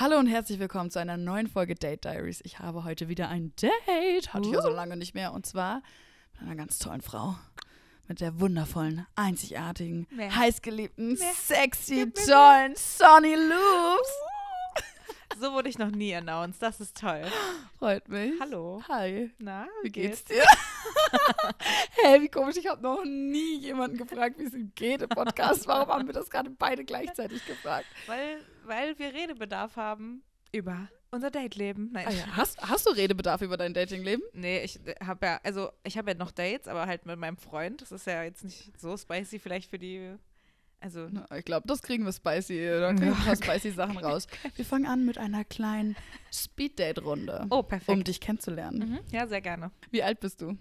Hallo und herzlich willkommen zu einer neuen Folge Date Diaries. Ich habe heute wieder ein Date, hatte ich ja so uh. lange nicht mehr, und zwar mit einer ganz tollen Frau. Mit der wundervollen, einzigartigen, mehr. heißgeliebten, mehr. sexy, tollen Sonny Loops. Uh. So wurde ich noch nie announced. Das ist toll. Freut mich. Hallo. Hi. Na, wie geht's, geht's dir? hey, wie komisch. Ich habe noch nie jemanden gefragt, wie es ihm geht im Podcast. Warum haben wir das gerade beide gleichzeitig gefragt? Weil, weil wir Redebedarf haben über unser Dateleben. Nein. Ah ja. hast, hast du Redebedarf über dein Datingleben? Nee, ich äh, habe ja, also ich habe ja noch Dates, aber halt mit meinem Freund. Das ist ja jetzt nicht so spicy vielleicht für die also, Na, ich glaube, das kriegen wir spicy. Da kriegen wir ein paar spicy Sachen raus. Wir fangen an mit einer kleinen Speed-Date-Runde. Oh, perfekt. Um dich kennenzulernen. Mhm. Ja, sehr gerne. Wie alt bist du?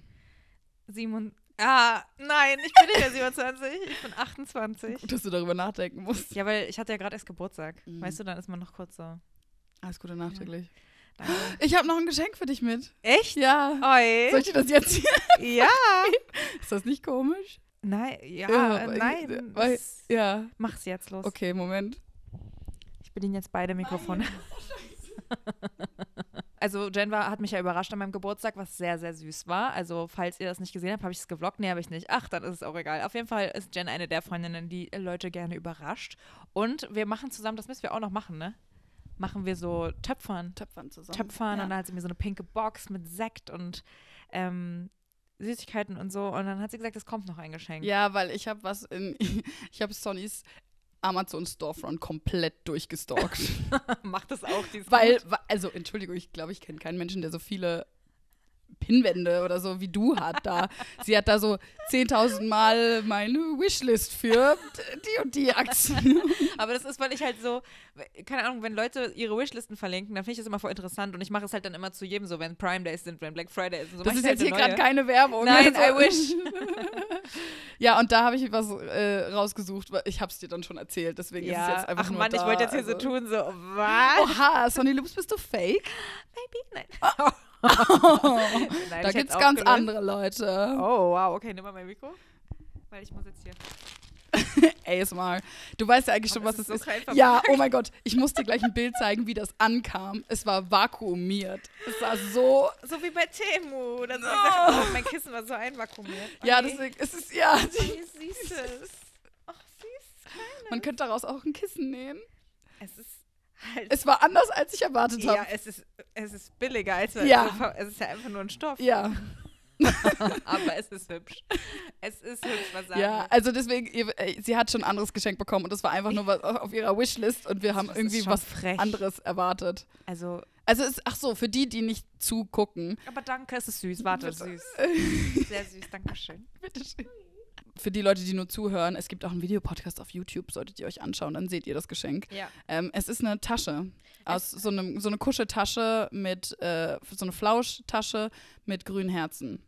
Simon. Ah, nein, ich bin nicht mehr 27, ich bin 28. Gut, dass du darüber nachdenken musst. Ja, weil ich hatte ja gerade erst Geburtstag. Mhm. Weißt du, dann ist man noch kurz so. Alles Gute nachträglich. Ja. Ich habe noch ein Geschenk für dich mit. Echt? Ja. Oi. Soll ich dir das jetzt? hier? ja. ist das nicht komisch? Nein, ja, ja äh, nein. Weil, ja. Mach's jetzt los. Okay, Moment. Ich bediene jetzt beide Mikrofone. Ah, also Jen war, hat mich ja überrascht an meinem Geburtstag, was sehr, sehr süß war. Also falls ihr das nicht gesehen habt, habe ich es gevloggt. Nee, habe ich nicht. Ach, dann ist es auch egal. Auf jeden Fall ist Jen eine der Freundinnen, die Leute gerne überrascht. Und wir machen zusammen, das müssen wir auch noch machen, ne? Machen wir so Töpfern. Töpfern zusammen. Töpfern ja. und dann hat sie mir so eine pinke Box mit Sekt und ähm, Süßigkeiten und so. Und dann hat sie gesagt, es kommt noch ein Geschenk. Ja, weil ich habe was in, ich habe Sonnys Amazon Storefront komplett durchgestalkt. Macht das auch dieses Weil, also Entschuldigung, ich glaube, ich kenne keinen Menschen, der so viele Pinwände oder so wie du hat da. Sie hat da so 10.000 Mal meine Wishlist für die und die Aktien. Aber das ist, weil ich halt so, keine Ahnung, wenn Leute ihre Wishlisten verlinken, dann finde ich das immer voll interessant und ich mache es halt dann immer zu jedem so, wenn Prime Days sind, wenn Black Friday ist. Und So das ist jetzt halt hier gerade keine Werbung. Nein, I also- wish. ja, und da habe ich was äh, rausgesucht. Ich habe es dir dann schon erzählt, deswegen ja. ist es jetzt einfach Ach Mann, ich wollte jetzt hier also. so tun, so, was? Oha, Sonny Loops, bist du fake? Maybe, nein. Oh. Nein, da gibt es ganz gelöst. andere Leute. Oh, wow. Okay, nimm mal mein Mikro. Weil ich muss jetzt hier. ASMR. Du weißt ja eigentlich schon, was es ist. So ja, oh mein Gott, ich muss dir gleich ein Bild zeigen, wie das ankam. Es war vakuumiert. Es war so. So wie bei Temu. Dann no. gesagt, oh, mein Kissen war so einvakuumiert. Okay. Ja, deswegen ist ja. Wie süß es. Ach, süß. Man könnte daraus auch ein Kissen nehmen. Es ist Halt. Es war anders, als ich erwartet habe. Ja, es ist, es ist billiger, als ja. es ist ja einfach nur ein Stoff. Ja. aber es ist hübsch. Es ist hübsch, was sagen. Ja, also deswegen, ihr, äh, sie hat schon ein anderes Geschenk bekommen und das war einfach nur was auf ihrer Wishlist und wir haben das irgendwie was frech. anderes erwartet. Also. Also ist, ach so, für die, die nicht zugucken. Aber danke, es ist süß, warte, süß. Sehr süß, danke schön. Bitteschön für die Leute, die nur zuhören, es gibt auch einen Videopodcast auf YouTube, solltet ihr euch anschauen, dann seht ihr das Geschenk. Ja. Ähm, es ist eine Tasche. Aus es so, einem, so eine Kuschetasche mit, äh, so eine Flauschtasche mit grünen Herzen.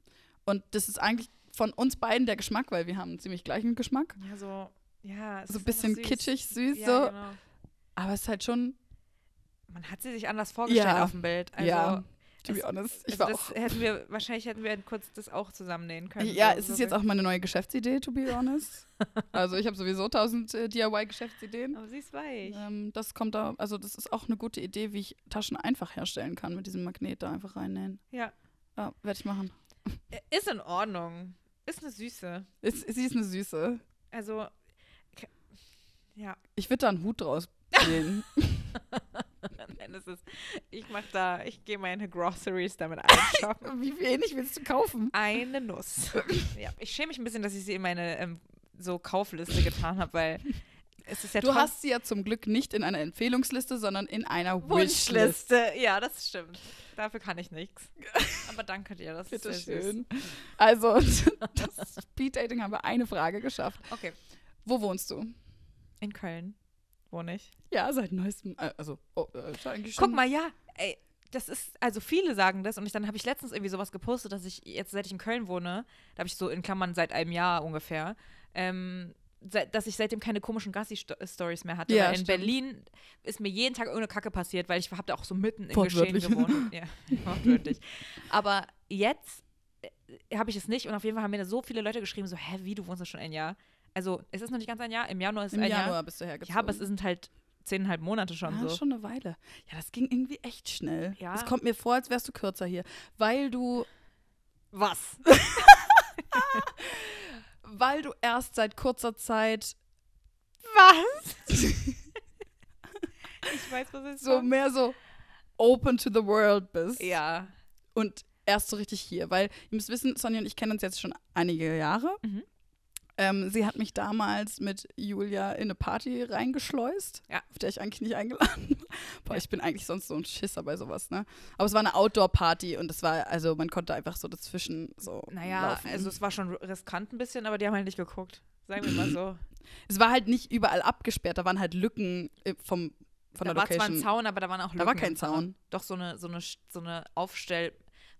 Und das ist eigentlich von uns beiden der Geschmack, weil wir haben einen ziemlich gleichen Geschmack. Ja, so, ja. so ein bisschen süß. kitschig, süß, ja, so. Genau. Aber es ist halt schon. Man hat sie sich anders vorgestellt ja. auf dem Bild. Also, ja to be honest. Ich also war auch hätten wir, wahrscheinlich hätten wir kurz das auch zusammennähen können. Ja, es so ist jetzt auch meine neue Geschäftsidee, to be honest. also ich habe sowieso tausend äh, DIY-Geschäftsideen. Aber sie ist weich. Ähm, das kommt da, also das ist auch eine gute Idee, wie ich Taschen einfach herstellen kann mit diesem Magnet da einfach reinnähen. Ja. Ah, Werde ich machen. Ist in Ordnung. Ist eine Süße. Ist, sie ist eine Süße. Also, ja. Ich würde da einen Hut draus nähen. Nein, ist, ich mache da, ich gehe meine Groceries damit einshoppen. Wie wenig willst du kaufen? Eine Nuss. ja, ich schäme mich ein bisschen, dass ich sie in meine ähm, so Kaufliste getan habe, weil es ist ja Du hast sie ja zum Glück nicht in einer Empfehlungsliste, sondern in einer Wunschliste. Wishliste. Ja, das stimmt. Dafür kann ich nichts. Aber danke dir, das Bitte ist sehr schön. Süß. Also, das Speed Dating haben wir eine Frage geschafft. Okay. Wo wohnst du? In Köln. Wo nicht? Ja, seit neuestem. Äh, also, oh, äh, ist eigentlich schon Guck mal, ja. Ey, das ist, also viele sagen das und ich, dann habe ich letztens irgendwie sowas gepostet, dass ich jetzt, seit ich in Köln wohne, da habe ich so in Klammern seit einem Jahr ungefähr, ähm, dass ich seitdem keine komischen Gassi-Stories mehr hatte. Ja, in stimmt. Berlin ist mir jeden Tag irgendeine Kacke passiert, weil ich habe da auch so mitten im Geschehen gewohnt. ja, wortwörtlich. Aber jetzt äh, habe ich es nicht und auf jeden Fall haben mir da so viele Leute geschrieben, so, hä, wie, du wohnst da schon ein Jahr? also es ist noch nicht ganz ein Jahr, im Januar ist Im ein Januar Jahr. bist du hergezogen. Ja, aber es sind halt zehneinhalb Monate schon ja, so. schon eine Weile. Ja, das ging irgendwie echt schnell. Ja. Es kommt mir vor, als wärst du kürzer hier, weil du was? weil du erst seit kurzer Zeit was? ich weiß, was es so war. mehr so open to the world bist. Ja. Und erst so richtig hier, weil ihr müsst wissen, Sonja und ich kennen uns jetzt schon einige Jahre. Mhm. Ähm, sie hat mich damals mit Julia in eine Party reingeschleust, ja. auf der ich eigentlich nicht eingeladen war. Boah, ja. ich bin eigentlich sonst so ein Schisser bei sowas, ne? Aber es war eine Outdoor-Party und es war, also man konnte einfach so dazwischen so. Naja, laufen. also es war schon riskant ein bisschen, aber die haben halt nicht geguckt. Sagen wir mal so. es war halt nicht überall abgesperrt, da waren halt Lücken äh, vom von da der war zwar ein Zaun, aber da waren auch Lücken. Da war kein Zaun. Doch so eine, so eine, so eine Aufstell-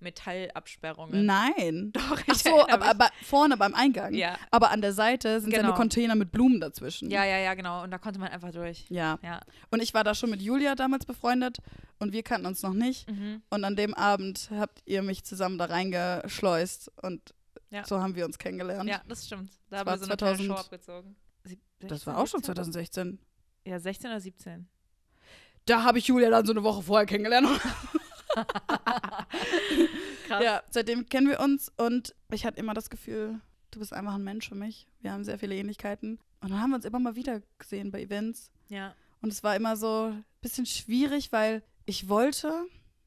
Metallabsperrungen. Nein. Doch, ich Ach so, aber, aber, vorne beim Eingang. Ja. Aber an der Seite sind genau. ja nur genau. Container mit Blumen dazwischen. Ja, ja, ja, genau. Und da konnte man einfach durch. Ja. ja. Und ich war da schon mit Julia damals befreundet und wir kannten uns noch nicht. Mhm. Und an dem Abend habt ihr mich zusammen da reingeschleust und ja. so haben wir uns kennengelernt. Ja, das stimmt. Da haben wir so eine 2000, Show abgezogen. Sieb 16, das war auch schon 2016. Ja, 16 oder 17. Da habe ich Julia dann so eine Woche vorher kennengelernt. Krass. Ja, seitdem kennen wir uns und ich hatte immer das Gefühl, du bist einfach ein Mensch für mich. Wir haben sehr viele Ähnlichkeiten. Und dann haben wir uns immer mal wieder gesehen bei Events. Ja. Und es war immer so ein bisschen schwierig, weil ich wollte,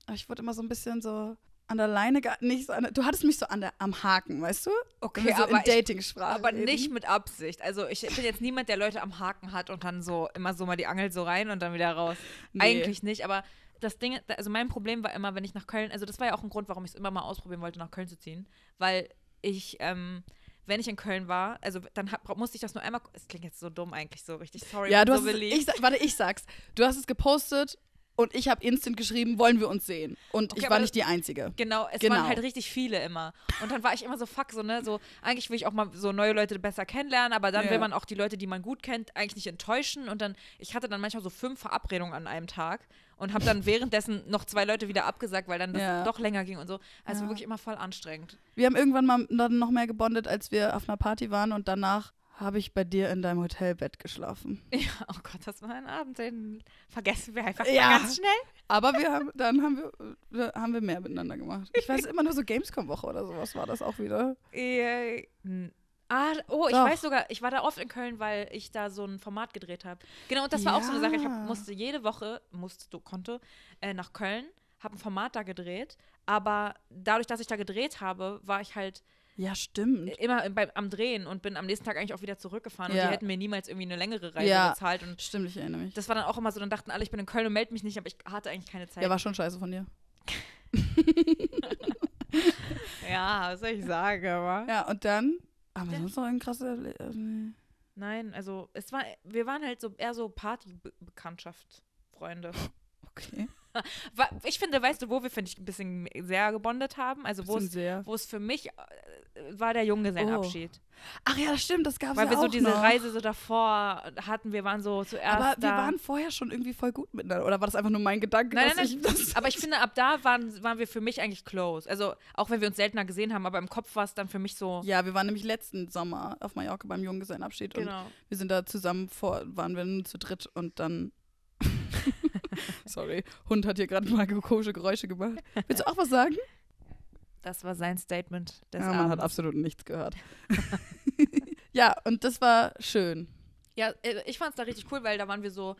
aber ich wurde immer so ein bisschen so an der Leine, nicht so der, du hattest mich so an der, am Haken, weißt du? Okay, so aber in Dating-Sprache. Aber reden. nicht mit Absicht. Also ich bin jetzt niemand, der Leute am Haken hat und dann so immer so mal die Angel so rein und dann wieder raus. Nee. Eigentlich nicht, aber das Ding, also mein Problem war immer, wenn ich nach Köln, also das war ja auch ein Grund, warum ich es immer mal ausprobieren wollte, nach Köln zu ziehen, weil ich, ähm, wenn ich in Köln war, also dann hab, musste ich das nur einmal. Es klingt jetzt so dumm eigentlich, so richtig. Sorry, ja, du so hast es, ich, warte, ich sag's. Du hast es gepostet und ich habe instant geschrieben, wollen wir uns sehen. Und okay, ich war nicht die Einzige. Genau, es genau. waren halt richtig viele immer. Und dann war ich immer so, fuck, so, ne, so, eigentlich will ich auch mal so neue Leute besser kennenlernen, aber dann ja. will man auch die Leute, die man gut kennt, eigentlich nicht enttäuschen. Und dann, ich hatte dann manchmal so fünf Verabredungen an einem Tag und habe dann währenddessen noch zwei Leute wieder abgesagt, weil dann das ja. doch länger ging und so. Also ja. wirklich immer voll anstrengend. Wir haben irgendwann mal dann noch mehr gebondet, als wir auf einer Party waren und danach habe ich bei dir in deinem Hotelbett geschlafen. Ja, oh Gott, das war ein Abend, den vergessen wir einfach ja. ganz schnell. Aber wir haben, dann haben wir, haben wir mehr miteinander gemacht. Ich weiß immer nur so Gamescom-Woche oder sowas war das auch wieder. Äh, Ah, oh, ich weiß sogar, ich war da oft in Köln, weil ich da so ein Format gedreht habe. Genau, und das war ja. auch so eine Sache. Ich hab, musste jede Woche, musste, konnte, äh, nach Köln, habe ein Format da gedreht. Aber dadurch, dass ich da gedreht habe, war ich halt ja, stimmt. Immer beim, am Drehen und bin am nächsten Tag eigentlich auch wieder zurückgefahren. Ja. Und die hätten mir niemals irgendwie eine längere Reise ja. bezahlt. Und stimmt, ich erinnere mich. Das war dann auch immer so, dann dachten alle, ich bin in Köln und melde mich nicht, aber ich hatte eigentlich keine Zeit. Ja, war schon scheiße von dir. ja, was soll ich sagen, aber. Ja, und dann aber das ist doch ein krasser. Äh, Nein, also es war, wir waren halt so eher so Partybekanntschaft, Freunde. Okay. Ich finde, weißt du, wo wir, finde ich, ein bisschen sehr gebondet haben? Also, wo es für mich äh, war der Junggesellenabschied. Oh. Ach ja, das stimmt, das gab es gab's Weil wir so diese noch. Reise so davor hatten, wir waren so zuerst Aber wir da. waren vorher schon irgendwie voll gut miteinander. Oder war das einfach nur mein Gedanke? Nein, nein, nein. Ich, aber ich finde, ab da waren, waren wir für mich eigentlich close. Also auch wenn wir uns seltener gesehen haben, aber im Kopf war es dann für mich so. Ja, wir waren nämlich letzten Sommer auf Mallorca beim Junggesellenabschied genau. und wir sind da zusammen vor, waren wir nur zu dritt und dann Sorry, Hund hat hier gerade mal komische Geräusche gemacht. Willst du auch was sagen? Das war sein Statement des ja, Man Abends. hat absolut nichts gehört. ja, und das war schön. Ja, äh, ich fand es da richtig cool, weil da waren wir so,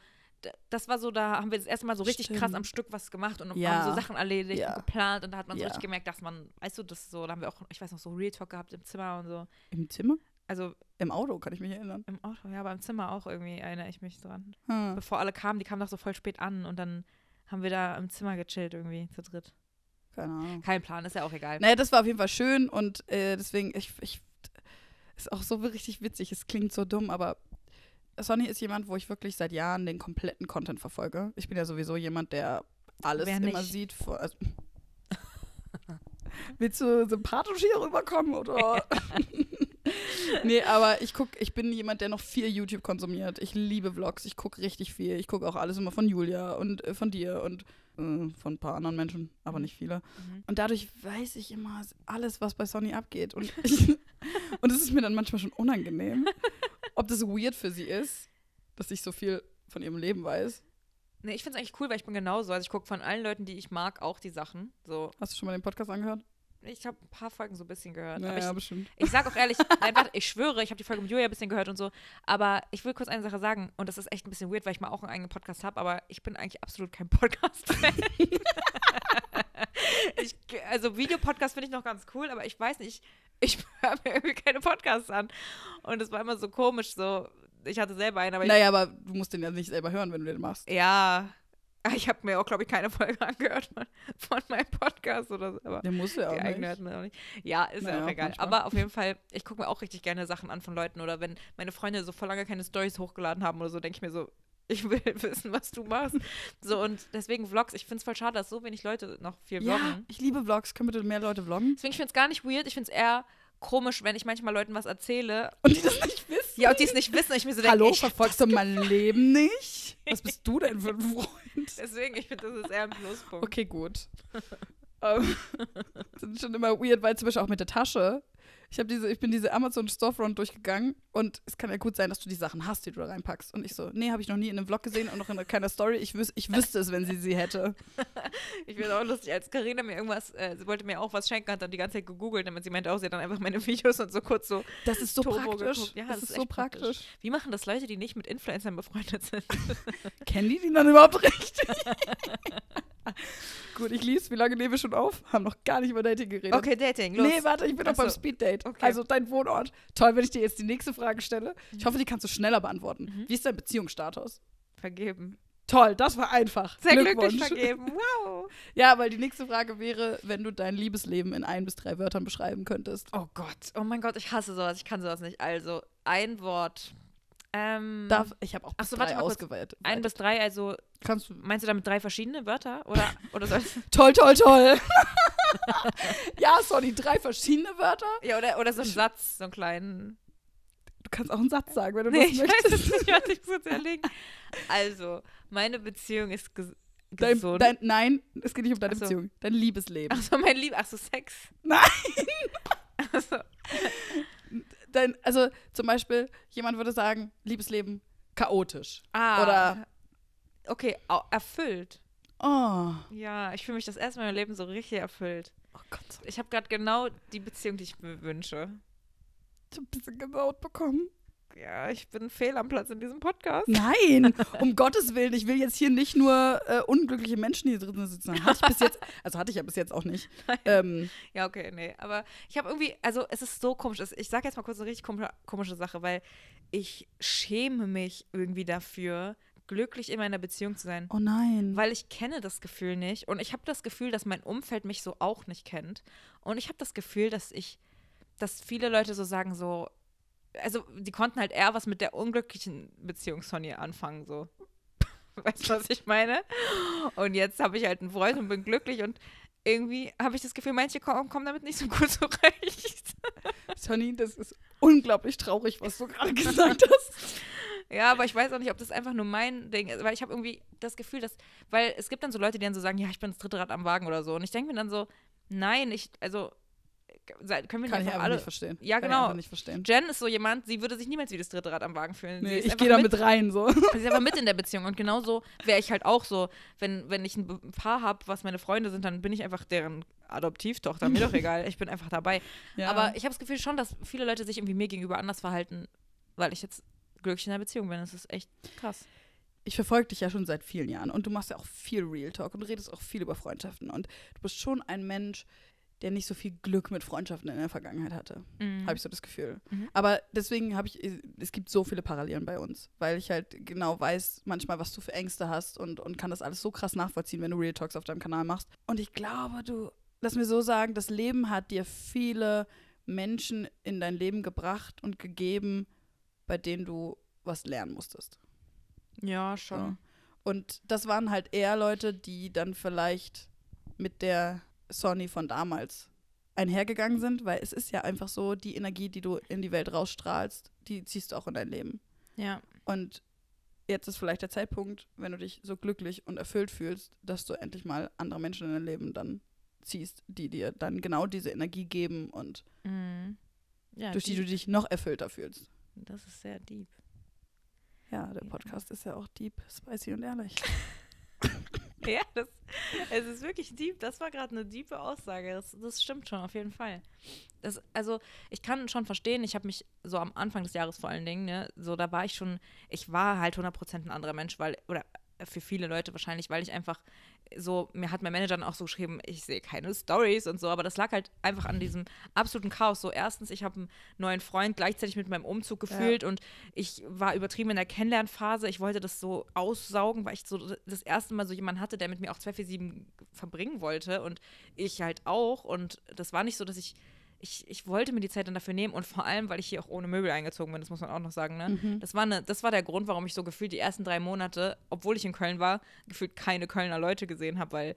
das war so, da haben wir das erste Mal so richtig Stimmt. krass am Stück was gemacht und ja. haben so Sachen erledigt ja. und geplant und da hat man so richtig gemerkt, dass man, weißt du, das so, da haben wir auch, ich weiß noch, so Real Talk gehabt im Zimmer und so. Im Zimmer? Also im Auto, kann ich mich erinnern. Im Auto, ja, aber im Zimmer auch irgendwie erinnere ich mich dran. Hm. Bevor alle kamen, die kamen doch so voll spät an und dann haben wir da im Zimmer gechillt irgendwie zu dritt. Keine Ahnung. Kein Plan, ist ja auch egal. Naja, das war auf jeden Fall schön und äh, deswegen, ich, ich, ist auch so richtig witzig. Es klingt so dumm, aber Sonny ist jemand, wo ich wirklich seit Jahren den kompletten Content verfolge. Ich bin ja sowieso jemand, der alles immer sieht. Also, willst du sympathisch hier rüberkommen oder? nee, aber ich guck, ich bin jemand, der noch viel YouTube konsumiert. Ich liebe Vlogs, ich gucke richtig viel. Ich gucke auch alles immer von Julia und äh, von dir und äh, von ein paar anderen Menschen, aber mhm. nicht viele. Mhm. Und dadurch weiß ich immer alles, was bei Sonny abgeht. Und es ist mir dann manchmal schon unangenehm, ob das weird für sie ist, dass ich so viel von ihrem Leben weiß. Nee, ich finde es eigentlich cool, weil ich bin genauso. Also ich gucke von allen Leuten, die ich mag, auch die Sachen. So. Hast du schon mal den Podcast angehört? ich habe ein paar Folgen so ein bisschen gehört. Naja, aber ich, bestimmt. Ich sage auch ehrlich, nein, warte, ich schwöre, ich habe die Folge mit Julia ein bisschen gehört und so. Aber ich will kurz eine Sache sagen, und das ist echt ein bisschen weird, weil ich mal auch einen eigenen Podcast habe, aber ich bin eigentlich absolut kein Podcast-Fan. also Videopodcast finde ich noch ganz cool, aber ich weiß nicht, ich höre mir irgendwie keine Podcasts an. Und es war immer so komisch, so. Ich hatte selber einen, aber. Naja, ich, aber du musst den ja nicht selber hören, wenn du den machst. Ja. Ah, ich habe mir auch, glaube ich, keine Folge angehört von, von, meinem Podcast oder so. Aber Der muss ja auch nicht. eigene nicht. auch nicht. Ja, ist naja, ja auch egal. Manchmal. Aber auf jeden Fall, ich gucke mir auch richtig gerne Sachen an von Leuten. Oder wenn meine Freunde so voll lange keine Stories hochgeladen haben oder so, denke ich mir so, ich will wissen, was du machst. So, und deswegen Vlogs. Ich finde es voll schade, dass so wenig Leute noch viel vloggen. Ja, ich liebe Vlogs. Können bitte mehr Leute vloggen? Deswegen, ich finde es gar nicht weird. Ich finde es eher komisch, wenn ich manchmal Leuten was erzähle. Und die das nicht wissen. Ja, und die es nicht wissen. ich mir so denke, Hallo, ich verfolgst du mein Leben nicht? Was bist du denn für ein Freund? Deswegen, ich finde, das ist eher ein Pluspunkt. Okay, gut. das ähm, ist schon immer weird, weil zum Beispiel auch mit der Tasche ich habe diese, ich bin diese Amazon Storefront durchgegangen und es kann ja gut sein, dass du die Sachen hast, die du da reinpackst. Und ich so, nee, habe ich noch nie in einem Vlog gesehen und noch in keiner Story. Ich, wüs ich wüsste es, wenn sie sie hätte. ich bin auch lustig, als Karina mir irgendwas, äh, sie wollte mir auch was schenken, hat dann die ganze Zeit gegoogelt, damit sie meinte auch, oh, sie hat dann einfach meine Videos und so kurz so. Das ist so Turbo praktisch. Ja, das, das ist, ist so praktisch. praktisch. Wie machen das Leute, die nicht mit Influencern befreundet sind? Kennen die die dann überhaupt richtig? Gut, ich lies, wie lange nehmen wir schon auf? Haben noch gar nicht über Dating geredet. Okay, Dating, los. Nee, warte, ich bin noch beim Speeddate. Okay. Also dein Wohnort. Toll, wenn ich dir jetzt die nächste Frage stelle. Ich mhm. hoffe, die kannst du schneller beantworten. Mhm. Wie ist dein Beziehungsstatus? Vergeben. Toll, das war einfach. Sehr glücklich vergeben. Wow. Ja, weil die nächste Frage wäre, wenn du dein Liebesleben in ein bis drei Wörtern beschreiben könntest. Oh Gott, oh mein Gott, ich hasse sowas, ich kann sowas nicht. Also, ein Wort. Ähm, Darf, ich habe auch bis so, drei ausgewählt. Ein bis drei, also Kannst du, meinst du damit drei verschiedene Wörter? Oder, oder soll Toll, toll, toll. ja, sorry, drei verschiedene Wörter? Ja, oder, oder so ein Satz, so einen kleinen. Du kannst auch einen Satz sagen, wenn du nee, das ich möchtest. Weiß es nicht, was ich muss erlegen. Also, meine Beziehung ist gesund. Dein, dein, nein, es geht nicht um deine so. Beziehung. Dein Liebesleben. Achso, mein Lieb. Achso, Sex. Nein! Also, dein, also zum Beispiel, jemand würde sagen, Liebesleben chaotisch. Ah. Oder. Okay, erfüllt. Oh. Ja, ich fühle mich das erste Mal im Leben so richtig erfüllt. Oh Gott. Ich habe gerade genau die Beziehung, die ich mir wünsche. Ich habe ein bisschen Gebaut bekommen ja, ich bin fehl am Platz in diesem Podcast. Nein, um Gottes Willen, ich will jetzt hier nicht nur äh, unglückliche Menschen hier drin sitzen. Hatte ich bis jetzt, also hatte ich ja bis jetzt auch nicht. Ähm, ja, okay, nee. Aber ich habe irgendwie, also es ist so komisch. Ich sage jetzt mal kurz eine richtig komische, komische Sache, weil ich schäme mich irgendwie dafür, glücklich in meiner Beziehung zu sein. Oh nein. Weil ich kenne das Gefühl nicht und ich habe das Gefühl, dass mein Umfeld mich so auch nicht kennt. Und ich habe das Gefühl, dass ich, dass viele Leute so sagen, so, also die konnten halt eher was mit der unglücklichen Beziehung Sonny anfangen, so. weißt du, was ich meine? Und jetzt habe ich halt einen Freund und bin glücklich und irgendwie habe ich das Gefühl, manche kommen, kommen damit nicht so gut zurecht. Sonny, das ist unglaublich traurig, was du gerade gesagt hast. Ja, aber ich weiß auch nicht, ob das einfach nur mein Ding ist, weil ich habe irgendwie das Gefühl, dass, weil es gibt dann so Leute, die dann so sagen, ja, ich bin das dritte Rad am Wagen oder so. Und ich denke mir dann so, nein, ich, also können wir Kann nicht ich alle nicht verstehen. Ja, Kann genau. nicht verstehen. Jen ist so jemand, sie würde sich niemals wie das dritte Rad am Wagen fühlen. Nee, ich gehe da mit, rein so. Sie ist aber mit in der Beziehung und genauso wäre ich halt auch so, wenn, wenn ich ein Paar habe, was meine Freunde sind, dann bin ich einfach deren Adoptivtochter, mir doch egal, ich bin einfach dabei. Ja. Aber ich habe das Gefühl schon, dass viele Leute sich irgendwie mir gegenüber anders verhalten, weil ich jetzt glücklich in der Beziehung bin. Das ist echt krass ich verfolge dich ja schon seit vielen Jahren und du machst ja auch viel Real Talk und redest auch viel über Freundschaften und du bist schon ein Mensch, der nicht so viel Glück mit Freundschaften in der Vergangenheit hatte. Mhm. Habe ich so das Gefühl. Mhm. Aber deswegen habe ich, es gibt so viele Parallelen bei uns, weil ich halt genau weiß manchmal, was du für Ängste hast und, und kann das alles so krass nachvollziehen, wenn du Real Talks auf deinem Kanal machst. Und ich glaube, du, lass mir so sagen, das Leben hat dir viele Menschen in dein Leben gebracht und gegeben, bei denen du was lernen musstest. Ja, schon. So. Und das waren halt eher Leute, die dann vielleicht mit der Sony von damals einhergegangen sind, weil es ist ja einfach so, die Energie, die du in die Welt rausstrahlst, die ziehst du auch in dein Leben. Ja. Und jetzt ist vielleicht der Zeitpunkt, wenn du dich so glücklich und erfüllt fühlst, dass du endlich mal andere Menschen in dein Leben dann ziehst, die dir dann genau diese Energie geben und mhm. ja, durch deep. die du dich noch erfüllter fühlst. Das ist sehr deep. Ja, der Podcast ist ja auch deep, spicy und ehrlich. ja, das, es ist wirklich deep. Das war gerade eine diepe Aussage. Das, das, stimmt schon, auf jeden Fall. Das, also, ich kann schon verstehen, ich habe mich so am Anfang des Jahres vor allen Dingen, ne, so da war ich schon, ich war halt 100% ein anderer Mensch, weil, oder für viele Leute wahrscheinlich, weil ich einfach so, mir hat mein Manager dann auch so geschrieben, ich sehe keine Stories und so, aber das lag halt einfach an diesem absoluten Chaos. So, erstens, ich habe einen neuen Freund gleichzeitig mit meinem Umzug gefühlt ja. und ich war übertrieben in der Kennenlernphase. Ich wollte das so aussaugen, weil ich so das erste Mal so jemanden hatte, der mit mir auch 247 verbringen wollte und ich halt auch. Und das war nicht so, dass ich ich, ich wollte mir die Zeit dann dafür nehmen und vor allem, weil ich hier auch ohne Möbel eingezogen bin, das muss man auch noch sagen. Ne? Mhm. Das, war eine, das war der Grund, warum ich so gefühlt die ersten drei Monate, obwohl ich in Köln war, gefühlt keine Kölner Leute gesehen habe, weil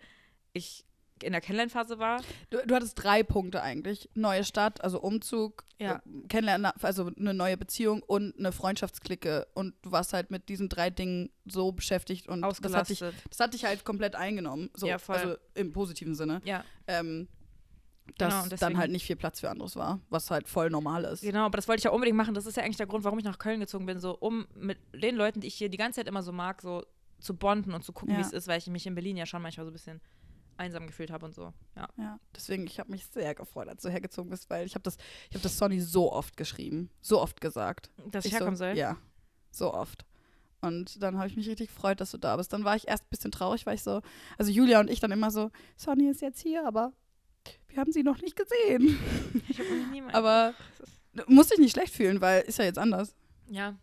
ich in der Kennenlernphase war. Du, du, hattest drei Punkte eigentlich. Neue Stadt, also Umzug, ja. Äh, Kennenlernen, also eine neue Beziehung und eine Freundschaftsklicke. Und du warst halt mit diesen drei Dingen so beschäftigt und Ausgelastet. Das, hat dich, das hat dich halt komplett eingenommen. So, ja, voll. Also im positiven Sinne. Ja. Ähm, Genau, dass genau, dann halt nicht viel Platz für anderes war, was halt voll normal ist. Genau, aber das wollte ich ja unbedingt machen. Das ist ja eigentlich der Grund, warum ich nach Köln gezogen bin, so um mit den Leuten, die ich hier die ganze Zeit immer so mag, so zu bonden und zu gucken, ja. wie es ist, weil ich mich in Berlin ja schon manchmal so ein bisschen einsam gefühlt habe und so. Ja. ja deswegen, ich habe mich sehr gefreut, als du hergezogen bist, weil ich habe das, ich habe das Sonny so oft geschrieben, so oft gesagt, dass ich, ich herkommen so, soll. Ja, so oft. Und dann habe ich mich richtig gefreut, dass du da bist. Dann war ich erst ein bisschen traurig, weil ich so, also Julia und ich dann immer so, Sonny ist jetzt hier, aber wir haben sie noch nicht gesehen. Ich hab habe niemanden. Aber muss ich nicht schlecht fühlen, weil ist ja jetzt anders. Ja.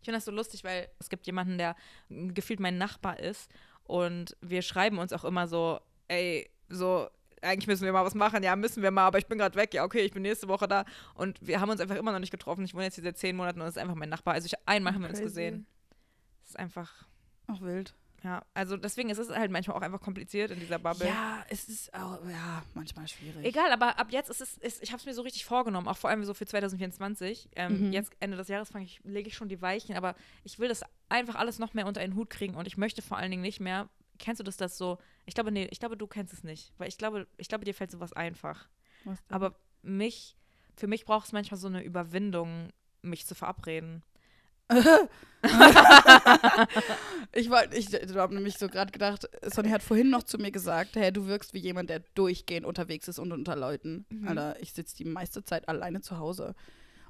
Ich finde das so lustig, weil es gibt jemanden, der gefühlt mein Nachbar ist und wir schreiben uns auch immer so, ey, so eigentlich müssen wir mal was machen, ja, müssen wir mal, aber ich bin gerade weg, ja, okay, ich bin nächste Woche da. Und wir haben uns einfach immer noch nicht getroffen. Ich wohne jetzt hier seit zehn Monaten und das ist einfach mein Nachbar. Also ich, einmal haben wir uns gesehen. Das ist einfach. Auch wild. Ja, also deswegen ist es halt manchmal auch einfach kompliziert in dieser Bubble. Ja, es ist auch, ja, manchmal schwierig. Egal, aber ab jetzt ist es, ist, ich habe es mir so richtig vorgenommen, auch vor allem so für 2024. Ähm, mhm. Jetzt, Ende des Jahres, ich, lege ich schon die Weichen, aber ich will das einfach alles noch mehr unter einen Hut kriegen und ich möchte vor allen Dingen nicht mehr, kennst du das, das so, ich glaube, nee, ich glaube, du kennst es nicht, weil ich glaube, ich glaube, dir fällt sowas einfach. Aber mich, für mich braucht es manchmal so eine Überwindung, mich zu verabreden. ich wollte, ich, ich habe nämlich so gerade gedacht, Sonny hat vorhin noch zu mir gesagt, hey, du wirkst wie jemand, der durchgehend unterwegs ist und unter Leuten. Mhm. Alter, ich sitze die meiste Zeit alleine zu Hause.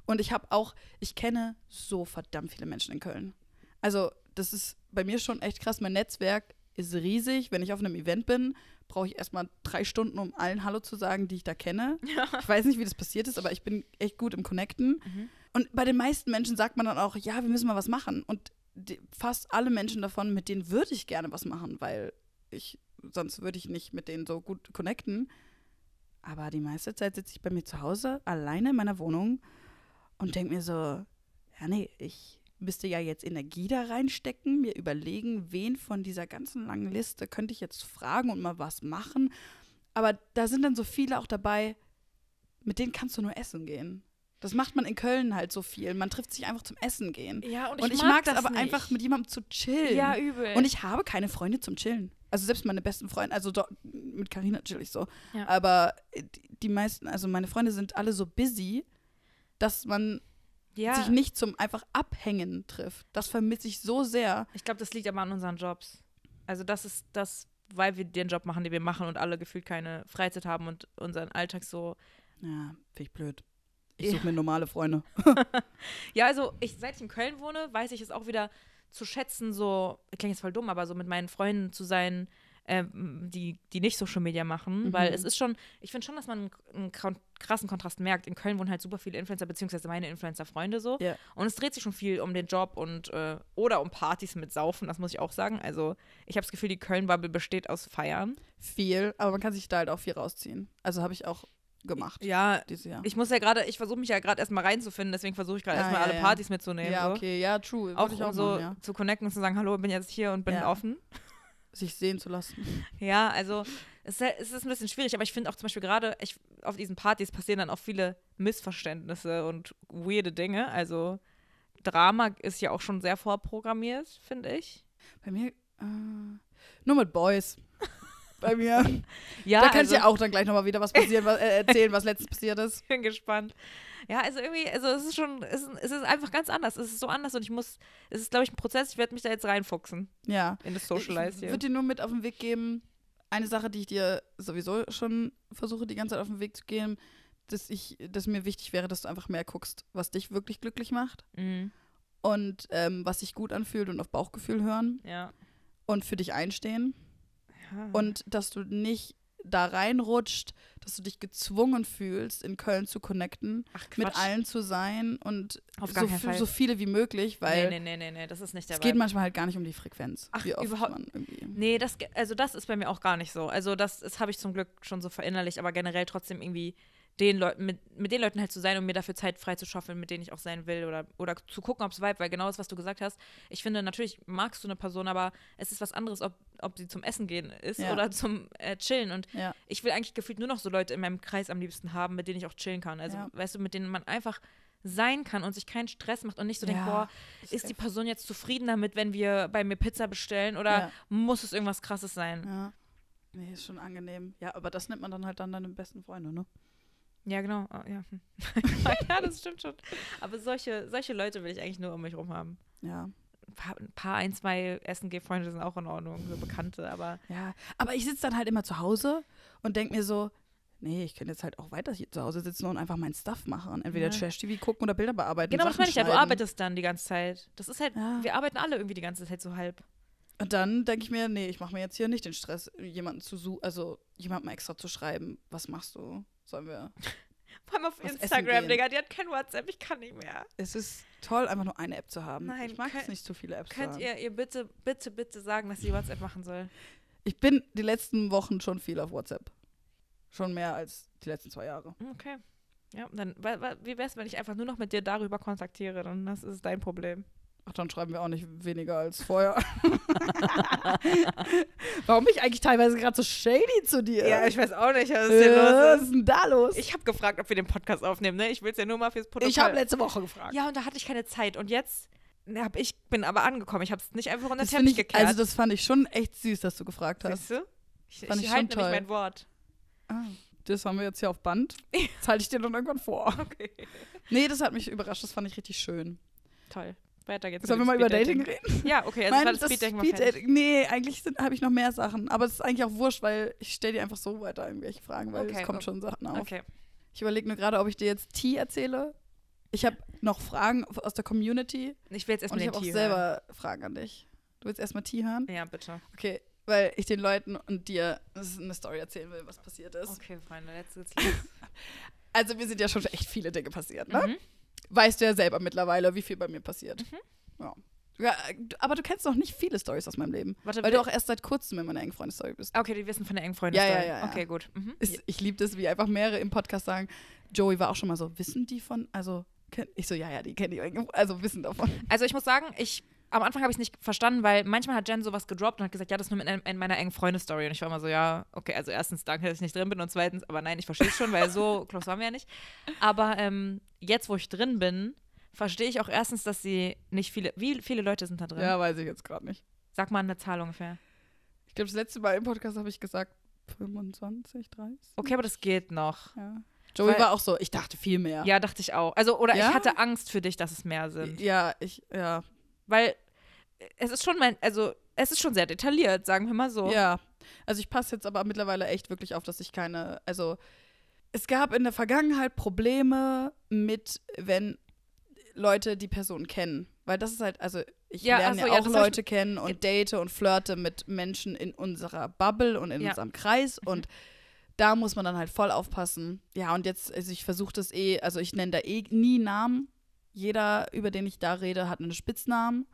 Und ich habe auch, ich kenne so verdammt viele Menschen in Köln. Also, das ist bei mir schon echt krass. Mein Netzwerk ist riesig. Wenn ich auf einem Event bin, brauche ich erstmal drei Stunden, um allen Hallo zu sagen, die ich da kenne. Ja. Ich weiß nicht, wie das passiert ist, aber ich bin echt gut im Connecten. Mhm. Und bei den meisten Menschen sagt man dann auch, ja, wir müssen mal was machen. Und die, fast alle Menschen davon, mit denen würde ich gerne was machen, weil ich, sonst würde ich nicht mit denen so gut connecten. Aber die meiste Zeit sitze ich bei mir zu Hause, alleine in meiner Wohnung und denke mir so, ja, nee, ich müsste ja jetzt Energie da reinstecken, mir überlegen, wen von dieser ganzen langen Liste könnte ich jetzt fragen und mal was machen. Aber da sind dann so viele auch dabei, mit denen kannst du nur essen gehen. Das macht man in Köln halt so viel. Man trifft sich einfach zum Essen gehen. Ja, und ich, und ich mag, mag das aber nicht. einfach mit jemandem zu chillen. Ja, übel. Und ich habe keine Freunde zum Chillen. Also selbst meine besten Freunde, also do, mit Karina ich so. Ja. Aber die meisten, also meine Freunde sind alle so busy, dass man ja. sich nicht zum einfach Abhängen trifft. Das vermisse ich so sehr. Ich glaube, das liegt aber an unseren Jobs. Also das ist das, weil wir den Job machen, den wir machen und alle gefühlt keine Freizeit haben und unseren Alltag so. Ja, finde ich blöd. Ich suche ja. mir normale Freunde. ja, also ich, seit ich in Köln wohne, weiß ich es auch wieder zu schätzen, so, klingt jetzt voll dumm, aber so mit meinen Freunden zu sein, ähm, die, die nicht Social Media machen, mhm. weil es ist schon, ich finde schon, dass man einen, einen, krassen Kontrast merkt. In Köln wohnen halt super viele Influencer, beziehungsweise meine Influencer-Freunde so. Yeah. Und es dreht sich schon viel um den Job und äh, oder um Partys mit Saufen, das muss ich auch sagen. Also ich habe das Gefühl, die Köln-Bubble besteht aus Feiern. Viel, aber man kann sich da halt auch viel rausziehen. Also habe ich auch gemacht. Ja, ich muss ja gerade, ich versuche mich ja gerade erstmal reinzufinden, deswegen versuche ich gerade ja, erstmal ja, alle Partys mitzunehmen. Ja, so. okay, ja, true. Auch, auch so machen, zu connecten und zu sagen, hallo, bin jetzt hier und bin offen. Sich sehen zu lassen. Ja, also es ist ein bisschen schwierig, aber ich finde auch zum Beispiel gerade auf diesen Partys passieren dann auch viele Missverständnisse und weirde Dinge. Also Drama ist ja auch schon sehr vorprogrammiert, finde ich. Bei mir äh, nur mit Boys bei mir. Ja, da kann also, ja auch dann gleich nochmal wieder was passieren, was, äh, erzählen, was letztens passiert ist. Ich bin gespannt. Ja, also irgendwie, also es ist schon, es, es ist einfach ganz anders. Es ist so anders und ich muss, es ist, glaube ich, ein Prozess, ich werde mich da jetzt reinfuchsen. Ja. In das Socialize hier. Ich würde dir nur mit auf den Weg geben, eine Sache, die ich dir sowieso schon versuche, die ganze Zeit auf den Weg zu geben, dass ich, dass mir wichtig wäre, dass du einfach mehr guckst, was dich wirklich glücklich macht mhm. und ähm, was sich gut anfühlt und auf Bauchgefühl hören. Ja. Und für dich einstehen und dass du nicht da reinrutscht, dass du dich gezwungen fühlst, in Köln zu connecten, Ach, mit allen zu sein und so, so, viele wie möglich, weil nee, nee, nee, nee, das ist nicht der Es geht manchmal halt gar nicht um die Frequenz. Ach, überhaupt. nee, das, also das ist bei mir auch gar nicht so. Also das, das habe ich zum Glück schon so verinnerlicht, aber generell trotzdem irgendwie den Leuten, mit, mit den Leuten halt zu sein und um mir dafür Zeit frei zu schaffen, mit denen ich auch sein will oder, oder zu gucken, ob es vibe, weil genau das, was du gesagt hast, ich finde, natürlich magst du eine Person, aber es ist was anderes, ob, ob sie zum Essen gehen ist ja. oder zum äh, Chillen und ja. ich will eigentlich gefühlt nur noch so Leute in meinem Kreis am liebsten haben, mit denen ich auch chillen kann. Also, ja. weißt du, mit denen man einfach sein kann und sich keinen Stress macht und nicht so ja, denkt, boah, ist die Person jetzt zufrieden damit, wenn wir bei mir Pizza bestellen oder ja. muss es irgendwas krasses sein? Ja. Nee, ist schon angenehm. Ja, aber das nimmt man dann halt dann deine besten Freunde, ne? Ja, genau. Oh, ja. Hm. ja, das stimmt schon. Aber solche, solche Leute will ich eigentlich nur um mich rum haben. Ja. Ein paar, ein, zwei Essen geh Freunde sind auch in Ordnung, so Bekannte, aber. Ja, aber ich sitze dann halt immer zu Hause und denke mir so, nee, ich könnte jetzt halt auch weiter hier zu Hause sitzen und einfach meinen Stuff machen. Entweder ja. Trash-TV gucken oder Bilder bearbeiten. Genau, das meine ich ja. Du arbeitest dann die ganze Zeit. Das ist halt, ja. wir arbeiten alle irgendwie die ganze Zeit so halb. Und dann denke ich mir, nee, ich mache mir jetzt hier nicht den Stress, jemanden zu suchen, also jemanden extra zu schreiben, was machst du? Sollen wir. Vor allem auf Instagram, Digga. Die hat kein WhatsApp. Ich kann nicht mehr. Es ist toll, einfach nur eine App zu haben. Nein, ich mag kann, jetzt nicht, zu viele Apps könnt haben. Könnt ihr ihr bitte, bitte, bitte sagen, dass sie WhatsApp machen soll? Ich bin die letzten Wochen schon viel auf WhatsApp. Schon mehr als die letzten zwei Jahre. Okay. Ja, dann, wie wär's, wenn ich einfach nur noch mit dir darüber kontaktiere? Dann das ist dein Problem. Ach, dann schreiben wir auch nicht weniger als vorher. Warum bin ich eigentlich teilweise gerade so shady zu dir? Ja, ich weiß auch nicht, was ist denn los? Äh, was ist denn da los? Ich habe gefragt, ob wir den Podcast aufnehmen, ne? Ich will es ja nur mal fürs Podcast. Ich habe letzte Woche gefragt. Ja, und da hatte ich keine Zeit. Und jetzt ne, hab ich, bin aber angekommen. Ich habe es nicht einfach unter den Teppich gekehrt. Also das fand ich schon echt süß, dass du gefragt hast. Siehst du? Ich, fand ich, ich halte nämlich mein Wort. Ah, das haben wir jetzt hier auf Band. Das halte ich dir dann irgendwann vor. Okay. Nee, das hat mich überrascht. Das fand ich richtig schön. Toll. Weiter geht's. Sollen wir mal über Dating reden? Ja, okay, also Meines das Speed-Dating Speed, Speed Nee, eigentlich habe ich noch mehr Sachen. Aber es ist eigentlich auch wurscht, weil ich stelle dir einfach so weiter irgendwelche Fragen, weil okay, es kommen okay. Oh, schon Sachen auf. Okay. Ich überlege nur gerade, ob ich dir jetzt Tee erzähle. Ich habe noch Fragen aus der Community. Ich will jetzt erstmal den T Ich habe auch selber Fragen an dich. Du willst erstmal Tee hören? Ja, bitte. Okay, weil ich den Leuten und dir eine Story erzählen will, was passiert ist. Okay, Freunde, jetzt geht's los. also mir sind ja schon echt viele Dinge passiert, ne? Mhm weißt du ja selber mittlerweile, wie viel bei mir passiert. Mhm. Ja. Ja, aber du kennst noch nicht viele Stories aus meinem Leben. Warte, weil du auch erst seit kurzem in meiner engen Freundesstory bist. Okay, die wissen von der engen Freundesstory. Ja, ja, ja, Okay, gut. Mhm. Ist, ich liebe das, wie einfach mehrere im Podcast sagen. Joey war auch schon mal so, wissen die von, also ich so, ja, ja, die kennen die. Also wissen davon. Also ich muss sagen, ich am Anfang habe ich es nicht verstanden, weil manchmal hat Jen sowas gedroppt und hat gesagt, ja, das ist nur in, meiner engen freunde Und ich war immer so, ja, okay, also erstens danke, dass ich nicht drin bin und zweitens, aber nein, ich verstehe es schon, weil so close waren wir ja nicht. Aber ähm, jetzt, wo ich drin bin, verstehe ich auch erstens, dass sie nicht viele, wie viele Leute sind da drin? Ja, weiß ich jetzt gerade nicht. Sag mal eine Zahl ungefähr. Ich glaube, das letzte Mal im Podcast habe ich gesagt 25, 30. Okay, aber das geht noch. Ja. Joey Weil, war auch so, ich dachte viel mehr. Ja, dachte ich auch. Also, oder ja? ich hatte Angst für dich, dass es mehr sind. Ja, ich, ja, weil es ist schon mein, also es ist schon sehr detailliert, sagen wir mal so. Ja. Also ich passe jetzt aber mittlerweile echt wirklich auf, dass ich keine, also es gab in der Vergangenheit Probleme mit, wenn Leute die Person kennen. Weil das ist halt, also ich ja, lerne also, ja auch ja, Leute ich, kennen und date und flirte mit Menschen in unserer Bubble und in ja. unserem Kreis mhm. und da muss man dann halt voll aufpassen. Ja, und jetzt, also ich versuche das eh, also ich nenne da eh nie Namen, jeder, über den ich da rede, hat einen Spitznamen.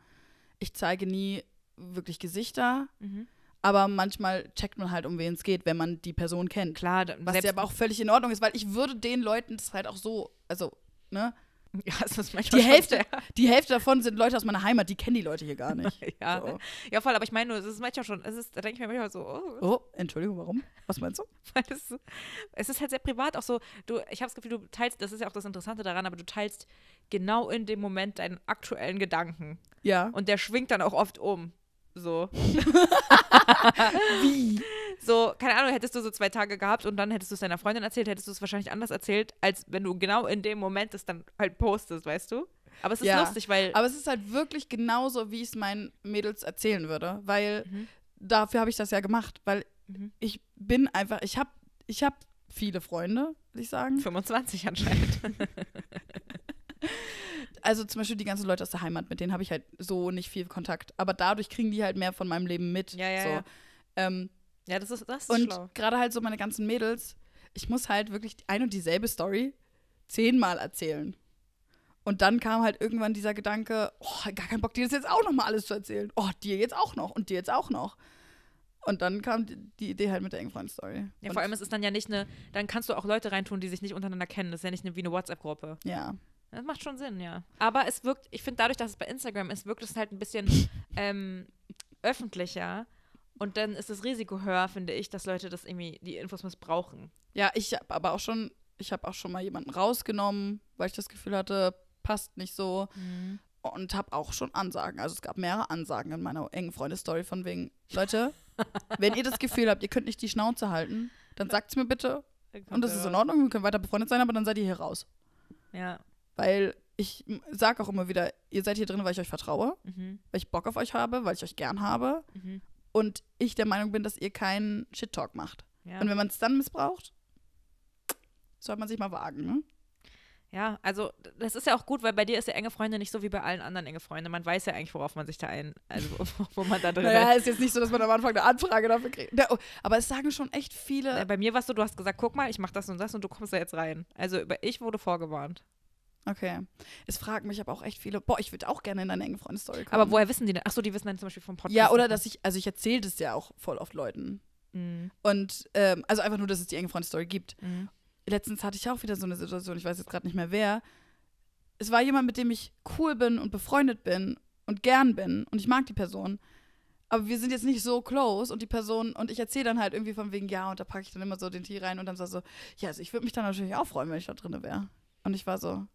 Ich zeige nie wirklich Gesichter. Mhm. Aber manchmal checkt man halt, um wen es geht, wenn man die Person kennt. Klar, was ja aber auch völlig in Ordnung ist, weil ich würde den Leuten das halt auch so, also, ne, Ja, das manchmal die Hälfte, sehr. die Hälfte davon sind Leute aus meiner Heimat, die kennen die Leute hier gar nicht. ja, so. ja, voll, aber ich meine, es ist manchmal schon, es ist, da denke ich mir manchmal so, oh. oh Entschuldigung, warum? Was meinst du? Weil es, es ist halt sehr privat, auch so, du, ich habe das Gefühl, du teilst, das ist ja auch das Interessante daran, aber du teilst genau in dem Moment deinen aktuellen Gedanken. Ja. Und der schwingt dann auch oft um. So. Wie? So, keine Ahnung, hättest du so zwei Tage gehabt und dann hättest du es deiner Freundin erzählt, hättest du es wahrscheinlich anders erzählt, als wenn du genau in dem Moment es dann halt postest, weißt du? Aber es ist ja. lustig, weil. Aber es ist halt wirklich genauso, wie ich es meinen Mädels erzählen würde, weil mhm. dafür habe ich das ja gemacht, weil mhm. ich bin einfach, ich habe ich hab viele Freunde, würde ich sagen. 25 anscheinend. also zum Beispiel die ganzen Leute aus der Heimat, mit denen habe ich halt so nicht viel Kontakt. Aber dadurch kriegen die halt mehr von meinem Leben mit. Ja, ja. So. Ja. Ähm, ja, das ist das. Ist und gerade halt so meine ganzen Mädels, ich muss halt wirklich ein und dieselbe Story zehnmal erzählen. Und dann kam halt irgendwann dieser Gedanke, oh, gar keinen Bock, dir das jetzt auch nochmal alles zu erzählen. Oh, dir jetzt auch noch und dir jetzt auch noch. Und dann kam die Idee halt mit der Engfreund-Story. Ja, vor allem, ist es dann ja nicht eine, dann kannst du auch Leute reintun, die sich nicht untereinander kennen. Das ist ja nicht eine, wie eine WhatsApp-Gruppe. Ja. Das macht schon Sinn, ja. Aber es wirkt, ich finde dadurch, dass es bei Instagram ist, wirkt es halt ein bisschen ähm, öffentlicher. Und dann ist das Risiko höher, finde ich, dass Leute das irgendwie die Infos missbrauchen. Ja, ich habe aber auch schon, ich habe auch schon mal jemanden rausgenommen, weil ich das Gefühl hatte, passt nicht so. Mhm. Und habe auch schon Ansagen. Also es gab mehrere Ansagen in meiner engen Freundesstory von wegen, Leute, wenn ihr das Gefühl habt, ihr könnt nicht die Schnauze halten, dann sagt es mir bitte. Und das ist in Ordnung, wir können weiter befreundet sein, aber dann seid ihr hier raus. Ja. Weil ich sage auch immer wieder, ihr seid hier drin, weil ich euch vertraue, mhm. weil ich Bock auf euch habe, weil ich euch gern habe. Mhm. Und ich der Meinung bin, dass ihr keinen Shit-Talk macht. Ja. Und wenn man es dann missbraucht, soll man sich mal wagen, ne? Ja, also das ist ja auch gut, weil bei dir ist ja enge Freunde nicht so wie bei allen anderen enge Freunde. Man weiß ja eigentlich, worauf man sich da ein, also wo, wo man da drin ist. Ja, ist jetzt nicht so, dass man am Anfang eine Anfrage dafür kriegt. Na, oh, aber es sagen schon echt viele. Na, bei mir warst du, du hast gesagt, guck mal, ich mach das und das und du kommst da jetzt rein. Also ich wurde vorgewarnt. Okay. Es fragen mich aber auch echt viele, boah, ich würde auch gerne in deine enge Freundesstory kommen. Aber woher wissen die denn? Achso, die wissen dann zum Beispiel vom Podcast. Ja, oder dass ich, also ich erzähle das ja auch voll oft Leuten. Mhm. Und, ähm, also einfach nur, dass es die enge Freundesstory gibt. Mhm. Letztens hatte ich auch wieder so eine Situation, ich weiß jetzt gerade nicht mehr wer. Es war jemand, mit dem ich cool bin und befreundet bin und gern bin und ich mag die Person aber wir sind jetzt nicht so close und die Person und ich erzähle dann halt irgendwie von wegen ja und da packe ich dann immer so den Tee rein und dann so so ja also ich würde mich dann natürlich auch freuen wenn ich da drin wäre und ich war so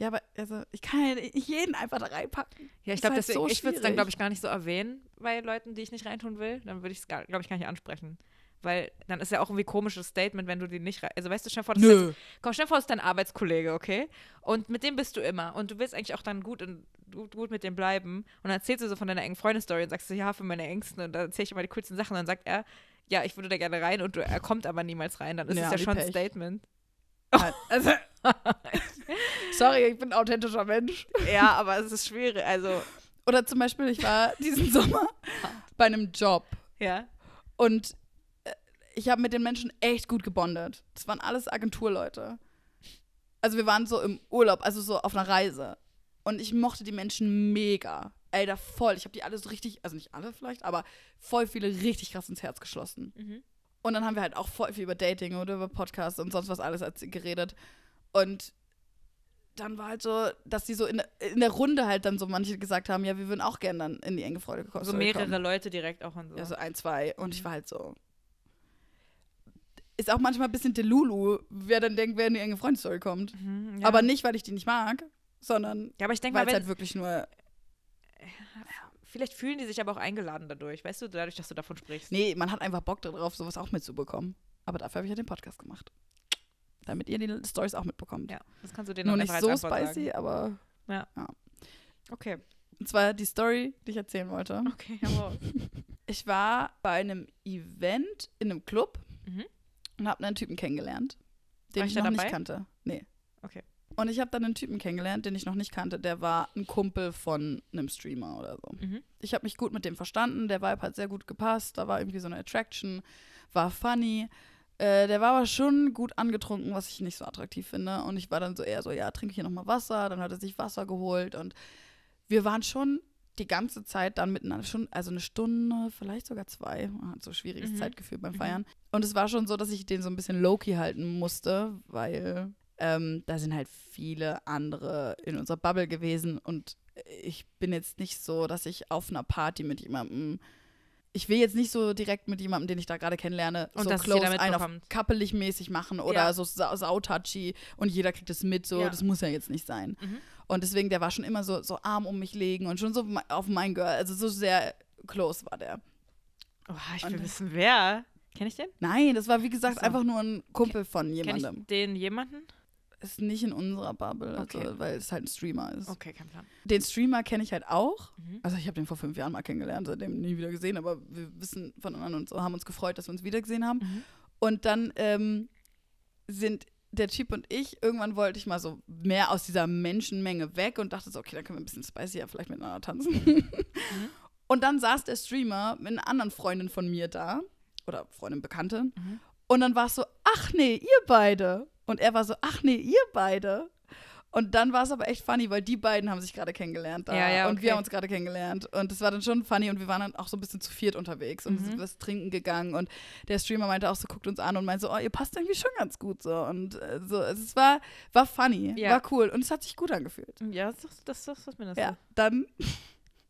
ja, aber also ich kann ja nicht jeden einfach da reinpacken. Ja, ich glaube, halt so ich würde es dann, glaube ich, gar nicht so erwähnen bei Leuten, die ich nicht reintun will. Dann würde ich es, glaube ich, gar nicht ansprechen. Weil dann ist ja auch irgendwie ein komisches Statement, wenn du die nicht rein. Also weißt du, schnell vor, das Nö. Jetzt, komm, schnell vor, ist dein Arbeitskollege, okay? Und mit dem bist du immer. Und du willst eigentlich auch dann gut, in, gut, gut mit dem bleiben. Und dann erzählst du so von deiner engen Freundesstory und sagst du, ja, für meine Ängsten. Und dann erzähl ich immer die coolsten Sachen. Und dann sagt er, ja, ich würde da gerne rein. Und du, er kommt aber niemals rein. Dann ist es ja, schon ein Statement. Ja. Also. Sorry, ich bin ein authentischer Mensch. Ja, aber es ist schwierig. Also. Oder zum Beispiel, ich war diesen Sommer bei einem Job. Ja. Und äh, ich habe mit den Menschen echt gut gebondet. Das waren alles Agenturleute. Also wir waren so im Urlaub, also so auf einer Reise. Und ich mochte die Menschen mega. Alter, voll. Ich habe die alle so richtig, also nicht alle vielleicht, aber voll viele richtig krass ins Herz geschlossen. Mhm. Und dann haben wir halt auch voll viel über Dating oder über Podcasts und sonst was alles geredet. Und dann war halt so, dass die so in, in der Runde halt dann so manche gesagt haben, ja, wir würden auch gerne dann in die enge Freude kommen. So mehrere Leute direkt auch und so. Ja, so ein, zwei. Und ich mhm. war halt so. Ist auch manchmal ein bisschen Delulu, wer dann denkt, wer in die enge Freundesstory kommt. Mhm, ja. Aber nicht, weil ich die nicht mag, sondern ja, aber ich denke weil es halt wirklich nur. Vielleicht fühlen die sich aber auch eingeladen dadurch, weißt du, dadurch, dass du davon sprichst. Nee, man hat einfach Bock darauf, sowas auch mitzubekommen. Aber dafür habe ich ja den Podcast gemacht damit ihr die Stories auch mitbekommt. Ja, das kannst du dir noch Nur nicht so spicy, sagen. aber ja. ja. Okay. Und zwar die Story, die ich erzählen wollte. Okay, jawohl. Ich war bei einem Event in einem Club mhm. und habe einen Typen kennengelernt, den war ich, ich noch dabei? nicht kannte. Nee. Okay. Und ich habe dann einen Typen kennengelernt, den ich noch nicht kannte. Der war ein Kumpel von einem Streamer oder so. Mhm. Ich habe mich gut mit dem verstanden. Der Vibe hat sehr gut gepasst. Da war irgendwie so eine Attraction, war funny. Äh, der war aber schon gut angetrunken, was ich nicht so attraktiv finde. Und ich war dann so eher so, ja, trinke ich hier nochmal Wasser. Dann hat er sich Wasser geholt. Und wir waren schon die ganze Zeit dann miteinander, schon, also eine Stunde, vielleicht sogar zwei. Hat so schwieriges mhm. Zeitgefühl beim mhm. Feiern. Mhm. Und es war schon so, dass ich den so ein bisschen low-key halten musste, weil ähm, da sind halt viele andere in unserer Bubble gewesen. Und ich bin jetzt nicht so, dass ich auf einer Party mit jemandem ich will jetzt nicht so direkt mit jemandem, den ich da gerade kennenlerne, und so close einen auf kappelig mäßig machen oder ja. so sautouchy und jeder kriegt es mit, so ja. das muss ja jetzt nicht sein. Mhm. Und deswegen, der war schon immer so, so arm um mich legen und schon so auf mein Girl, also so sehr close war der. Oh, ich will und wissen, wer. Kenn ich den? Nein, das war wie gesagt so. einfach nur ein Kumpel Ken, von jemandem. Kenn ich den jemanden? Ist nicht in unserer Bubble, also, okay. weil es halt ein Streamer ist. Okay, kein Plan. Den Streamer kenne ich halt auch. Mhm. Also ich habe den vor fünf Jahren mal kennengelernt, seitdem nie wieder gesehen, aber wir wissen von anderen und so haben uns gefreut, dass wir uns wiedergesehen haben. Mhm. Und dann ähm, sind der Chip und ich, irgendwann wollte ich mal so mehr aus dieser Menschenmenge weg und dachte so, okay, dann können wir ein bisschen spicier vielleicht miteinander tanzen. Mhm. und dann saß der Streamer mit einer anderen Freundin von mir da, oder Freundin Bekannte, mhm. und dann war es so, ach nee, ihr beide. Und er war so, ach nee, ihr beide. Und dann war es aber echt funny, weil die beiden haben sich gerade kennengelernt da. Ja, ja, okay. Und wir haben uns gerade kennengelernt. Und es war dann schon funny und wir waren dann auch so ein bisschen zu viert unterwegs und mhm. sind was trinken gegangen. Und der Streamer meinte auch so, guckt uns an und meinte so, oh, ihr passt irgendwie schon ganz gut so. Und äh, so, also es war, war funny, ja. war cool und es hat sich gut angefühlt. Ja, das ist das, das, was mir das Ja, dann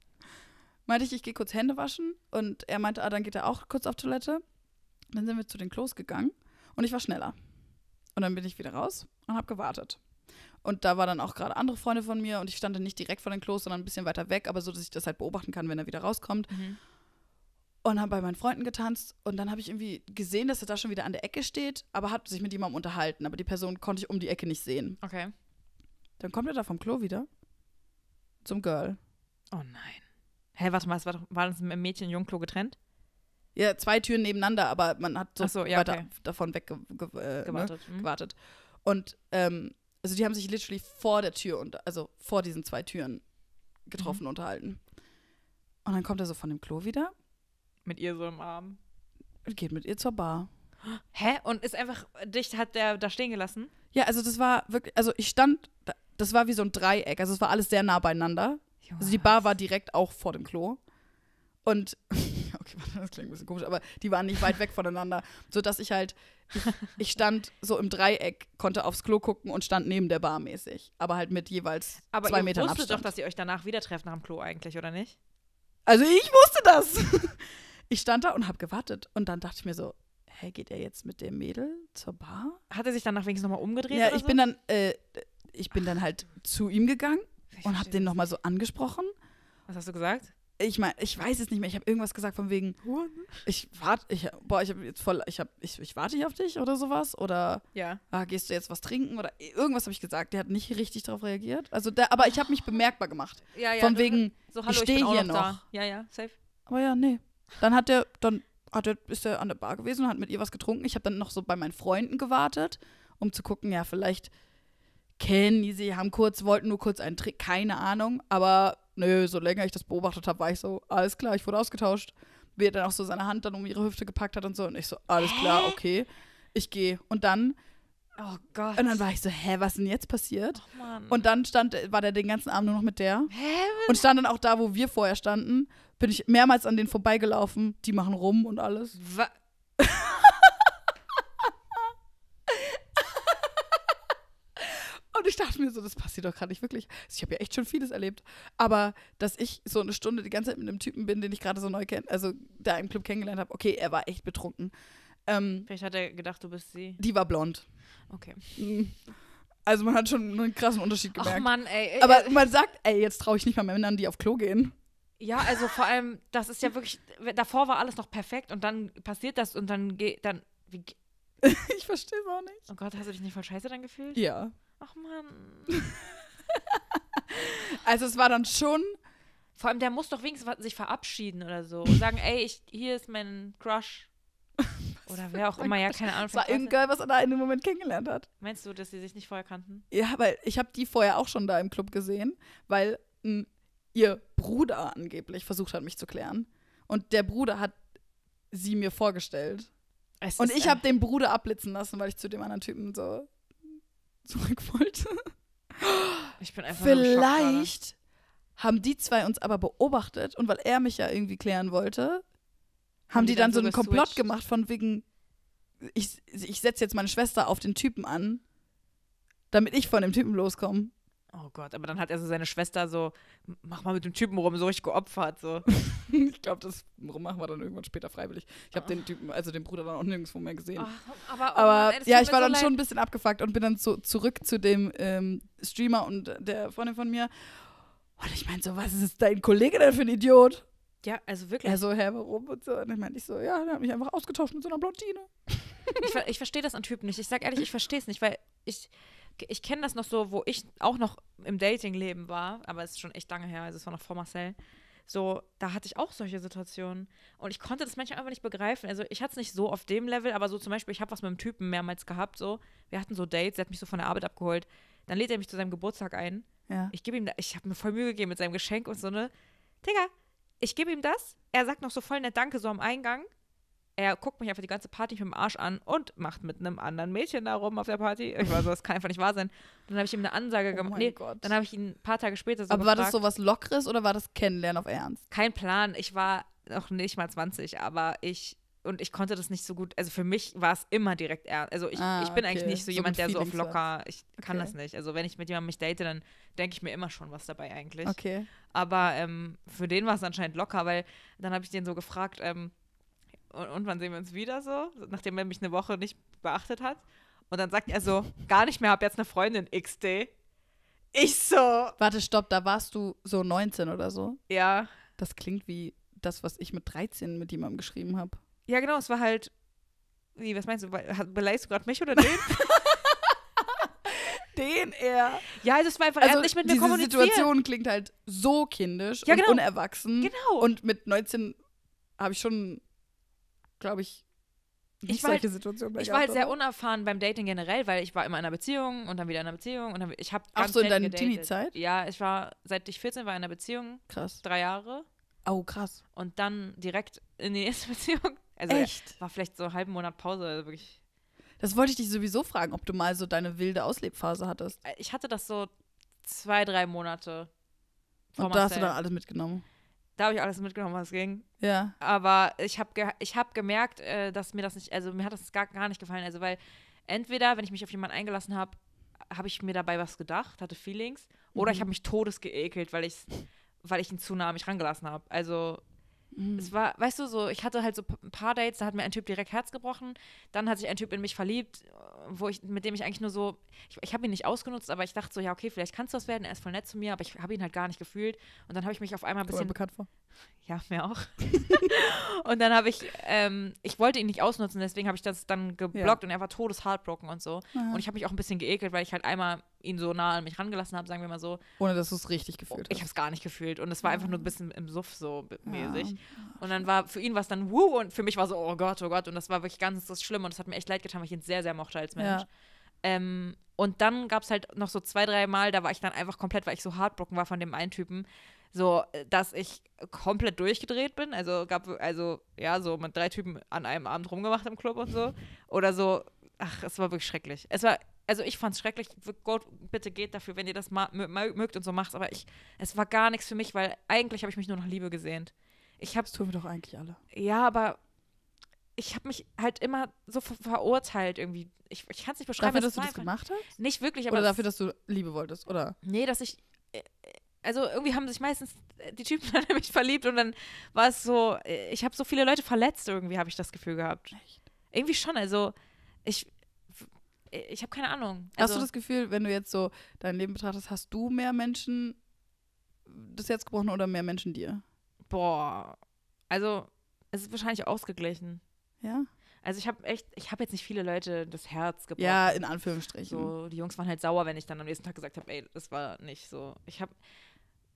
meinte ich, ich gehe kurz Hände waschen und er meinte, ah, dann geht er auch kurz auf Toilette. Dann sind wir zu den Klos gegangen und ich war schneller. Und dann bin ich wieder raus und habe gewartet. Und da waren dann auch gerade andere Freunde von mir und ich stand dann nicht direkt vor den Klos, sondern ein bisschen weiter weg, aber so, dass ich das halt beobachten kann, wenn er wieder rauskommt. Mhm. Und habe bei meinen Freunden getanzt und dann habe ich irgendwie gesehen, dass er da schon wieder an der Ecke steht, aber hat sich mit jemandem unterhalten, aber die Person konnte ich um die Ecke nicht sehen. Okay. Dann kommt er da vom Klo wieder zum Girl. Oh nein. Hä, warte mal, war, doch, war das mit dem Mädchen und Jungklo getrennt? Ja, zwei Türen nebeneinander, aber man hat so, so ja, weiter okay. davon weggewartet. Äh, ne? mhm. Und ähm, also die haben sich literally vor der Tür und also vor diesen zwei Türen getroffen mhm. unterhalten. Und dann kommt er so von dem Klo wieder. Mit ihr so im Arm. Und geht mit ihr zur Bar. Hä? Und ist einfach dich, hat der da stehen gelassen? Ja, also das war wirklich, also ich stand, das war wie so ein Dreieck, also es war alles sehr nah beieinander. Jonas. Also die Bar war direkt auch vor dem Klo. Und das klingt ein bisschen komisch, aber die waren nicht weit weg voneinander, sodass ich halt, ich, ich, stand so im Dreieck, konnte aufs Klo gucken und stand neben der Bar mäßig, aber halt mit jeweils aber zwei Metern Abstand. Aber ihr wusstet doch, dass ihr euch danach wieder treffen dem Klo eigentlich, oder nicht? Also ich wusste das. Ich stand da und habe gewartet und dann dachte ich mir so, hä, geht er jetzt mit dem Mädel zur Bar? Hat er sich danach wenigstens nochmal umgedreht? Ja, ich so? bin dann, äh, ich bin Ach. dann halt zu ihm gegangen ich und habe den nochmal so angesprochen. Was hast du gesagt? ich meine, ich weiß es nicht mehr. Ich habe irgendwas gesagt von wegen, ich warte, ich, boah, ich habe jetzt voll, ich habe, ich, ich warte hier auf dich oder sowas oder, ja, ah, gehst du jetzt was trinken oder irgendwas habe ich gesagt. Der hat nicht richtig darauf reagiert. Also, da, aber ich habe mich bemerkbar gemacht. Ja, ja, von wegen, so, hallo, ich stehe hier noch. Da. Ja, ja, safe. Aber ja, nee. Dann hat der, dann hat der, ist er an der Bar gewesen und hat mit ihr was getrunken. Ich habe dann noch so bei meinen Freunden gewartet, um zu gucken, ja, vielleicht kennen die sie, haben kurz, wollten nur kurz einen Trick, keine Ahnung, aber nö, so länger ich das beobachtet habe, war ich so, alles klar, ich wurde ausgetauscht. Wie er dann auch so seine Hand dann um ihre Hüfte gepackt hat und so. Und ich so, alles klar, okay, ich gehe. Und dann Oh Gott. Und dann war ich so, hä, was denn jetzt passiert? Oh und dann stand, war der den ganzen Abend nur noch mit der. Hä? Und stand dann auch da, wo wir vorher standen, bin ich mehrmals an denen vorbeigelaufen. Die machen rum und alles. Was? ich dachte mir so, das passiert doch gerade nicht wirklich. Also, ich habe ja echt schon vieles erlebt. Aber dass ich so eine Stunde die ganze Zeit mit einem Typen bin, den ich gerade so neu kenne, also da im Club kennengelernt habe, okay, er war echt betrunken. Ähm, Vielleicht hat er gedacht, du bist sie. Die war blond. Okay. Mhm. Also man hat schon einen krassen Unterschied gemerkt. Ach Mann, ey. ey aber man sagt, ey, jetzt traue ich nicht mal Männern, die auf Klo gehen. Ja, also vor allem, das ist ja wirklich, davor war alles noch perfekt und dann passiert das und dann geht, dann, wie, ich verstehe es auch nicht. Oh Gott, hast du dich nicht voll scheiße dann gefühlt? Ja. Ach man. also es war dann schon. Vor allem, der muss doch wenigstens sich verabschieden oder so. Und sagen, ey, ich, hier ist mein Crush. Oder wer auch immer, ja, keine Ahnung. Es war irgendein Girl, was er da in dem Moment kennengelernt hat. Meinst du, dass sie sich nicht vorher kannten? Ja, weil ich habe die vorher auch schon da im Club gesehen, weil m, hm, ihr Bruder angeblich versucht hat, mich zu klären. Und der Bruder hat sie mir vorgestellt. Es und ich habe den Bruder abblitzen lassen, weil ich zu dem anderen Typen so zurück wollte. Ich bin einfach Vielleicht haben die zwei uns aber beobachtet und weil er mich ja irgendwie klären wollte, haben, haben die, dann, so einen Komplott switched. gemacht von wegen, ich, ich setze jetzt meine Schwester auf den Typen an, damit ich von dem Typen loskomme. Oh Gott, aber dann hat er so seine Schwester so, mach mal mit dem Typen rum, so richtig geopfert. So. ich glaube, das machen wir dann irgendwann später freiwillig. Ich habe den Typen, also den Bruder dann auch nirgendwo mehr gesehen. Oh, aber, oh, aber ey, ja, ich war so dann leid. schon ein bisschen abgefuckt und bin dann zu, zurück zu dem ähm, Streamer und der Freundin von mir. Und ich meine so, was ist dein Kollege denn für ein Idiot? Ja, also wirklich. Er so, hä, warum und so. Und ich meinte ich so, ja, der hat mich einfach ausgetauscht mit so einer Blondine. ich, ich verstehe das an Typen nicht. Ich sag ehrlich, ich verstehe es nicht, weil ich ich kenne das noch so, wo ich auch noch im Datingleben war, aber es ist schon echt lange her, also es war noch vor Marcel. So, da hatte ich auch solche Situationen. Und ich konnte das manchmal einfach nicht begreifen. Also, ich hatte es nicht so auf dem Level, aber so zum Beispiel, ich habe was mit einem Typen mehrmals gehabt. So, wir hatten so Dates, der hat mich so von der Arbeit abgeholt. Dann lädt er mich zu seinem Geburtstag ein. Ja. Ich gebe ihm, da, ich habe mir voll Mühe gegeben mit seinem Geschenk und so, ne? Digga, ich gebe ihm das. Er sagt noch so voll nett Danke, so am Eingang er guckt mich einfach die ganze Party mit dem Arsch an und macht mit einem anderen Mädchen da rum auf der Party. Ich weiß, das kann einfach nicht wahr sein. Dann habe ich ihm eine Ansage oh gemacht. Nee, Gott. dann habe ich ihn ein paar Tage später so Aber gefragt, war das so was Lockeres oder war das Kennenlernen auf Ernst? Kein Plan. Ich war noch nicht mal 20, aber ich und ich konnte das nicht so gut. Also für mich war es immer direkt ernst. Also ich, ah, ich bin okay. eigentlich nicht so, so jemand, der so auf locker. Ich kann okay. das nicht. Also wenn ich mit jemandem mich date, dann denke ich mir immer schon was dabei eigentlich. Okay. Aber ähm, für den war es anscheinend locker, weil dann habe ich den so gefragt, ähm, und, und wann sehen wir uns wieder so, nachdem er mich eine Woche nicht beachtet hat. Und dann sagt er so, gar nicht mehr, hab jetzt eine Freundin, XD. Ich so. Warte, stopp, da warst du so 19 oder so. Ja. Das klingt wie das, was ich mit 13 mit jemandem geschrieben habe. Ja, genau, es war halt. Wie, was meinst du? Beleidigst du gerade mich oder den? den er. Ja, also es war einfach, also er nicht mit mir diese kommuniziert. Situation klingt halt so kindisch ja, und genau. unerwachsen. Genau. Und mit 19 habe ich schon glaube ich, nicht ich war solche halt, Situationen Ich war halt sehr unerfahren beim Dating generell, weil ich war immer in einer Beziehung und dann wieder in einer Beziehung und dann, ich habe Auch so in deiner Teenie-Zeit? Ja, ich war, seit ich 14 war in einer Beziehung. Krass. Drei Jahre. Oh, krass. Und dann direkt in die erste Beziehung. Also Echt? war vielleicht so einen halben Monat Pause, also wirklich. Das wollte ich dich sowieso fragen, ob du mal so deine wilde Auslebphase hattest. Äh, ich hatte das so zwei, drei Monate. Und da Marcel. hast du dann alles mitgenommen. Da habe ich alles mitgenommen, was ging. Ja. Aber ich habe ge hab gemerkt, äh, dass mir das nicht, also mir hat das gar, gar nicht gefallen. Also, weil entweder, wenn ich mich auf jemanden eingelassen habe, habe ich mir dabei was gedacht, hatte Feelings, oder ich mhm. habe mich todesgeekelt, weil ich weil ich ihn zu nah an mich rangelassen habe. Also es mhm. war, weißt du, so, ich hatte halt so ein paar Dates, da hat mir ein Typ direkt Herz gebrochen. Dann hat sich ein Typ in mich verliebt, äh, wo ich, mit dem ich eigentlich nur so, ich, ich habe ihn nicht ausgenutzt, aber ich dachte so, ja, okay, vielleicht kannst du das werden, er ist voll nett zu mir, aber ich habe ihn halt gar nicht gefühlt. Und dann habe ich mich auf einmal ein bisschen. bekannt vor. Ja, mir auch. und dann habe ich, ähm, ich wollte ihn nicht ausnutzen, deswegen habe ich das dann geblockt ja. und er war todesheartbroken und so. Ja. Und ich habe mich auch ein bisschen geekelt, weil ich halt einmal ihn so nah an mich rangelassen habe, sagen wir mal so. Ohne dass du es richtig gefühlt hast. Ich habe es gar nicht gefühlt und es war einfach nur ein bisschen im Suff so mäßig. Ja. Und dann war für ihn was dann wuh und für mich war so oh Gott, oh Gott und das war wirklich ganz das schlimm und es hat mir echt leid getan, weil ich ihn sehr sehr mochte als Mensch. Ja. Ähm, und dann gab es halt noch so zwei, drei Mal, da war ich dann einfach komplett, weil ich so heartbroken war von dem einen Typen, so, äh, dass ich komplett durchgedreht bin. Also gab, also ja, so mit drei Typen an einem Abend rumgemacht im Club und so. Oder so, ach, es war wirklich schrecklich. Es war also ich fand es schrecklich. Gott, bitte geht dafür, wenn ihr das mögt und so macht. Aber ich, es war gar nichts für mich, weil eigentlich habe ich mich nur nach Liebe gesehnt. Ich hab's tun wir doch eigentlich alle. Ja, aber ich habe mich halt immer so ver verurteilt irgendwie. Ich, ich kann es nicht beschreiben. Dafür, dass du das gemacht hast? Nicht wirklich, aber. Oder dafür, dass du Liebe wolltest, oder? Nee, dass ich. Äh, äh, also irgendwie haben sich meistens äh, die Typen dann nämlich verliebt und dann war es so, ich habe so viele Leute verletzt, irgendwie habe ich das Gefühl gehabt. Echt? Irgendwie schon, also ich, äh, ich habe keine Ahnung. Also, hast du also das Gefühl, wenn du jetzt so dein Leben betrachtest, hast du mehr Menschen das Herz gebrochen oder mehr Menschen dir? Boah, also es ist wahrscheinlich ausgeglichen. Ja. Also ich habe echt, ich habe jetzt nicht viele Leute das Herz gebrochen. Ja, in Anführungsstrichen. So, die Jungs waren halt sauer, wenn ich dann am nächsten Tag gesagt habe, ey, das war nicht so. Ich habe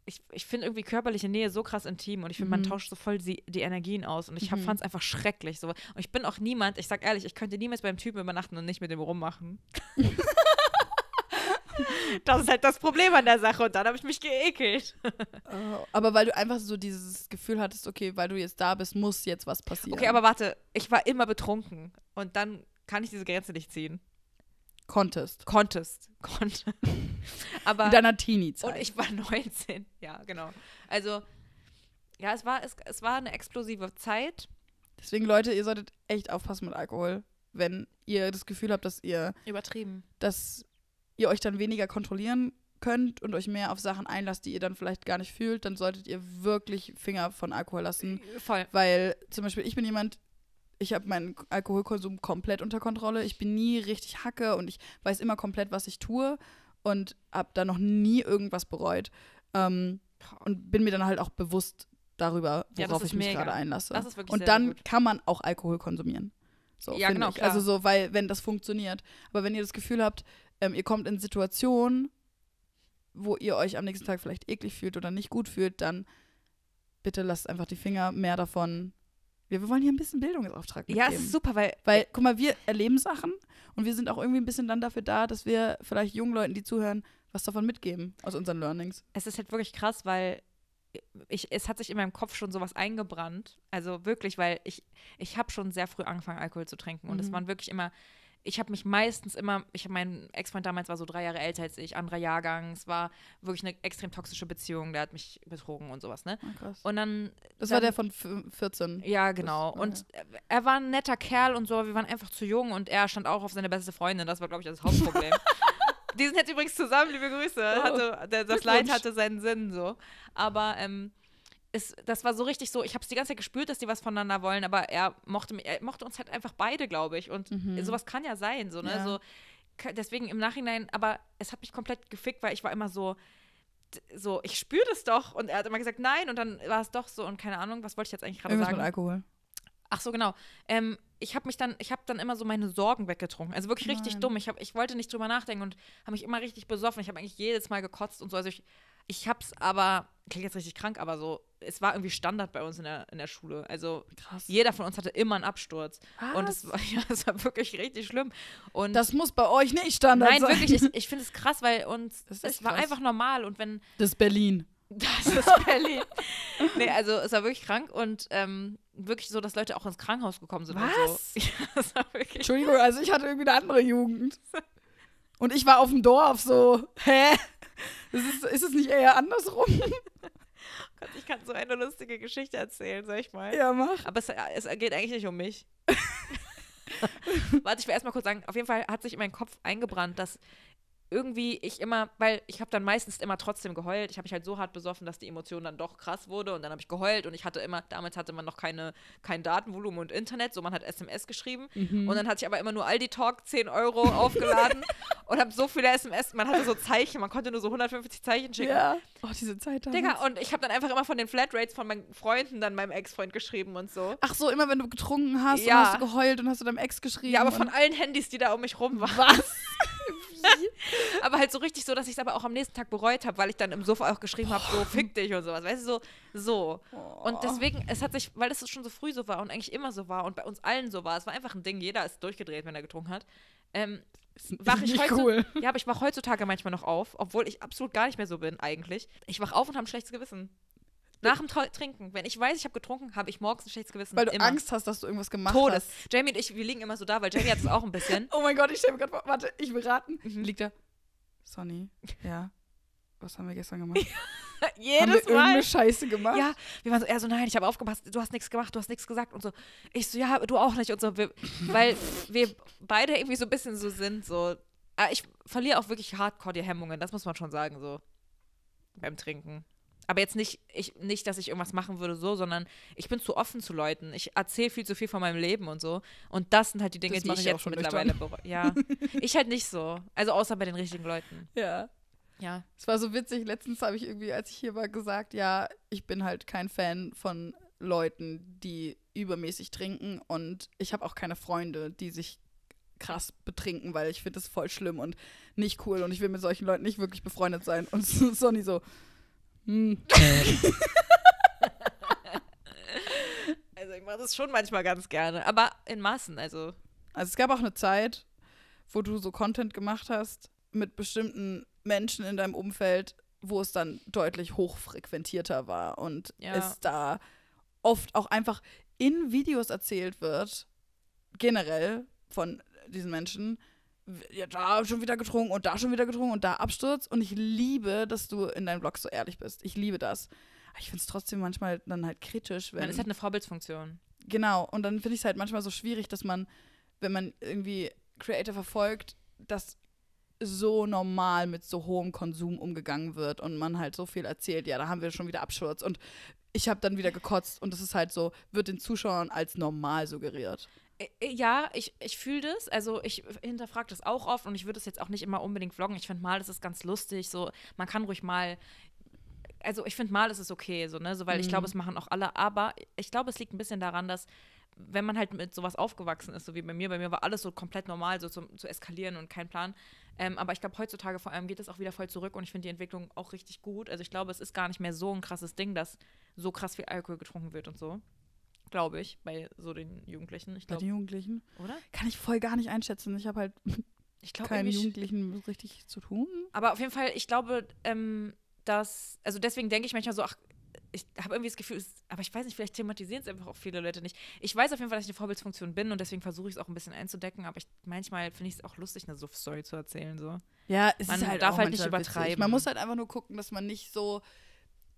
ich, ich finde irgendwie körperliche Nähe so krass intim und ich finde, man mhm. tauscht so voll die, die Energien aus und ich mhm. fand es einfach schrecklich. So. Und ich bin auch niemand, ich sag ehrlich, ich könnte niemals beim Typen übernachten und nicht mit dem rummachen. das ist halt das Problem an der Sache und dann habe ich mich geekelt. Oh, aber weil du einfach so dieses Gefühl hattest, okay, weil du jetzt da bist, muss jetzt was passieren. Okay, aber warte, ich war immer betrunken und dann kann ich diese Grenze nicht ziehen. Konntest. Konntest. Konnte. Aber in deiner Teenie-Zeit. Und ich war 19, ja, genau. Also, ja, es war, es, es war eine explosive Zeit. Deswegen, Leute, ihr solltet echt aufpassen mit Alkohol, wenn ihr das Gefühl habt, dass ihr. Übertrieben. Dass ihr euch dann weniger kontrollieren könnt und euch mehr auf Sachen einlasst, die ihr dann vielleicht gar nicht fühlt, dann solltet ihr wirklich Finger von Alkohol lassen. Voll. Weil zum Beispiel, ich bin jemand, ich habe meinen Alkoholkonsum komplett unter Kontrolle. Ich bin nie richtig hacke und ich weiß immer komplett, was ich tue und habe da noch nie irgendwas bereut. Ähm, und bin mir dann halt auch bewusst darüber, worauf ja, ich mich gerade einlasse. und dann sehr, kann man auch Alkohol konsumieren. So, ja, genau. Ich. Also so, weil, wenn das funktioniert. Aber wenn ihr das Gefühl habt, ähm, ihr kommt in Situationen, wo ihr euch am nächsten Tag vielleicht eklig fühlt oder nicht gut fühlt, dann bitte lasst einfach die Finger mehr davon wir, wir wollen hier ein bisschen Bildungsauftrag mitgeben. Ja, es ist super, weil. Weil, guck mal, wir erleben Sachen und wir sind auch irgendwie ein bisschen dann dafür da, dass wir vielleicht jungen Leuten, die zuhören, was davon mitgeben aus unseren Learnings. Es ist halt wirklich krass, weil ich, es hat sich in meinem Kopf schon sowas eingebrannt. Also wirklich, weil ich, ich habe schon sehr früh angefangen, Alkohol zu trinken. Und es mhm. waren wirklich immer ich habe mich meistens immer, ich mein Ex-Freund damals war so drei Jahre älter als ich, anderer Jahrgang, es war wirklich eine extrem toxische Beziehung, der hat mich betrogen und sowas, ne? Oh, krass. Und dann. Das dann, war der von 14. Ja, genau. Bis, ah, und ja. er war ein netter Kerl und so, aber wir waren einfach zu jung und er stand auch auf seine beste Freundin, das war, glaube ich, das Hauptproblem. Die sind jetzt übrigens zusammen, liebe Grüße. Oh, hatte, der, das Leid hatte seinen Sinn so. Aber ähm, ist, das war so richtig so, ich habe es die ganze Zeit gespürt, dass die was voneinander wollen, aber er mochte, er mochte uns halt einfach beide, glaube ich. Und mhm. sowas kann ja sein, so, ne? Ja. So, deswegen im Nachhinein, aber es hat mich komplett gefickt, weil ich war immer so, so, ich spüre das doch. Und er hat immer gesagt, nein, und dann war es doch so und keine Ahnung, was wollte ich jetzt eigentlich gerade sagen? Mit Alkohol. Ach so, genau. Ähm, ich habe mich dann, ich habe dann immer so meine Sorgen weggetrunken. Also wirklich Nein. richtig dumm. Ich, hab, ich wollte nicht drüber nachdenken und habe mich immer richtig besoffen. Ich habe eigentlich jedes Mal gekotzt und so. Also ich ich hab's aber, klingt jetzt richtig krank, aber so, es war irgendwie Standard bei uns in der, in der Schule. Also Krass. jeder von uns hatte immer einen Absturz. Was? Und es war, ja, es war wirklich richtig schlimm. Und das muss bei euch nicht Standard nein, sein. Nein, wirklich, ich, ich finde es krass, weil uns, es war einfach normal. Und wenn. Das ist Berlin. Das ist Berlin. nee, also es war wirklich krank und ähm, wirklich so, dass Leute auch ins Krankenhaus gekommen sind. Was? So. Ja, Entschuldigung, also ich hatte irgendwie eine andere Jugend. Und ich war auf dem Dorf so, hä? Ist, ist es nicht eher andersrum? Oh ich kann so eine lustige Geschichte erzählen, sag ich mal. Ja, mach. Aber es, äh, es geht eigentlich nicht um mich. Warte, ich will erstmal kurz sagen, auf jeden Fall hat sich in meinen Kopf eingebrannt, dass irgendwie ich immer, weil ich habe dann meistens immer trotzdem geheult. Ich habe mich halt so hart besoffen, dass die Emotion dann doch krass wurde und dann habe ich geheult und ich hatte immer, damals hatte man noch keine, kein Datenvolumen und Internet, so man hat SMS geschrieben mhm. und dann hatte ich aber immer nur Aldi Talk 10 Euro aufgeladen und habe so viele SMS, man hatte so Zeichen, man konnte nur so 150 Zeichen schicken. Ja, oh, diese Zeit damals. Digga, und ich habe dann einfach immer von den Flatrates von meinen Freunden dann meinem Ex-Freund geschrieben und so. Ach so, immer wenn du getrunken hast ja. und hast du geheult und hast du deinem Ex geschrieben. Ja, aber von allen Handys, die da um mich rum waren. Was? aber halt so richtig so, dass ich es aber auch am nächsten Tag bereut habe, weil ich dann im Sofa auch geschrieben habe, so fick dich und sowas, weißt du, so, so. Oh. Und deswegen, es hat sich, weil es schon so früh so war und eigentlich immer so war und bei uns allen so war, es war einfach ein Ding, jeder ist durchgedreht, wenn er getrunken hat, ähm, wach ich cool. Ja, aber ich wache heutzutage manchmal noch auf, obwohl ich absolut gar nicht mehr so bin eigentlich. Ich wache auf und habe ein schlechtes Gewissen. Nach dem Trinken, wenn ich weiß, ich habe getrunken, habe ich morgens ein schlechtes Gewissen. Weil du immer. Angst hast, dass du irgendwas gemacht Todes. hast. Todes. Jamie und ich, wir liegen immer so da, weil Jamie hat es auch ein bisschen. oh mein Gott, ich stelle mir gerade vor, warte, ich will raten. Mhm. Liegt da, Sonny, ja, was haben wir gestern gemacht? Jedes haben wir Mal. irgendeine Scheiße gemacht? Ja, wir waren so, er so, nein, ich habe aufgepasst, du hast nichts gemacht, du hast nichts gesagt und so. Ich so, ja, du auch nicht und so. Wir, weil wir beide irgendwie so ein bisschen so sind, so. Ah, ich verliere auch wirklich hardcore die Hemmungen, das muss man schon sagen, so. Beim Trinken aber jetzt nicht, ich, nicht, dass ich irgendwas machen würde, so, sondern ich bin zu offen zu Leuten. Ich erzähle viel zu viel von meinem Leben und so. Und das sind halt die Dinge, das die ich, ich jetzt mittlerweile bereue. Ja. ich halt nicht so. Also außer bei den richtigen Leuten. Ja. Ja. Es war so witzig. Letztens habe ich irgendwie, als ich hier war, gesagt, ja, ich bin halt kein Fan von Leuten, die übermäßig trinken. Und ich habe auch keine Freunde, die sich krass betrinken, weil ich finde das voll schlimm und nicht cool und ich will mit solchen Leuten nicht wirklich befreundet sein. Und Sonny so, hm. also ich mache das schon manchmal ganz gerne, aber in Maßen, also. Also es gab auch eine Zeit, wo du so Content gemacht hast mit bestimmten Menschen in deinem Umfeld, wo es dann deutlich hochfrequentierter war und ja. es da oft auch einfach in Videos erzählt wird, generell von diesen Menschen, ja, da schon wieder getrunken und da schon wieder getrunken und da Absturz. Und ich liebe, dass du in deinen Vlogs so ehrlich bist. Ich liebe das. Aber ich finde es trotzdem manchmal dann halt kritisch. Wenn, man ist halt eine Vorbildsfunktion. Genau. Und dann finde ich es halt manchmal so schwierig, dass man, wenn man irgendwie Creator verfolgt, dass so normal mit so hohem Konsum umgegangen wird und man halt so viel erzählt, ja, da haben wir schon wieder Absturz und ich habe dann wieder gekotzt und das ist halt so, wird den Zuschauern als normal suggeriert. Äh, äh, ja, ich, ich fühle das. Also ich hinterfrage das auch oft und ich würde es jetzt auch nicht immer unbedingt vloggen. Ich finde mal, das ist ganz lustig. So, man kann ruhig mal. Also ich finde mal, es ist okay, so, ne? So, weil mhm. ich glaube, es machen auch alle. Aber ich glaube, es liegt ein bisschen daran, dass wenn man halt mit sowas aufgewachsen ist, so wie bei mir, bei mir war alles so komplett normal, so zu, zu eskalieren und kein Plan. Ähm, aber ich glaube, heutzutage vor allem geht es auch wieder voll zurück und ich finde die Entwicklung auch richtig gut. Also ich glaube, es ist gar nicht mehr so ein krasses Ding, dass so krass viel Alkohol getrunken wird und so. Glaube ich, bei so den Jugendlichen. Ich glaub, bei den Jugendlichen? Oder? Kann ich voll gar nicht einschätzen. Ich habe halt ich glaub, keinen Jugendlichen richtig zu tun. Aber auf jeden Fall, ich glaube, ähm, dass, also deswegen denke ich manchmal so, ach, ich habe irgendwie das Gefühl, es, aber ich weiß nicht, vielleicht thematisieren es einfach auch viele Leute nicht. Ich weiß auf jeden Fall, dass ich eine Vorbildfunktion bin und deswegen versuche ich es auch ein bisschen einzudecken, aber ich, manchmal finde ich es auch lustig, eine Suff-Story zu erzählen. So. Ja, es man ist halt darf halt nicht übertreiben. Witzig. Man muss halt einfach nur gucken, dass man nicht so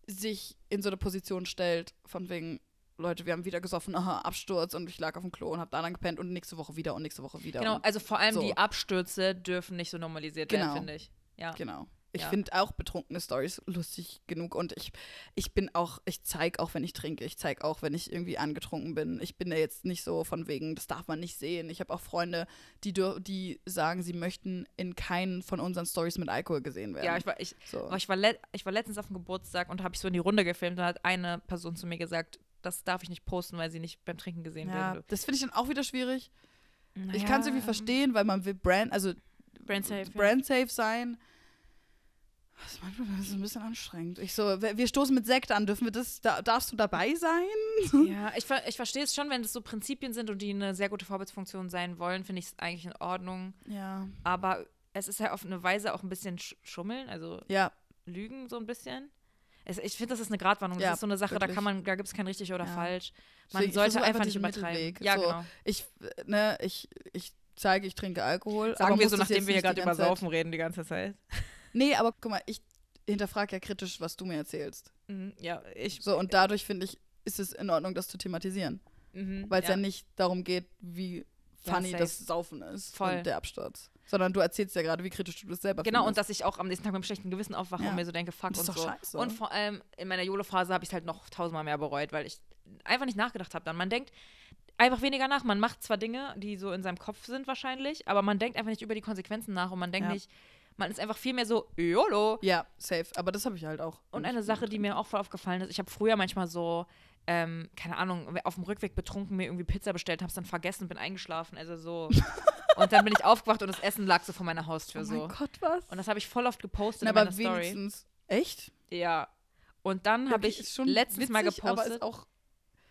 sich in so eine Position stellt, von wegen, Leute, wir haben wieder gesoffen, aha, Absturz und ich lag auf dem Klo und habe da dann gepennt und nächste Woche wieder und nächste Woche wieder. Genau, also vor allem so. die Abstürze dürfen nicht so normalisiert genau. werden, finde ich. Ja. Genau. Ich ja. finde auch betrunkene Stories lustig genug und ich, ich bin auch, ich zeige auch, wenn ich trinke, ich zeige auch, wenn ich irgendwie angetrunken bin. Ich bin da jetzt nicht so von wegen, das darf man nicht sehen. Ich habe auch Freunde, die, die sagen, sie möchten in keinen von unseren Stories mit Alkohol gesehen werden. Ja, ich war, ich, so. ich war, ich war letztens auf dem Geburtstag und habe ich so in die Runde gefilmt und hat eine Person zu mir gesagt, das darf ich nicht posten, weil sie nicht beim Trinken gesehen ja, werden. Das finde ich dann auch wieder schwierig. Naja, ich kann es irgendwie verstehen, weil man will Brand, also Brand safe, Brand safe sein. Das ist manchmal ein bisschen anstrengend. Ich so, wir stoßen mit Sekt an, dürfen wir das, da, darfst du dabei sein? Ja, ich, ich verstehe es schon, wenn das so Prinzipien sind und die eine sehr gute Vorbildfunktion sein wollen, finde ich es eigentlich in Ordnung. Ja. Aber es ist ja auf eine Weise auch ein bisschen schummeln, also ja. lügen so ein bisschen es, ich finde, das ist eine Gratwanderung. Das ja, ist so eine Sache, wirklich. da kann man, da gibt es kein richtig oder ja. falsch. Man ich sollte einfach, einfach nicht übertreiben. Ja, so. genau. Ich, ne, ich, ich zeige, ich trinke Alkohol. Sagen wir so, nachdem wir hier gerade über Saufen reden die ganze Zeit. Nee, aber guck mal, ich hinterfrage ja kritisch, was du mir erzählst. Mhm, ja, ich. So, und äh dadurch finde ich, ist es in Ordnung, das zu thematisieren. Mhm, Weil es ja. ja nicht darum geht, wie funny ja, das Saufen ist Voll. und der Absturz. Sondern du erzählst ja gerade, wie kritisch du das selber genau, findest. Genau, und dass ich auch am nächsten Tag mit einem schlechten Gewissen aufwache ja. und mir so denke, fuck das ist und doch so. Scheiße. Und vor allem in meiner YOLO-Phase habe ich es halt noch tausendmal mehr bereut, weil ich einfach nicht nachgedacht habe dann. Man denkt einfach weniger nach. Man macht zwar Dinge, die so in seinem Kopf sind wahrscheinlich, aber man denkt einfach nicht über die Konsequenzen nach und man denkt ja. nicht, man ist einfach viel mehr so YOLO. Ja, safe. Aber das habe ich halt auch. Und eine Sache, die mir auch voll aufgefallen ist, ich habe früher manchmal so ähm, keine Ahnung, auf dem Rückweg betrunken mir irgendwie Pizza bestellt, hab's dann vergessen und bin eingeschlafen. Also so. und dann bin ich aufgewacht und das Essen lag so vor meiner Haustür. Oh so. mein Gott, was? Und das habe ich voll oft gepostet Na, in meiner aber Story. wenigstens. Echt? Ja. Und dann habe ich letztes witzig, Mal gepostet. Aber auch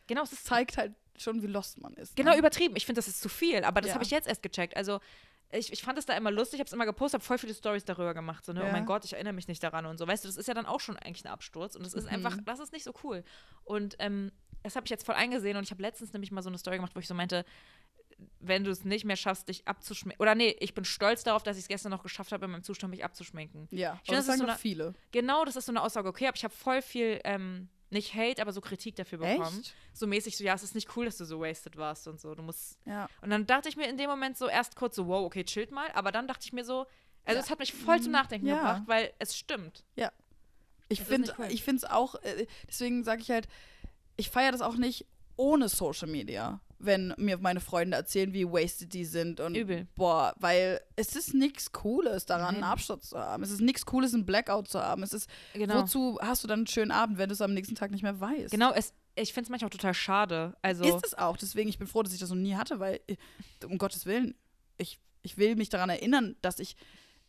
genau, es zeigt halt schon, wie lost man ist. Genau, ne? übertrieben. Ich finde, das ist zu viel. Aber das ja. habe ich jetzt erst gecheckt. Also ich, ich fand es da immer lustig, habe es immer gepostet, habe voll viele Stories darüber gemacht. So, ne? Oh ja. Oh mein Gott, ich erinnere mich nicht daran und so. Weißt du, das ist ja dann auch schon eigentlich ein Absturz und das ist mhm. einfach, das ist nicht so cool. Und ähm, das habe ich jetzt voll eingesehen und ich habe letztens nämlich mal so eine Story gemacht, wo ich so meinte, wenn du es nicht mehr schaffst, dich abzuschminken. Oder nee, ich bin stolz darauf, dass ich es gestern noch geschafft habe, in meinem Zustand mich abzuschminken. Ja, ich find, das, das sagen so eine, viele. Genau, das ist so eine Aussage. Okay, aber ich habe voll viel ähm, nicht Hate, aber so Kritik dafür bekommen. Echt? So mäßig so, ja, es ist nicht cool, dass du so wasted warst und so. Du musst. Ja. Und dann dachte ich mir in dem Moment so erst kurz so, wow, okay, chillt mal. Aber dann dachte ich mir so, also ja. es hat mich voll zum mhm. Nachdenken ja. gebracht, weil es stimmt. Ja. Ich finde cool. ich finde es auch, äh, deswegen sage ich halt, ich feiere das auch nicht ohne Social Media wenn mir meine Freunde erzählen, wie wasted die sind und Übel. boah, weil es ist nichts Cooles, daran Nein. Mhm. einen Absturz zu haben. Es ist nichts Cooles, einen Blackout zu haben. Es ist, genau. wozu hast du dann einen schönen Abend, wenn du es am nächsten Tag nicht mehr weißt? Genau, es, ich finde es manchmal auch total schade. Also ist es auch, deswegen, ich bin froh, dass ich das noch nie hatte, weil, äh, um Gottes Willen, ich, ich will mich daran erinnern, dass ich,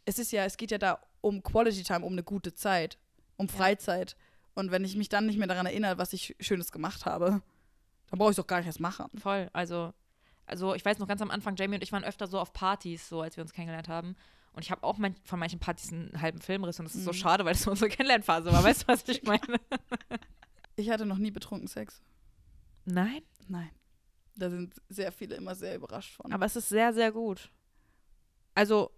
es ist ja, es geht ja da um Quality Time, um eine gute Zeit, um Freizeit. Ja. Und wenn ich mich dann nicht mehr daran erinnere, was ich Schönes gemacht habe. Da brauche ich doch gar nicht erst machen. Voll. Also, also ich weiß noch ganz am Anfang, Jamie und ich waren öfter so auf Partys, so als wir uns kennengelernt haben. Und ich habe auch mein, von manchen Partys einen halben Filmriss und das ist mhm. so schade, weil das unsere Kennenlernphase war. Weißt du, was ich meine? Ich hatte noch nie betrunken Sex. Nein? Nein. Da sind sehr viele immer sehr überrascht von. Aber es ist sehr, sehr gut. Also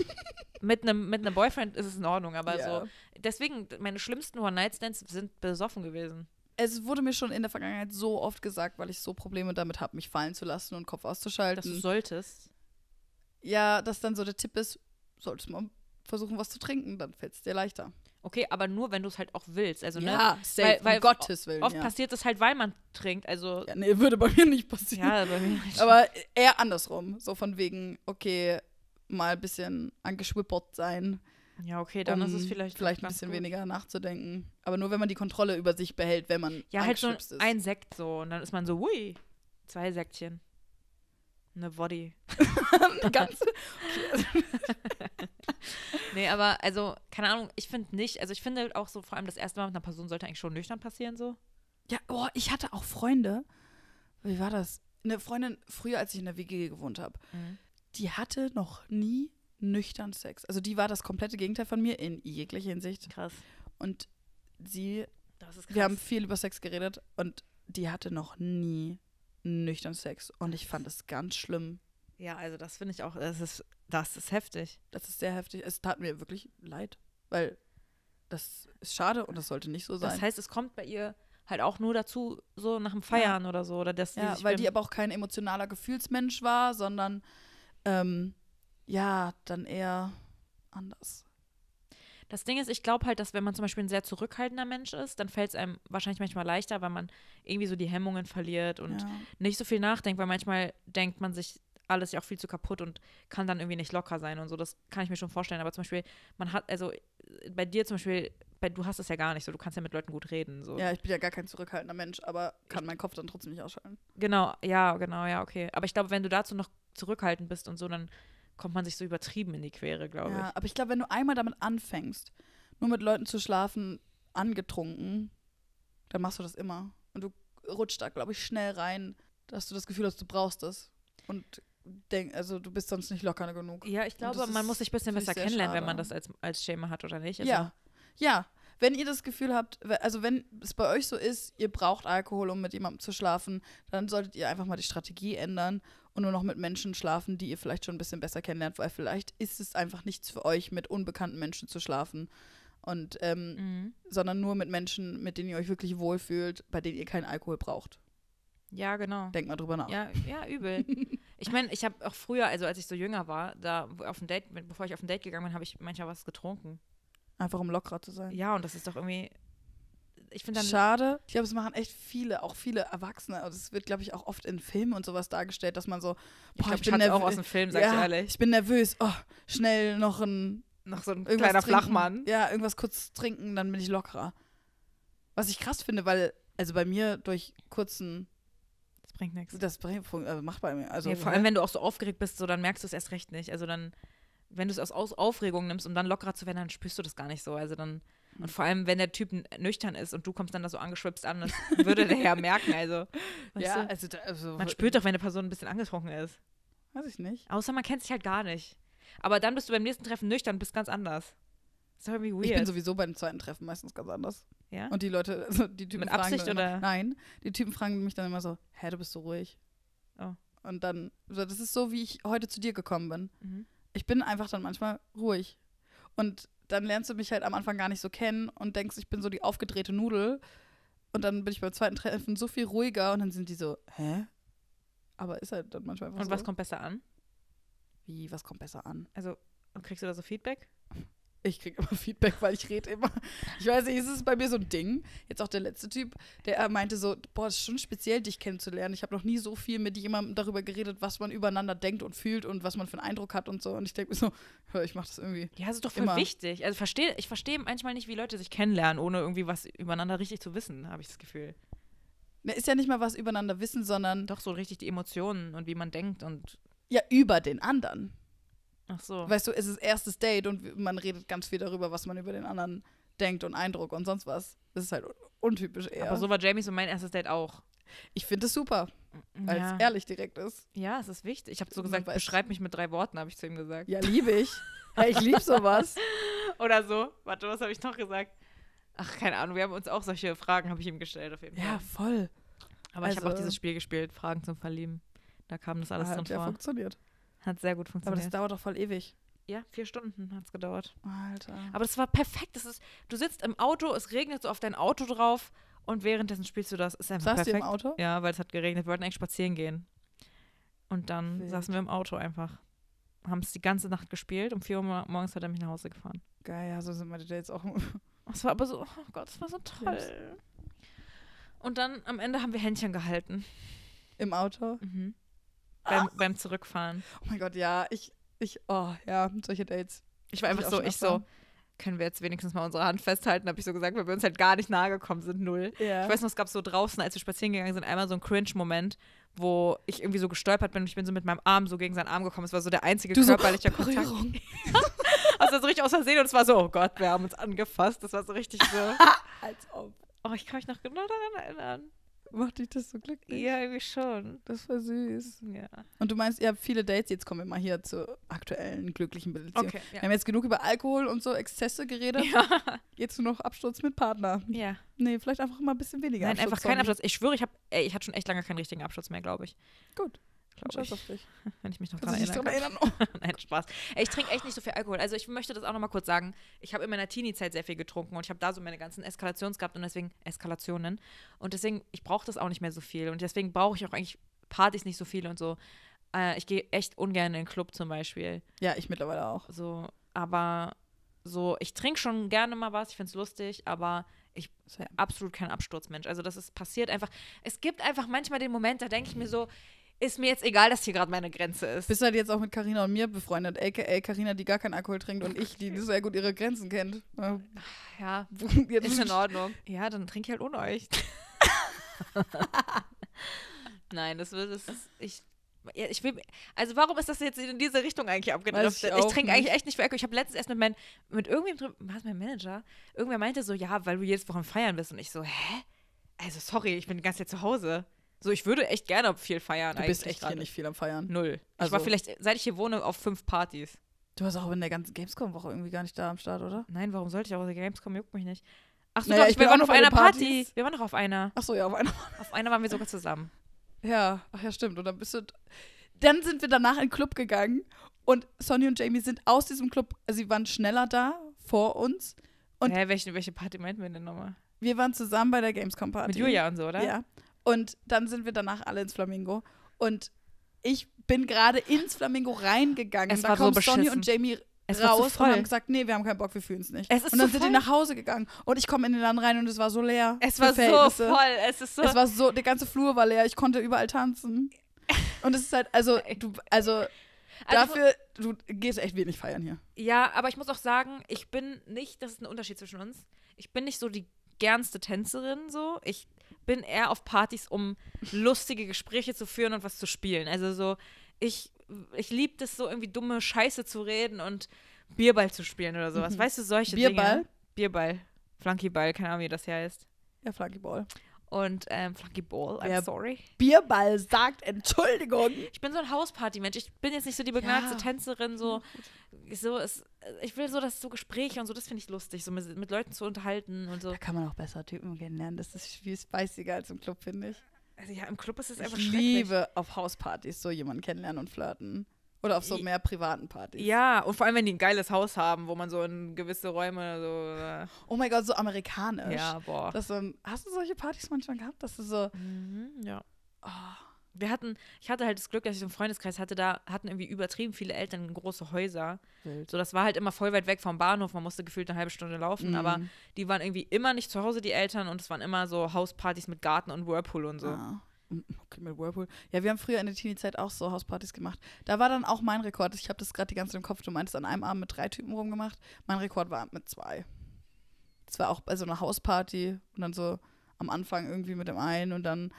mit einem mit Boyfriend ist es in Ordnung, aber ja. so deswegen meine schlimmsten One Night Stands sind besoffen gewesen es wurde mir schon in der Vergangenheit so oft gesagt, weil ich so Probleme damit habe, mich fallen zu lassen und Kopf auszuschalten. Dass du solltest. Ja, dass dann so der Tipp ist, solltest mal versuchen, was zu trinken, dann fällt es dir leichter. Okay, aber nur, wenn du es halt auch willst. Also, ne? ja, ne? safe, weil, weil um Gottes Willen. Oft ja. passiert es halt, weil man trinkt. Also ja, nee, würde bei mir nicht passieren. Ja, bei mir nicht. Aber eher andersrum. So von wegen, okay, mal ein bisschen angeschwippert sein ja, okay, dann um ist es vielleicht vielleicht ein bisschen gut. weniger nachzudenken, aber nur wenn man die Kontrolle über sich behält, wenn man Ja, halt so ist. ein Sekt so und dann ist man so, ui, zwei Sektchen. Eine Body. Eine ganze. nee, aber also, keine Ahnung, ich finde nicht, also ich finde halt auch so, vor allem das erste Mal mit einer Person sollte eigentlich schon nüchtern passieren, so. Ja, boah, ich hatte auch Freunde. Wie war das? Eine Freundin, früher, als ich in der WG gewohnt habe, mhm. die hatte noch nie nüchtern Sex. Also die war das komplette Gegenteil von mir in jeglicher Hinsicht. Krass. Und sie, das ist krass. wir haben viel über Sex geredet und die hatte noch nie nüchtern Sex und ich fand es ganz schlimm. Ja, also das finde ich auch, das ist, das ist heftig. Das ist sehr heftig. Es tat mir wirklich leid, weil das ist schade und das sollte nicht so sein. Das heißt, es kommt bei ihr halt auch nur dazu, so nach dem Feiern ja. oder so. Oder dass ja, weil die aber auch kein emotionaler Gefühlsmensch war, sondern ähm, ja, dann eher anders. Das Ding ist, ich glaube halt, dass wenn man zum Beispiel ein sehr zurückhaltender Mensch ist, dann fällt es einem wahrscheinlich manchmal leichter, weil man irgendwie so die Hemmungen verliert und ja. nicht so viel nachdenkt, weil manchmal denkt man sich alles ja auch viel zu kaputt und kann dann irgendwie nicht locker sein und so. Das kann ich mir schon vorstellen. Aber zum Beispiel, man hat, also bei dir zum Beispiel, bei, du hast es ja gar nicht so, du kannst ja mit Leuten gut reden. So. Ja, ich bin ja gar kein zurückhaltender Mensch, aber kann meinen Kopf dann trotzdem nicht ausschalten. Genau, ja, genau, ja, okay. Aber ich glaube, wenn du dazu noch zurückhaltend bist und so, dann kommt man sich so übertrieben in die Quere, glaube ja, ich. Aber ich glaube, wenn du einmal damit anfängst, nur mit Leuten zu schlafen, angetrunken, dann machst du das immer. Und du rutschst da, glaube ich, schnell rein, dass du das Gefühl hast, du brauchst das. Und denk, also du bist sonst nicht locker genug. Ja, ich glaube, man muss sich ein bisschen besser kennenlernen, schade. wenn man das als, als Schema hat oder nicht. Also ja. Ja, wenn ihr das Gefühl habt, also wenn es bei euch so ist, ihr braucht Alkohol, um mit jemandem zu schlafen, dann solltet ihr einfach mal die Strategie ändern und nur noch mit Menschen schlafen, die ihr vielleicht schon ein bisschen besser kennenlernt, weil vielleicht ist es einfach nichts für euch, mit unbekannten Menschen zu schlafen. Und ähm, mhm. sondern nur mit Menschen, mit denen ihr euch wirklich wohlfühlt, bei denen ihr keinen Alkohol braucht. Ja, genau. Denkt mal drüber nach. Ja, ja übel. ich meine, ich habe auch früher, also als ich so jünger war, da auf ein Date, bevor ich auf ein Date gegangen bin, habe ich manchmal was getrunken. Einfach um lockerer zu sein. Ja, und das ist doch irgendwie. Ich finde Schade. Ich glaube, es machen echt viele, auch viele Erwachsene. Also es wird, glaube ich, auch oft in Filmen und sowas dargestellt, dass man so. Boah, ich, glaub, ich bin nervös. auch aus dem Film, sag ja, ich ehrlich. Ich bin nervös. Oh, schnell noch ein. Noch so ein kleiner trinken. Flachmann. Ja, irgendwas kurz trinken, dann bin ich lockerer. Was ich krass finde, weil, also bei mir durch kurzen das bringt nichts. Das bringt, also macht bei mir. Also, nee, vor allem, wenn du auch so aufgeregt bist, so, dann merkst du es erst recht nicht. Also dann wenn du es aus, Aufregung nimmst, um dann lockerer zu werden, dann spürst du das gar nicht so. Also dann, und vor allem, wenn der Typ nüchtern ist und du kommst dann da so angeschwipst an, das würde der ja merken. Also, ja, du, also, also, man spürt doch, wenn eine Person ein bisschen angetrunken ist. Weiß ich nicht. Außer man kennt sich halt gar nicht. Aber dann bist du beim nächsten Treffen nüchtern, bist ganz anders. Das ist irgendwie weird. Ich bin sowieso beim zweiten Treffen meistens ganz anders. Ja? Und die Leute, also die Typen Mit fragen oder? Immer, nein, die Typen fragen mich dann immer so, hä, du bist so ruhig. Oh. Und dann, das ist so, wie ich heute zu dir gekommen bin. Mhm ich bin einfach dann manchmal ruhig. Und dann lernst du mich halt am Anfang gar nicht so kennen und denkst, ich bin so die aufgedrehte Nudel. Und dann bin ich beim zweiten Treffen so viel ruhiger und dann sind die so, hä? Aber ist halt dann manchmal einfach Und so. was kommt besser an? Wie, was kommt besser an? Also, und kriegst du da so Feedback? Ich kriege immer Feedback, weil ich rede immer. Ich weiß nicht, ist es bei mir so ein Ding? Jetzt auch der letzte Typ, der äh, meinte so, boah, das ist schon speziell, dich kennenzulernen. Ich habe noch nie so viel mit jemandem darüber geredet, was man übereinander denkt und fühlt und was man für einen Eindruck hat und so. Und ich denke mir so, ich mache das irgendwie. Ja, das ist doch voll immer. wichtig. Also versteh, ich verstehe manchmal nicht, wie Leute sich kennenlernen, ohne irgendwie was übereinander richtig zu wissen, habe ich das Gefühl. Na, ne, ist ja nicht mal was übereinander wissen, sondern. Doch so richtig die Emotionen und wie man denkt und. Ja, über den anderen. Ach so. Weißt du, es ist erstes Date und man redet ganz viel darüber, was man über den anderen denkt und Eindruck und sonst was. Das ist halt untypisch eher. Aber so war Jamies und mein erstes Date auch. Ich finde es super, mm, weil es ja. ehrlich direkt ist. Ja, es ist wichtig. Ich habe so gesagt, beschreib mich mit drei Worten, habe ich zu ihm gesagt. Ja, liebe ich. ja, ich liebe sowas. Oder so. Warte, was habe ich noch gesagt? Ach, keine Ahnung. Wir haben uns auch solche Fragen, habe ich ihm gestellt auf jeden Fall. Ja, voll. Aber also, ich habe auch dieses Spiel gespielt, Fragen zum Verlieben. Da kam das alles ah, halt, drin ja, Ja, funktioniert. Hat sehr gut funktioniert. Aber das dauert doch voll ewig. Ja, vier Stunden hat es gedauert. Alter. Aber das war perfekt. Das ist, du sitzt im Auto, es regnet so auf dein Auto drauf und währenddessen spielst du das. Ist einfach Saß perfekt. du im Auto? Ja, weil es hat geregnet. Wir wollten eigentlich spazieren gehen. Und dann Wild. saßen wir im Auto einfach. Haben es die ganze Nacht gespielt. Um 4 Uhr morgens hat er mich nach Hause gefahren. Geil, ja, so sind meine Dates auch. Es war aber so, oh Gott, es war so toll. Und dann am Ende haben wir Händchen gehalten. Im Auto? Mhm beim, ah. beim Zurückfahren. Oh mein Gott, ja, ich, ich, oh ja, solche Dates. Ich war einfach ich so, ich so, können wir jetzt wenigstens mal unsere Hand festhalten, habe ich so gesagt, weil wir uns halt gar nicht nahe gekommen sind, null. Yeah. Ich weiß noch, es gab so draußen, als wir spazieren gegangen sind, einmal so einen Cringe-Moment, wo ich irgendwie so gestolpert bin und ich bin so mit meinem Arm so gegen seinen Arm gekommen. Es war so der einzige du körperliche so, oh, Kontakt. also so richtig aus Versehen und es war so, oh Gott, wir haben uns angefasst. Das war so richtig so. Als ob. Oh, ich kann mich noch genau daran erinnern. Macht dich das so glücklich? Ja, irgendwie schon. Das war süß. Ja. Und du meinst, ihr habt viele Dates, jetzt kommen wir mal hier zur aktuellen glücklichen Beziehung. Okay, ja. Wir haben jetzt genug über Alkohol und so Exzesse geredet. Ja. Jetzt nur noch Absturz mit Partner. Ja. Nee, vielleicht einfach mal ein bisschen weniger Nein, Absturz einfach keinen Absturz. Ich schwöre, ich, hab, ey, ich hatte schon echt lange keinen richtigen Absturz mehr, glaube ich. Gut. Scheiß auf dich. Wenn ich mich noch Kannst dran erinnern, dran erinnern? Oh. Nein, Spaß. Ich trinke echt nicht so viel Alkohol. Also ich möchte das auch nochmal kurz sagen. Ich habe in meiner Teenie-Zeit sehr viel getrunken und ich habe da so meine ganzen Eskalations gehabt und deswegen Eskalationen. Und deswegen, ich brauche das auch nicht mehr so viel. Und deswegen brauche ich auch eigentlich Partys nicht so viel und so. Äh, ich gehe echt ungern in den Club zum Beispiel. Ja, ich mittlerweile auch. So, aber so, ich trinke schon gerne mal was, ich finde es lustig, aber ich bin absolut kein Absturzmensch. Also das ist passiert einfach. Es gibt einfach manchmal den Moment, da denke ich mir so, ist mir jetzt egal, dass hier gerade meine Grenze ist. Bist halt jetzt auch mit Karina und mir befreundet, aka Karina, die gar keinen Alkohol trinkt und ich, die sehr gut ihre Grenzen kennt. Ja, ja ist in Ordnung. Ja, dann trinke ich halt ohne euch. Nein, das wird es. Ich, ich will, also warum ist das jetzt in diese Richtung eigentlich abgedriftet? ich, ich trinke eigentlich echt nicht mehr Alkohol. Ich habe letztens erst mit meinem, mit irgendwem drüber, war es mein Manager? Irgendwer meinte so, ja, weil du jedes Wochen feiern bist. Und ich so, hä? Also sorry, ich bin die ganze Zeit zu Hause. So, ich würde echt gerne viel feiern. Du bist echt hier nicht viel am Feiern. Null. Also, ich war also vielleicht, seit ich hier wohne, auf fünf Partys. Du warst auch in der ganzen Gamescom-Woche irgendwie gar nicht da am Start, oder? Nein, warum sollte ich auch? Die Gamescom juckt mich nicht. Ach so, naja, doch, ich wir waren auf einer Party. Wir waren noch auf einer. Ach so, ja, auf einer. Auf einer waren wir sogar zusammen. Ja, ach ja, stimmt. Und dann bist du. Dann sind wir danach in den Club gegangen und Sonny und Jamie sind aus diesem Club, also sie waren schneller da vor uns. Und Hä, welche, welche Party meinten wir denn nochmal? Wir waren zusammen bei der Gamescom-Party. Mit Julia und so, oder? Ja. Und dann sind wir danach alle ins Flamingo. Und ich bin gerade ins Flamingo reingegangen. Es da war kommen so Sonny und Jamie es raus und haben gesagt, nee, wir haben keinen Bock, wir fühlen es nicht. Es und dann sind voll. die nach Hause gegangen und ich komme in den Laden rein und es war so leer. Es war so voll, es ist so. Es war so, der ganze Flur war leer, ich konnte überall tanzen. und es ist halt, also, du, also, also dafür, du gehst echt wenig feiern hier. Ja, aber ich muss auch sagen, ich bin nicht, das ist ein Unterschied zwischen uns, ich bin nicht so die gernste Tänzerin so. Ich bin eher auf Partys, um lustige Gespräche zu führen und was zu spielen. Also so, ich, ich liebe das so irgendwie dumme Scheiße zu reden und Bierball zu spielen oder sowas. Mhm. Weißt du, solche Bierball? Dinge. Bierball? Bierball. Flunkyball, keine Ahnung, wie das heißt. Ja, Flunkyball und ähm, Flunky Ball, I'm Der sorry. Bierball sagt Entschuldigung. Ich bin so ein Hausparty-Mensch. Ich bin jetzt nicht so die begnadete ja. Tänzerin, so, so ist, ich will so, dass so Gespräche und so, das finde ich lustig, so mit, mit, Leuten zu unterhalten und so. Da kann man auch besser Typen kennenlernen. Das ist viel spiciger als im Club, finde ich. Also ja, im Club ist es einfach ich schrecklich. Ich liebe auf Hauspartys so jemanden kennenlernen und flirten. Oder auf so mehr privaten Partys. Ja, und vor allem, wenn die ein geiles Haus haben, wo man so in gewisse Räume so. Äh, oh mein Gott, so amerikanisch. Ja, boah. Das, um, hast du solche Partys manchmal gehabt, dass du so. Mhm, ja. Oh. Wir hatten, ich hatte halt das Glück, dass ich so einen Freundeskreis hatte, da hatten irgendwie übertrieben viele Eltern große Häuser. Wild. So, das war halt immer voll weit weg vom Bahnhof, man musste gefühlt eine halbe Stunde laufen, mhm. aber die waren irgendwie immer nicht zu Hause, die Eltern, und es waren immer so Hauspartys mit Garten und Whirlpool und so. Ja. Ah okay, mit Whirlpool. Ja, wir haben früher in der Teenie-Zeit auch so Hauspartys gemacht. Da war dann auch mein Rekord. Ich habe das gerade die ganze Zeit im Kopf. Du meintest, an einem Abend mit drei Typen rumgemacht. Mein Rekord war mit zwei. Das war auch bei so einer Hausparty und dann so am Anfang irgendwie mit dem einen und dann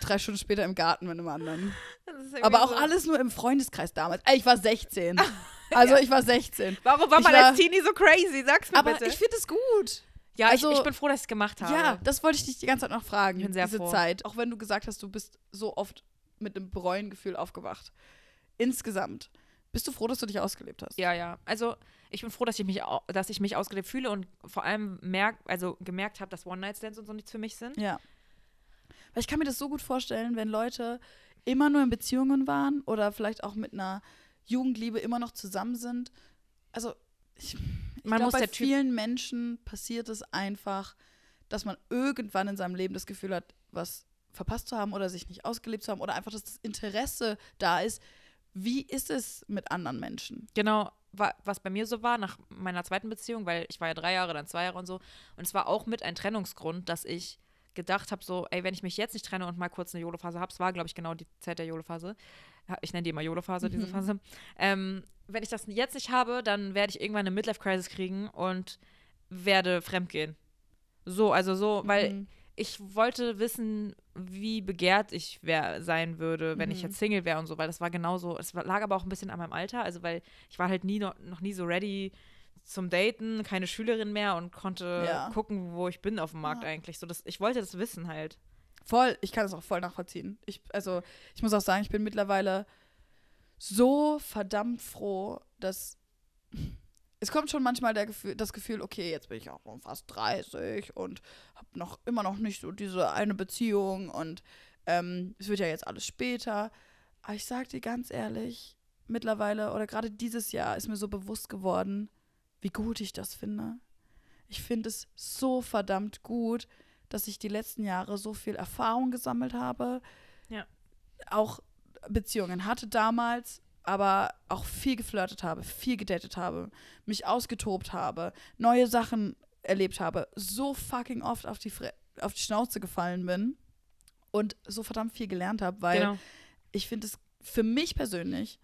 drei Stunden später im Garten mit dem anderen. Aber auch so alles nur im Freundeskreis damals. Ey, Ich war 16. Also ja. ich war 16. Warum war ich man war, als Teenie so crazy? Sag's mir aber bitte. Aber ich finde es gut. Ja, also, ich, ich, also, bin froh, dass ich es gemacht habe. Ja, das wollte ich dich die ganze Zeit noch fragen. Ich bin sehr diese froh. Zeit, auch wenn du gesagt hast, du bist so oft mit einem bereuen aufgewacht. Insgesamt. Bist du froh, dass du dich ausgelebt hast? Ja, ja. Also ich bin froh, dass ich mich, dass ich mich ausgelebt fühle und vor allem merk, also gemerkt habe, dass One-Night-Stands und so nichts für mich sind. Ja. Weil ich kann mir das so gut vorstellen, wenn Leute immer nur in Beziehungen waren oder vielleicht auch mit einer Jugendliebe immer noch zusammen sind. Also ich ich glaub, muss bei vielen Menschen passiert es einfach, dass man irgendwann in seinem Leben das Gefühl hat, was verpasst zu haben oder sich nicht ausgelebt zu haben oder einfach, dass das Interesse da ist. Wie ist es mit anderen Menschen? Genau, was bei mir so war nach meiner zweiten Beziehung, weil ich war ja drei Jahre, dann zwei Jahre und so. Und es war auch mit ein Trennungsgrund, dass ich gedacht habe, so, ey, wenn ich mich jetzt nicht trenne und mal kurz eine YOLO-Phase habe, es war, glaube ich, genau die Zeit der YOLO-Phase. Ich nenne die immer YOLO-Phase, mhm. diese Phase. Ähm, wenn ich das jetzt nicht habe, dann werde ich irgendwann eine Midlife-Crisis kriegen und werde fremdgehen. So, also so, mhm. weil ich wollte wissen, wie begehrt ich wär, sein würde, wenn mhm. ich jetzt Single wäre und so, weil das war genauso. Es lag aber auch ein bisschen an meinem Alter, also weil ich war halt nie noch, noch nie so ready zum Daten, keine Schülerin mehr und konnte ja. gucken, wo ich bin auf dem Markt ja. eigentlich. So, das, ich wollte das wissen halt. Voll, ich kann es auch voll nachvollziehen. Ich, also, ich muss auch sagen, ich bin mittlerweile so verdammt froh, dass es kommt schon manchmal der Gefühl, das Gefühl, okay, jetzt bin ich auch fast 30 und habe noch immer noch nicht so diese eine Beziehung und ähm, es wird ja jetzt alles später. Aber ich sag dir ganz ehrlich, mittlerweile oder gerade dieses Jahr ist mir so bewusst geworden, wie gut ich das finde. Ich finde es so verdammt gut, dass ich die letzten Jahre so viel Erfahrung gesammelt habe. Ja. Auch Beziehungen hatte damals, aber auch viel geflirtet habe, viel gedatet habe, mich ausgetobt habe, neue Sachen erlebt habe, so fucking oft auf die, Fre auf die Schnauze gefallen bin und so verdammt viel gelernt habe, weil genau. ich finde es für mich persönlich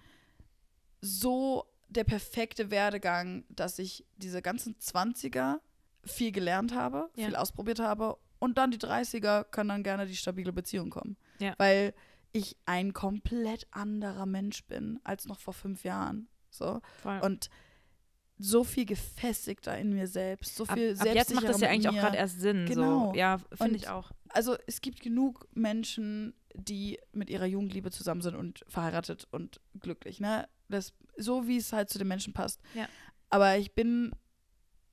so der perfekte Werdegang, dass ich diese ganzen 20er viel gelernt habe, ja. viel ausprobiert habe und dann die 30er können dann gerne die stabile Beziehung kommen. Ja. Weil ich ein komplett anderer Mensch bin als noch vor fünf Jahren. So. Voll. Und so viel gefestigter in mir selbst, so viel ab, ab jetzt macht das ja eigentlich auch gerade erst Sinn. Genau. So. Ja, finde ich auch. Also es gibt genug Menschen, die mit ihrer Jugendliebe zusammen sind und verheiratet und glücklich. Ne? das, so wie es halt zu den Menschen passt. Ja. Aber ich bin,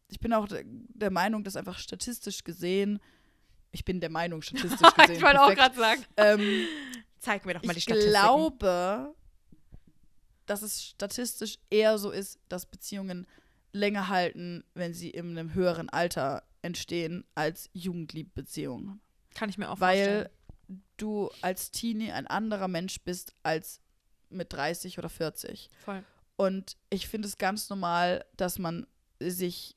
ich bin auch der Meinung, dass einfach statistisch gesehen, ich bin der Meinung, statistisch gesehen. ich wollte auch gerade sagen. Ähm, Zeig mir doch mal die Statistik. Ich glaube, dass es statistisch eher so ist, dass Beziehungen länger halten, wenn sie in einem höheren Alter entstehen, als Jugendliebbeziehungen. Kann ich mir auch Weil vorstellen. Weil du als Teenie ein anderer Mensch bist als mit 30 oder 40. Voll. Und ich finde es ganz normal, dass man sich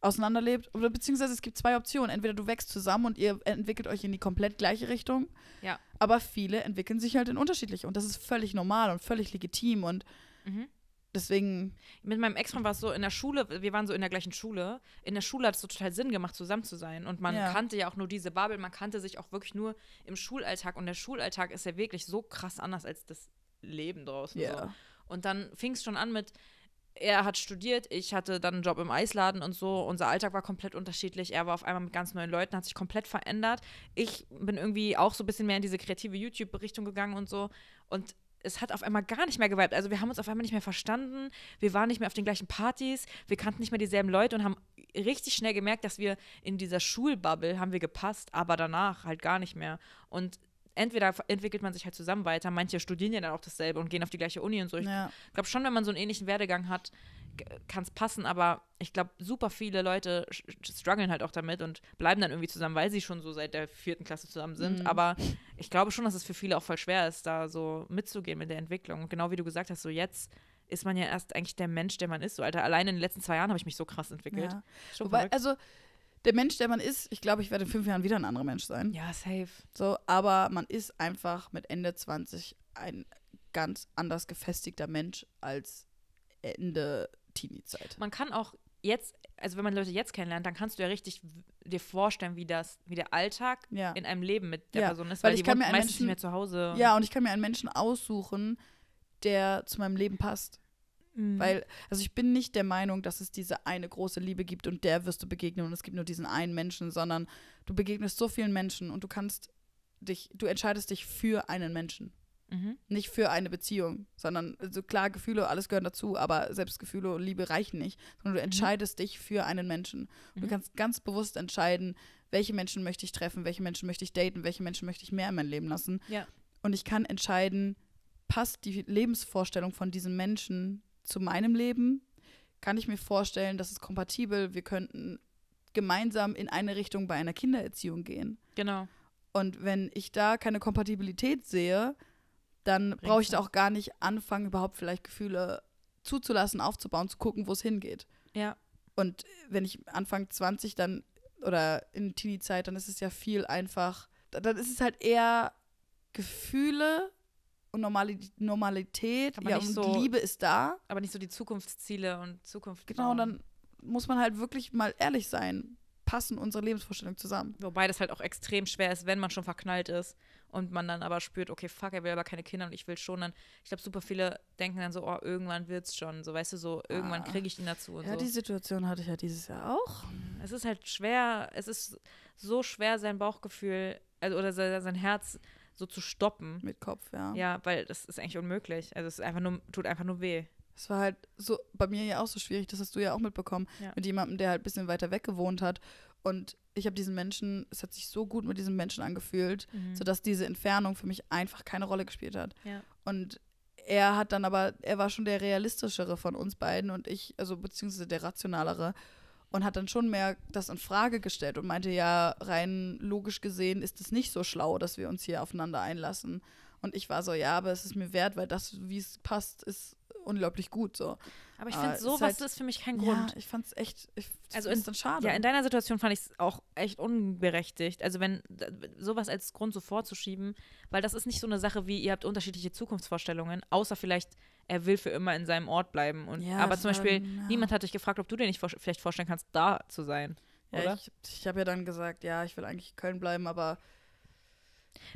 auseinanderlebt. Oder beziehungsweise es gibt zwei Optionen. Entweder du wächst zusammen und ihr entwickelt euch in die komplett gleiche Richtung. Ja. Aber viele entwickeln sich halt in unterschiedliche. Und das ist völlig normal und völlig legitim. Und mhm. deswegen. Mit meinem Ex-Mann war es so in der Schule, wir waren so in der gleichen Schule. In der Schule hat es so total Sinn gemacht, zusammen zu sein. Und man ja. kannte ja auch nur diese Babel, man kannte sich auch wirklich nur im Schulalltag. Und der Schulalltag ist ja wirklich so krass anders als das leben draußen. Yeah. So. Und dann fing es schon an mit, er hat studiert, ich hatte dann einen Job im Eisladen und so. Unser Alltag war komplett unterschiedlich. Er war auf einmal mit ganz neuen Leuten, hat sich komplett verändert. Ich bin irgendwie auch so ein bisschen mehr in diese kreative YouTube-Richtung gegangen und so. Und es hat auf einmal gar nicht mehr geweibt. Also wir haben uns auf einmal nicht mehr verstanden. Wir waren nicht mehr auf den gleichen Partys. Wir kannten nicht mehr dieselben Leute und haben richtig schnell gemerkt, dass wir in dieser Schulbubble haben wir gepasst, aber danach halt gar nicht mehr. Und entweder entwickelt man sich halt zusammen weiter, manche studieren ja dann auch dasselbe und gehen auf die gleiche Uni und so. Ich ja. glaube schon, wenn man so einen ähnlichen Werdegang hat, kann es passen, aber ich glaube, super viele Leute strugglen halt auch damit und bleiben dann irgendwie zusammen, weil sie schon so seit der vierten Klasse zusammen sind. Mhm. Aber ich glaube schon, dass es für viele auch voll schwer ist, da so mitzugehen mit der Entwicklung. Und genau wie du gesagt hast, so jetzt ist man ja erst eigentlich der Mensch, der man ist. So, Alter, allein in den letzten zwei Jahren habe ich mich so krass entwickelt. Ja. Wobei, also der Mensch, der man ist, ich glaube, ich werde in fünf Jahren wieder ein anderer Mensch sein. Ja, safe. So, aber man ist einfach mit Ende 20 ein ganz anders gefestigter Mensch als Ende Teenie-Zeit. Man kann auch jetzt, also wenn man Leute jetzt kennenlernt, dann kannst du ja richtig dir vorstellen, wie das, wie der Alltag ja. in einem Leben mit der ja. Person ist, weil, weil ich die kann mir einen Menschen, nicht mehr zu Hause. Ja, und ich kann mir einen Menschen aussuchen, der zu meinem Leben passt. Mhm. Weil, also ich bin nicht der Meinung, dass es diese eine große Liebe gibt und der wirst du begegnen und es gibt nur diesen einen Menschen, sondern du begegnest so vielen Menschen und du kannst dich, du entscheidest dich für einen Menschen. Mhm. Nicht für eine Beziehung, sondern also klar, Gefühle, alles gehören dazu, aber Selbstgefühle und Liebe reichen nicht, sondern du mhm. entscheidest mhm. dich für einen Menschen. Und du mhm. kannst ganz bewusst entscheiden, welche Menschen möchte ich treffen, welche Menschen möchte ich daten, welche Menschen möchte ich mehr in mein Leben lassen. Ja. Und ich kann entscheiden, passt die Lebensvorstellung von diesem Menschen zu meinem Leben, kann ich mir vorstellen, dass es kompatibel. Wir könnten gemeinsam in eine Richtung bei einer Kindererziehung gehen. Genau. Und wenn ich da keine Kompatibilität sehe, dann brauche ich da auch gar nicht anfangen, überhaupt vielleicht Gefühle zuzulassen, aufzubauen, zu gucken, wo es hingeht. Ja. Und wenn ich Anfang 20 dann oder in Teenie-Zeit, dann ist es ja viel einfach, dann ist es halt eher Gefühle und Normali Normalität aber ja, und so, Liebe ist da. Aber nicht so die Zukunftsziele und Zukunft. Genau, dann muss man halt wirklich mal ehrlich sein. Passen unsere Lebensvorstellungen zusammen. Wobei das halt auch extrem schwer ist, wenn man schon verknallt ist und man dann aber spürt, okay, fuck, er will aber keine Kinder und ich will schon dann. Ich glaube, super viele denken dann so, oh, irgendwann wird's schon. So, weißt du, so, irgendwann ah. kriege ich ihn dazu. ja, so. die Situation hatte ich ja dieses Jahr auch. Es ist halt schwer, es ist so schwer, sein Bauchgefühl also, oder sein Herz so zu stoppen. Mit Kopf, ja. Ja, weil das ist eigentlich unmöglich. Also es einfach nur, tut einfach nur weh. Es war halt so bei mir ja auch so schwierig, das hast du ja auch mitbekommen, ja. mit jemandem, der halt ein bisschen weiter weg gewohnt hat. Und ich habe diesen Menschen, es hat sich so gut mit diesem Menschen angefühlt, mhm. sodass diese Entfernung für mich einfach keine Rolle gespielt hat. Ja. Und er hat dann aber, er war schon der realistischere von uns beiden und ich, also beziehungsweise der rationalere und hat dann schon mehr das in Frage gestellt und meinte ja, rein logisch gesehen ist es nicht so schlau, dass wir uns hier aufeinander einlassen. Und ich war so, ja, aber es ist mir wert, weil das, wie es passt, ist unglaublich gut. So. Aber ich finde, äh, sowas ist, halt, ist für mich kein Grund. Ja, ich fand es echt, ich also ist dann schade. Ja, in deiner Situation fand ich es auch echt unberechtigt. Also wenn sowas als Grund so vorzuschieben, weil das ist nicht so eine Sache wie, ihr habt unterschiedliche Zukunftsvorstellungen, außer vielleicht, er will für immer in seinem Ort bleiben. Und, ja, aber zum Beispiel, dann, ja. niemand hat dich gefragt, ob du dir nicht vor vielleicht vorstellen kannst, da zu sein. Oder? ich, ich habe ja dann gesagt, ja, ich will eigentlich in Köln bleiben, aber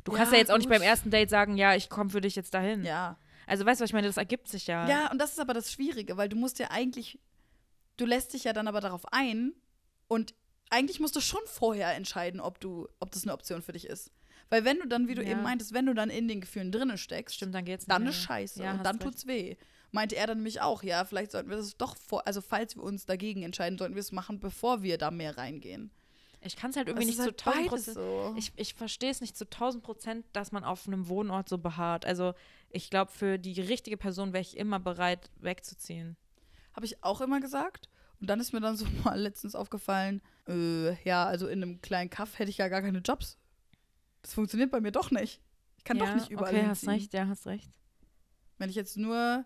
Du kannst ja, ja jetzt auch gut. nicht beim ersten Date sagen, ja, ich komme für dich jetzt dahin. Ja. Also weißt du, was ich meine? Das ergibt sich ja. Ja, und das ist aber das Schwierige, weil du musst ja eigentlich, du lässt dich ja dann aber darauf ein und eigentlich musst du schon vorher entscheiden, ob du, ob das eine Option für dich ist. Weil wenn du dann, wie du ja. eben meintest, wenn du dann in den Gefühlen drinnen steckst, Stimmt, dann geht's dann ist scheiße ja, und dann recht. tut's weh. Meinte er dann nämlich auch, ja, vielleicht sollten wir das doch vor, also falls wir uns dagegen entscheiden, sollten wir es machen, bevor wir da mehr reingehen. Ich kann es halt irgendwie also nicht zu 1000 halt Prozent. Ich, ich verstehe es nicht zu 1000 Prozent, dass man auf einem Wohnort so beharrt. Also ich glaube, für die richtige Person wäre ich immer bereit, wegzuziehen. Habe ich auch immer gesagt. Und dann ist mir dann so mal letztens aufgefallen, äh, ja, also in einem kleinen Kaff hätte ich ja gar keine Jobs. Das funktioniert bei mir doch nicht. Ich kann ja, doch nicht überall. Okay, hinziehen. hast recht, ja, hast recht. Wenn ich jetzt nur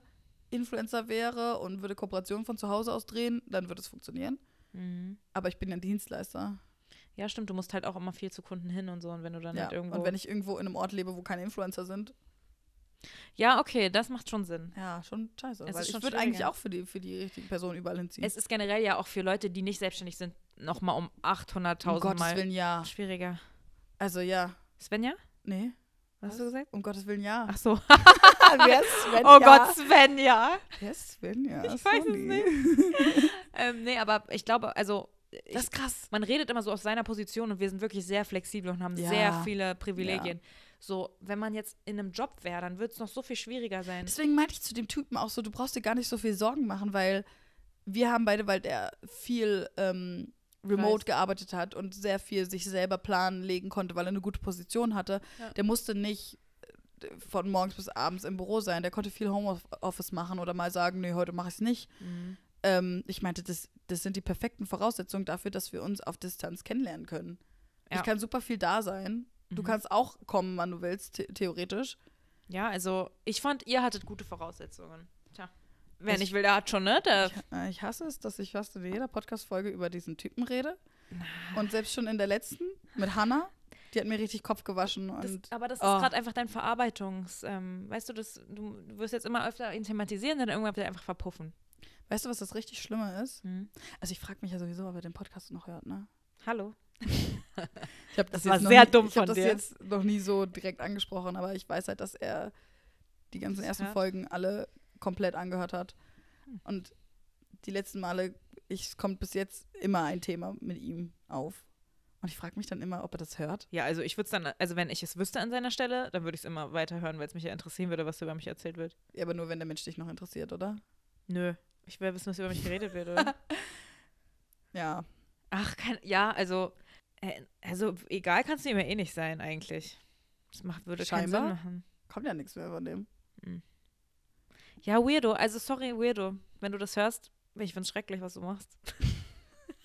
Influencer wäre und würde Kooperationen von zu Hause aus drehen, dann würde es funktionieren. Mhm. Aber ich bin ja Dienstleister. Ja, stimmt, du musst halt auch immer viel zu Kunden hin und so. Und wenn du dann ja, halt irgendwo. Und wenn ich irgendwo in einem Ort lebe, wo keine Influencer sind. Ja, okay, das macht schon Sinn. Ja, schon scheiße. Es weil ich würde eigentlich auch für die, für die richtige Person überall hinziehen. Es ist generell ja auch für Leute, die nicht selbstständig sind, nochmal um 800.000 um Mal Willen, ja. schwieriger. Also ja. Svenja? Nee. Was hast du gesagt? Um Gottes Willen, ja. Ach so. Wer ist Svenja? Oh Gott, Svenja. Wer ist Svenja? Ich Sorry. weiß es nicht. ähm, nee, aber ich glaube, also ich, das ist krass. Man redet immer so aus seiner Position und wir sind wirklich sehr flexibel und haben ja. sehr viele Privilegien. Ja. So, wenn man jetzt in einem Job wäre, dann würde es noch so viel schwieriger sein. Deswegen meinte ich zu dem Typen auch so, du brauchst dir gar nicht so viel Sorgen machen, weil wir haben beide, weil der viel ähm, remote Weiß. gearbeitet hat und sehr viel sich selber planen legen konnte, weil er eine gute Position hatte. Ja. Der musste nicht äh, von morgens bis abends im Büro sein. Der konnte viel Homeoffice machen oder mal sagen, nee, heute mache ich es nicht. Mhm. Ähm, ich meinte, das, das sind die perfekten Voraussetzungen dafür, dass wir uns auf Distanz kennenlernen können. Ja. Ich kann super viel da sein. Mhm. Du kannst auch kommen, wann du willst, the theoretisch. Ja, also ich fand, ihr hattet gute Voraussetzungen. Tja. Wer ich, nicht will, der hat schon, ne? Ich, äh, ich, hasse es, dass ich fast in jeder Podcast-Folge über diesen Typen rede. Na. Und selbst schon in der letzten mit Hannah, die hat mir richtig Kopf gewaschen. Das, aber das oh. ist gerade einfach dein Verarbeitungs-, ähm, weißt du, das, du, du wirst jetzt immer öfter ihn thematisieren, dann irgendwann wird er einfach verpuffen. Weißt du, was das richtig Schlimme ist? Mhm. Also ich frage mich ja sowieso, ob er den Podcast noch hört, ne? Hallo. ich habe das, das war sehr nie, dumm ich von das dir. jetzt noch nie so direkt angesprochen, aber ich weiß halt, dass er die ganzen das ersten hört. Folgen alle komplett angehört hat. Hm. Und die letzten Male, ich kommt bis jetzt immer ein Thema mit ihm auf. Und ich frage mich dann immer, ob er das hört. Ja, also ich würde es dann, also wenn ich es wüsste an seiner Stelle, dann würde ich es immer weiter hören, weil es mich ja interessieren würde, was über mich erzählt wird. Ja, aber nur wenn der Mensch dich noch interessiert, oder? Nö. Ich will wissen, was über mich geredet wird, ja. Ach, kein, ja, also, äh, also egal kannst du ihm ja eh nicht sein eigentlich. Das macht, würde Scheinbar keinen Sinn machen. Kommt ja nichts mehr von dem. Hm. Ja, Weirdo. Also sorry, Weirdo. Wenn du das hörst, ich find's schrecklich, was du machst.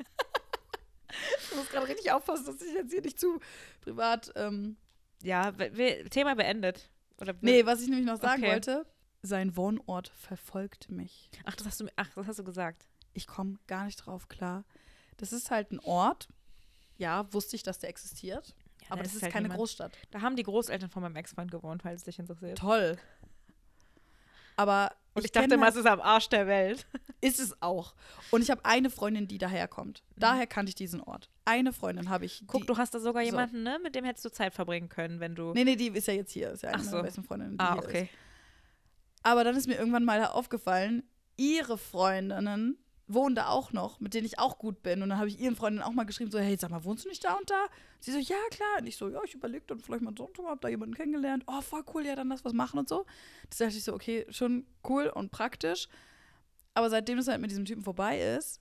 ich muss gerade richtig aufpassen, dass ich jetzt hier nicht zu privat. Ähm ja, Thema beendet. Oder nee, was ich nämlich noch sagen okay. wollte, sein Wohnort verfolgt mich. Ach, das hast du, ach, das hast du gesagt. Ich komme gar nicht drauf klar. Das ist halt ein Ort. Ja, wusste ich, dass der existiert. Ja, aber das ist, halt keine niemand. Großstadt. Da haben die Großeltern von meinem Ex-Freund gewohnt, falls es dich interessiert. Toll. Aber und ich, ich dachte immer, es ist am Arsch der Welt. Ist es auch. Und ich habe eine Freundin, die daherkommt. Mhm. Daher kannte ich diesen Ort. Eine Freundin habe ich. Guck, du hast da sogar so. jemanden, ne? Mit dem hättest du Zeit verbringen können, wenn du. Nee, nee, die ist ja jetzt hier. Ist ja eine Ach so. meiner besten Freundinnen. ah, okay. Ist. Aber dann ist mir irgendwann mal aufgefallen, ihre Freundinnen wohnen da auch noch, mit denen ich auch gut bin. Und dann habe ich ihren Freundinnen auch mal geschrieben, so, hey, sag mal, wohnst du nicht da und da? Sie so, ja, klar. Und ich so, ja, ich überlege dann vielleicht mal Sonntag, hab da jemanden kennengelernt. Oh, voll cool, ja, dann lass was machen und so. Das dachte ich so, okay, schon cool und praktisch. Aber seitdem es halt mit diesem Typen vorbei ist,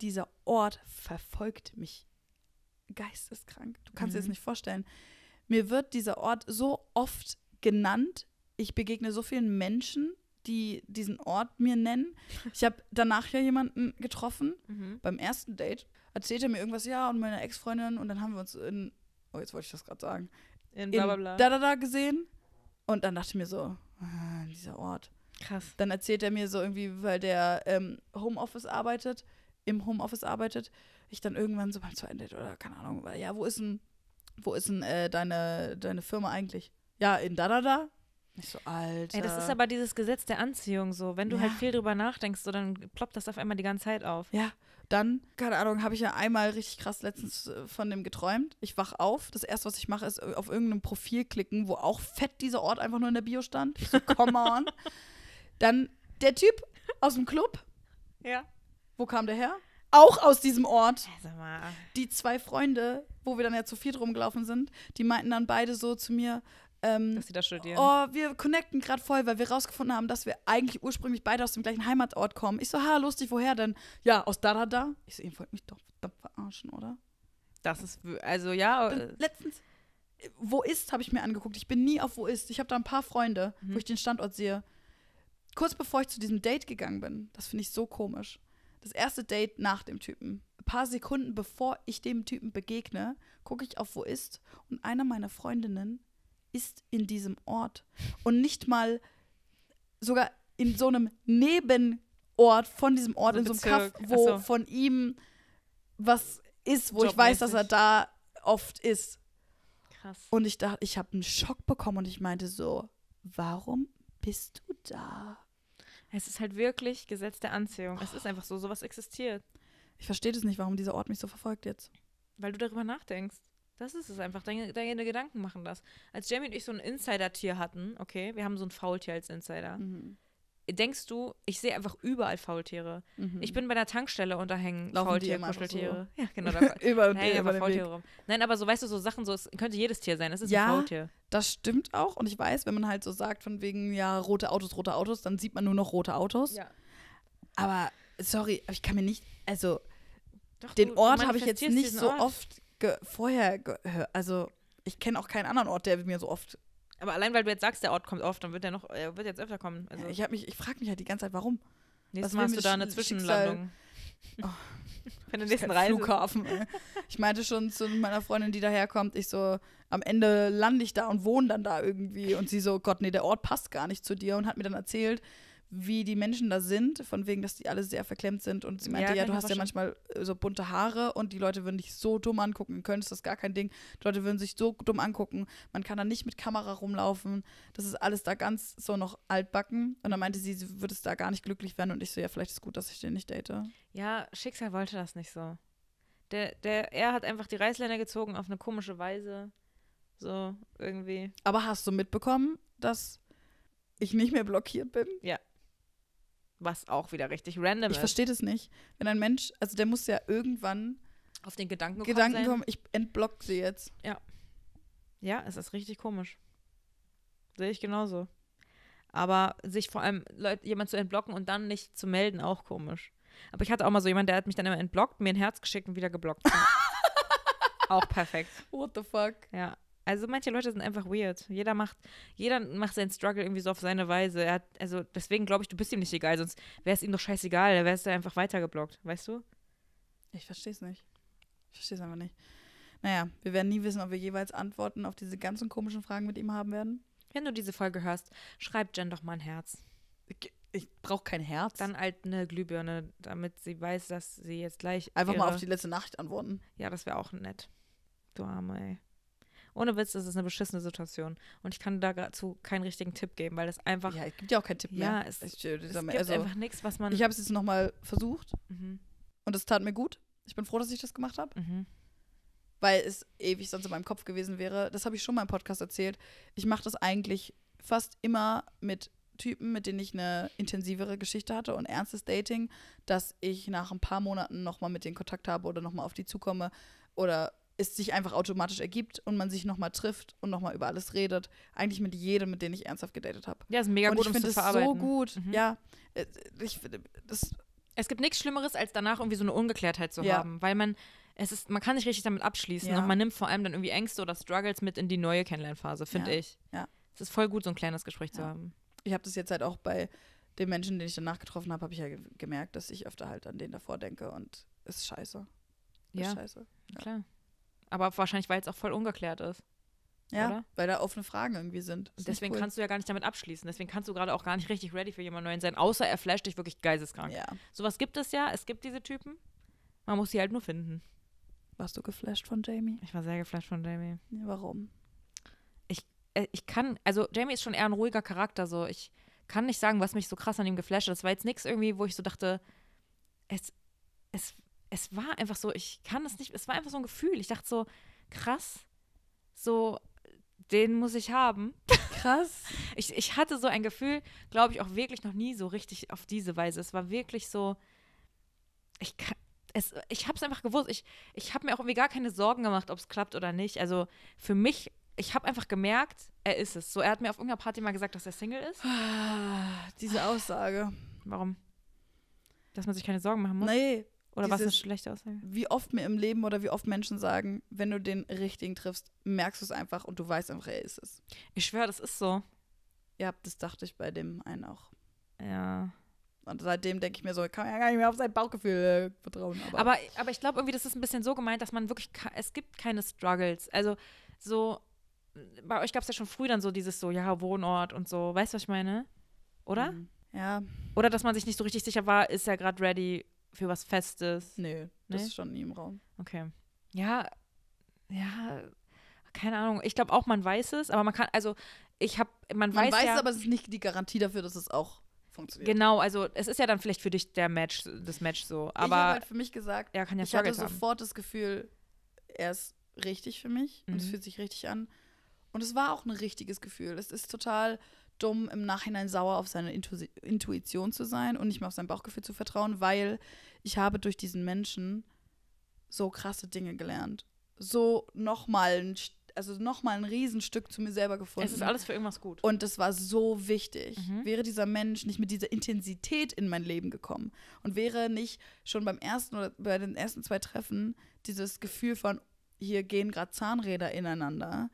dieser Ort verfolgt mich geisteskrank. Du kannst mhm. dir das mhm. nicht vorstellen. Mir wird dieser Ort so oft genannt, ich begegne so vielen Menschen, die diesen Ort mir nennen. Ich habe danach ja jemanden getroffen mhm. beim ersten Date. Erzählt er mir irgendwas, ja, und meine Ex-Freundin. Und dann haben wir uns in, oh, jetzt wollte ich das gerade sagen, in, bla, bla, bla. in da, da, da gesehen. Und dann dachte ich mir so, ah, dieser Ort. Krass. Dann erzählt er mir so irgendwie, weil der ähm, Homeoffice arbeitet, im Homeoffice arbeitet, ich dann irgendwann so beim zweiten Date oder keine Ahnung, weil, ja, wo ist denn, wo ist denn äh, deine, deine Firma eigentlich? Ja, in da da da. Nicht so alt. Ey, das ist äh. aber dieses Gesetz der Anziehung so. Wenn du halt ja. halt viel drüber nachdenkst, so, dann ploppt das auf einmal die ganze Zeit auf. Ja. Dann, keine Ahnung, habe ich ja einmal richtig krass letztens äh, von dem geträumt. Ich wach auf. Das erste, was ich mache, ist äh, auf irgendeinem Profil klicken, wo auch fett dieser Ort einfach nur in der Bio stand. Ich so, come on. dann der Typ aus dem Club. Ja. Wo kam der her? Auch aus diesem Ort. Sag mal. Die zwei Freunde, wo wir dann ja zu viel rumgelaufen sind, die meinten dann beide so zu mir, ähm, dass sie da studieren. Oh, wir connecten gerade voll, weil wir rausgefunden haben, dass wir eigentlich ursprünglich beide aus dem gleichen Heimatort kommen. Ich so, ha, lustig, woher denn? Ja, aus da, da, Ich so, ihr wollt mich doch verarschen, oder? Das ist, also ja. Dann äh, letztens, wo ist, habe ich mir angeguckt. Ich bin nie auf wo ist. Ich habe da ein paar Freunde, mhm. wo ich den Standort sehe. Kurz bevor ich zu diesem Date gegangen bin, das finde ich so komisch. Das erste Date nach dem Typen. Ein paar Sekunden bevor ich dem Typen begegne, gucke ich auf wo ist und eine meiner Freundinnen ist in diesem Ort. Und nicht mal sogar in so einem Nebenort von diesem Ort, so in so einem Kaff, wo so. von ihm was ist, wo ich weiß, dass er da oft ist. Krass. Und ich dachte, ich habe einen Schock bekommen und ich meinte so, warum bist du da? Es ist halt wirklich Gesetz der Anziehung. Es ist einfach so, sowas existiert. Ich verstehe das nicht, warum dieser Ort mich so verfolgt jetzt. Weil du darüber nachdenkst. Das ist es einfach. Deine, deine Gedanken machen das. Als Jamie und ich so ein Insider-Tier hatten, okay, wir haben so ein Faultier als Insider. Mhm denkst du, ich sehe einfach überall Faultiere. Mhm. Ich bin bei der Tankstelle und da hängen Laufen Faultiere, Kuscheltiere. So. Ja, genau. Da, über und nein, über Faultiere rum. Nein, aber so, weißt du, so Sachen, so, es könnte jedes Tier sein. Es ist ja, ein Faultier. Das stimmt auch. Und ich weiß, wenn man halt so sagt, von wegen, ja, rote Autos, rote Autos, dann sieht man nur noch rote Autos. Ja. Aber, sorry, ich kann mir nicht, also, Doch, den Ort habe ich jetzt nicht so Ort. oft ge vorher gehört. Also, ich kenne auch keinen anderen Ort, der mir so oft. Aber allein, weil du jetzt sagst, der Ort kommt oft, dann wird er noch, er äh, wird jetzt öfter kommen. Also ja, ich habe mich, ich frage mich halt die ganze Zeit, warum. Nächstes Mal hast du da eine Zwischenlandung. Oh. Bei der nächsten Reise. Flughafen. Äh. Ich meinte schon zu meiner Freundin, die daherkommt, ich so, am Ende lande ich da und wohne dann da irgendwie. Und sie so, Gott, nee, der Ort passt gar nicht zu dir. Und hat mir dann erzählt, wie die Menschen da sind, von wegen, dass die alle sehr verklemmt sind. Und sie meinte, ja, ja du hast ja manchmal äh, so bunte Haare und die Leute würden dich so dumm angucken. Du könntest das gar kein Ding. Die Leute würden sich so dumm angucken. Man kann da nicht mit Kamera rumlaufen. Das ist alles da ganz so noch altbacken. Und dann meinte sie, sie würde es da gar nicht glücklich werden. Und ich so, ja, vielleicht ist es gut, dass ich den nicht date. Ja, Schicksal wollte das nicht so. Der, der, er hat einfach die Reißleine gezogen auf eine komische Weise. So, irgendwie. Aber hast du mitbekommen, dass ich nicht mehr blockiert bin? Ja, was auch wieder richtig random ist. Ich verstehe das nicht. Wenn ein Mensch, also der muss ja irgendwann auf den Gedanken, Gedanken kommen, ich entblock sie jetzt. Ja. Ja, es ist richtig komisch. Sehe ich genauso. Aber sich vor allem Leute, jemand zu entblocken und dann nicht zu melden, auch komisch. Aber ich hatte auch mal so jemanden, der hat mich dann immer entblockt, mir ein Herz geschickt und wieder geblockt. auch perfekt. What the fuck? Ja. Also manche Leute sind einfach weird. Jeder macht, jeder macht seinen Struggle irgendwie so auf seine Weise. Hat, also deswegen glaube ich, du bist ihm nicht egal, sonst wäre es ihm doch scheißegal, dann wärst du einfach weitergeblockt, weißt du? Ich verstehe es nicht. Ich verstehe es einfach nicht. Naja, wir werden nie wissen, ob wir jeweils Antworten auf diese ganzen komischen Fragen mit ihm haben werden. Wenn du diese Folge hörst, schreib Jen doch mal ein Herz. ich brauche kein Herz. Dann halt eine Glühbirne, damit sie weiß, dass sie jetzt gleich. Einfach mal auf die letzte Nacht antworten. Ja, das wäre auch nett. Du Arme, ey. Ohne Witz, das ist eine beschissene Situation. Und ich kann dazu keinen richtigen Tipp geben, weil das einfach. Ja, es gibt ja auch keinen Tipp mehr. Ja, es, ich, äh, es gibt also, einfach nichts, was man. Ich habe es jetzt nochmal versucht mhm. und es tat mir gut. Ich bin froh, dass ich das gemacht habe. Mhm. Weil es ewig sonst in meinem Kopf gewesen wäre. Das habe ich schon mal im Podcast erzählt. Ich mache das eigentlich fast immer mit Typen, mit denen ich eine intensivere Geschichte hatte und ernstes Dating, dass ich nach ein paar Monaten nochmal mit denen Kontakt habe oder nochmal auf die zukomme oder es sich einfach automatisch ergibt und man sich nochmal trifft und nochmal über alles redet. Eigentlich mit jedem, mit dem ich ernsthaft gedatet habe. Ja, ist mega und gut, ich finde es so gut. Mhm. Ja, äh, ich das. Es gibt nichts Schlimmeres, als danach irgendwie so eine Ungeklärtheit zu ja. haben, weil man es ist, man kann nicht richtig damit abschließen ja. und man nimmt vor allem dann irgendwie Ängste oder Struggles mit in die neue Kennenlernphase, finde ja. ich. Ja. Es ist voll gut, so ein kleines Gespräch zu haben. Ich habe das jetzt halt auch bei den Menschen, den ich danach getroffen habe, habe ich ja gemerkt, dass ich öfter halt an denen davor denke und es ist scheiße. Ist ja. scheiße. Klar. Aber wahrscheinlich, weil es auch voll ungeklärt ist. Ja, oder? weil da offene Fragen irgendwie sind. Ist Deswegen cool. kannst du ja gar nicht damit abschließen. Deswegen kannst du gerade auch gar nicht richtig ready für jemanden neuen sein, außer er flasht dich wirklich geisteskrank. Ja. Sowas gibt es ja. Es gibt diese Typen. Man muss sie halt nur finden. Warst du geflasht von Jamie? Ich war sehr geflasht von Jamie. Ja, warum? Ich, äh, ich kann, also Jamie ist schon eher ein ruhiger Charakter. So, ich kann nicht sagen, was mich so krass an ihm geflasht hat. Das war jetzt nichts irgendwie, wo ich so dachte, es, es es war einfach so, ich kann das nicht, es war einfach so ein Gefühl. Ich dachte so, krass, so, den muss ich haben. Krass. ich, ich hatte so ein Gefühl, glaube ich, auch wirklich noch nie so richtig auf diese Weise. Es war wirklich so, ich kann, es, ich habe es einfach gewusst. Ich, ich habe mir auch irgendwie gar keine Sorgen gemacht, ob es klappt oder nicht. Also für mich, ich habe einfach gemerkt, er ist es. So, er hat mir auf irgendeiner Party mal gesagt, dass er Single ist. Ah, diese Aussage. Warum? Dass man sich keine Sorgen machen muss? Nee, oder was ist schlecht Aussage? Wie oft mir im Leben oder wie oft Menschen sagen, wenn du den richtigen triffst, merkst du es einfach und du weißt einfach, er ist es. Ich schwöre, das ist so. Ja, das dachte ich bei dem einen auch. Ja. Und seitdem denke ich mir so, kann man ja gar nicht mehr auf sein Bauchgefühl äh, vertrauen. Aber, aber, aber ich glaube irgendwie, das ist ein bisschen so gemeint, dass man wirklich, es gibt keine Struggles. Also so, bei euch gab es ja schon früh dann so dieses so, ja, Wohnort und so. Weißt du, was ich meine? Oder? Mhm. Ja. Oder dass man sich nicht so richtig sicher war, ist er gerade ready für was Festes? Nee, das nee? ist schon nie im Raum. Okay. Ja, ja, keine Ahnung. Ich glaube auch, man weiß es, aber man kann, also ich habe, man, man weiß, weiß ja, es, aber es ist nicht die Garantie dafür, dass es auch funktioniert. Genau, also es ist ja dann vielleicht für dich der Match, das Match so. Aber ich habe halt für mich gesagt, ja, kann ja ich hatte haben. sofort das Gefühl, er ist richtig für mich mhm. und es mhm. fühlt sich richtig an. Und es war auch ein richtiges Gefühl. Es ist total dumm, im Nachhinein sauer auf seine Intu Intuition zu sein und nicht mehr auf sein Bauchgefühl zu vertrauen, weil ich habe durch diesen Menschen so krasse Dinge gelernt. So nochmal ein, also noch ein Riesenstück zu mir selber gefunden. Es ist alles für irgendwas gut. Und das war so wichtig. Mhm. Wäre dieser Mensch nicht mit dieser Intensität in mein Leben gekommen und wäre nicht schon beim ersten oder bei den ersten zwei Treffen dieses Gefühl von, hier gehen gerade Zahnräder ineinander,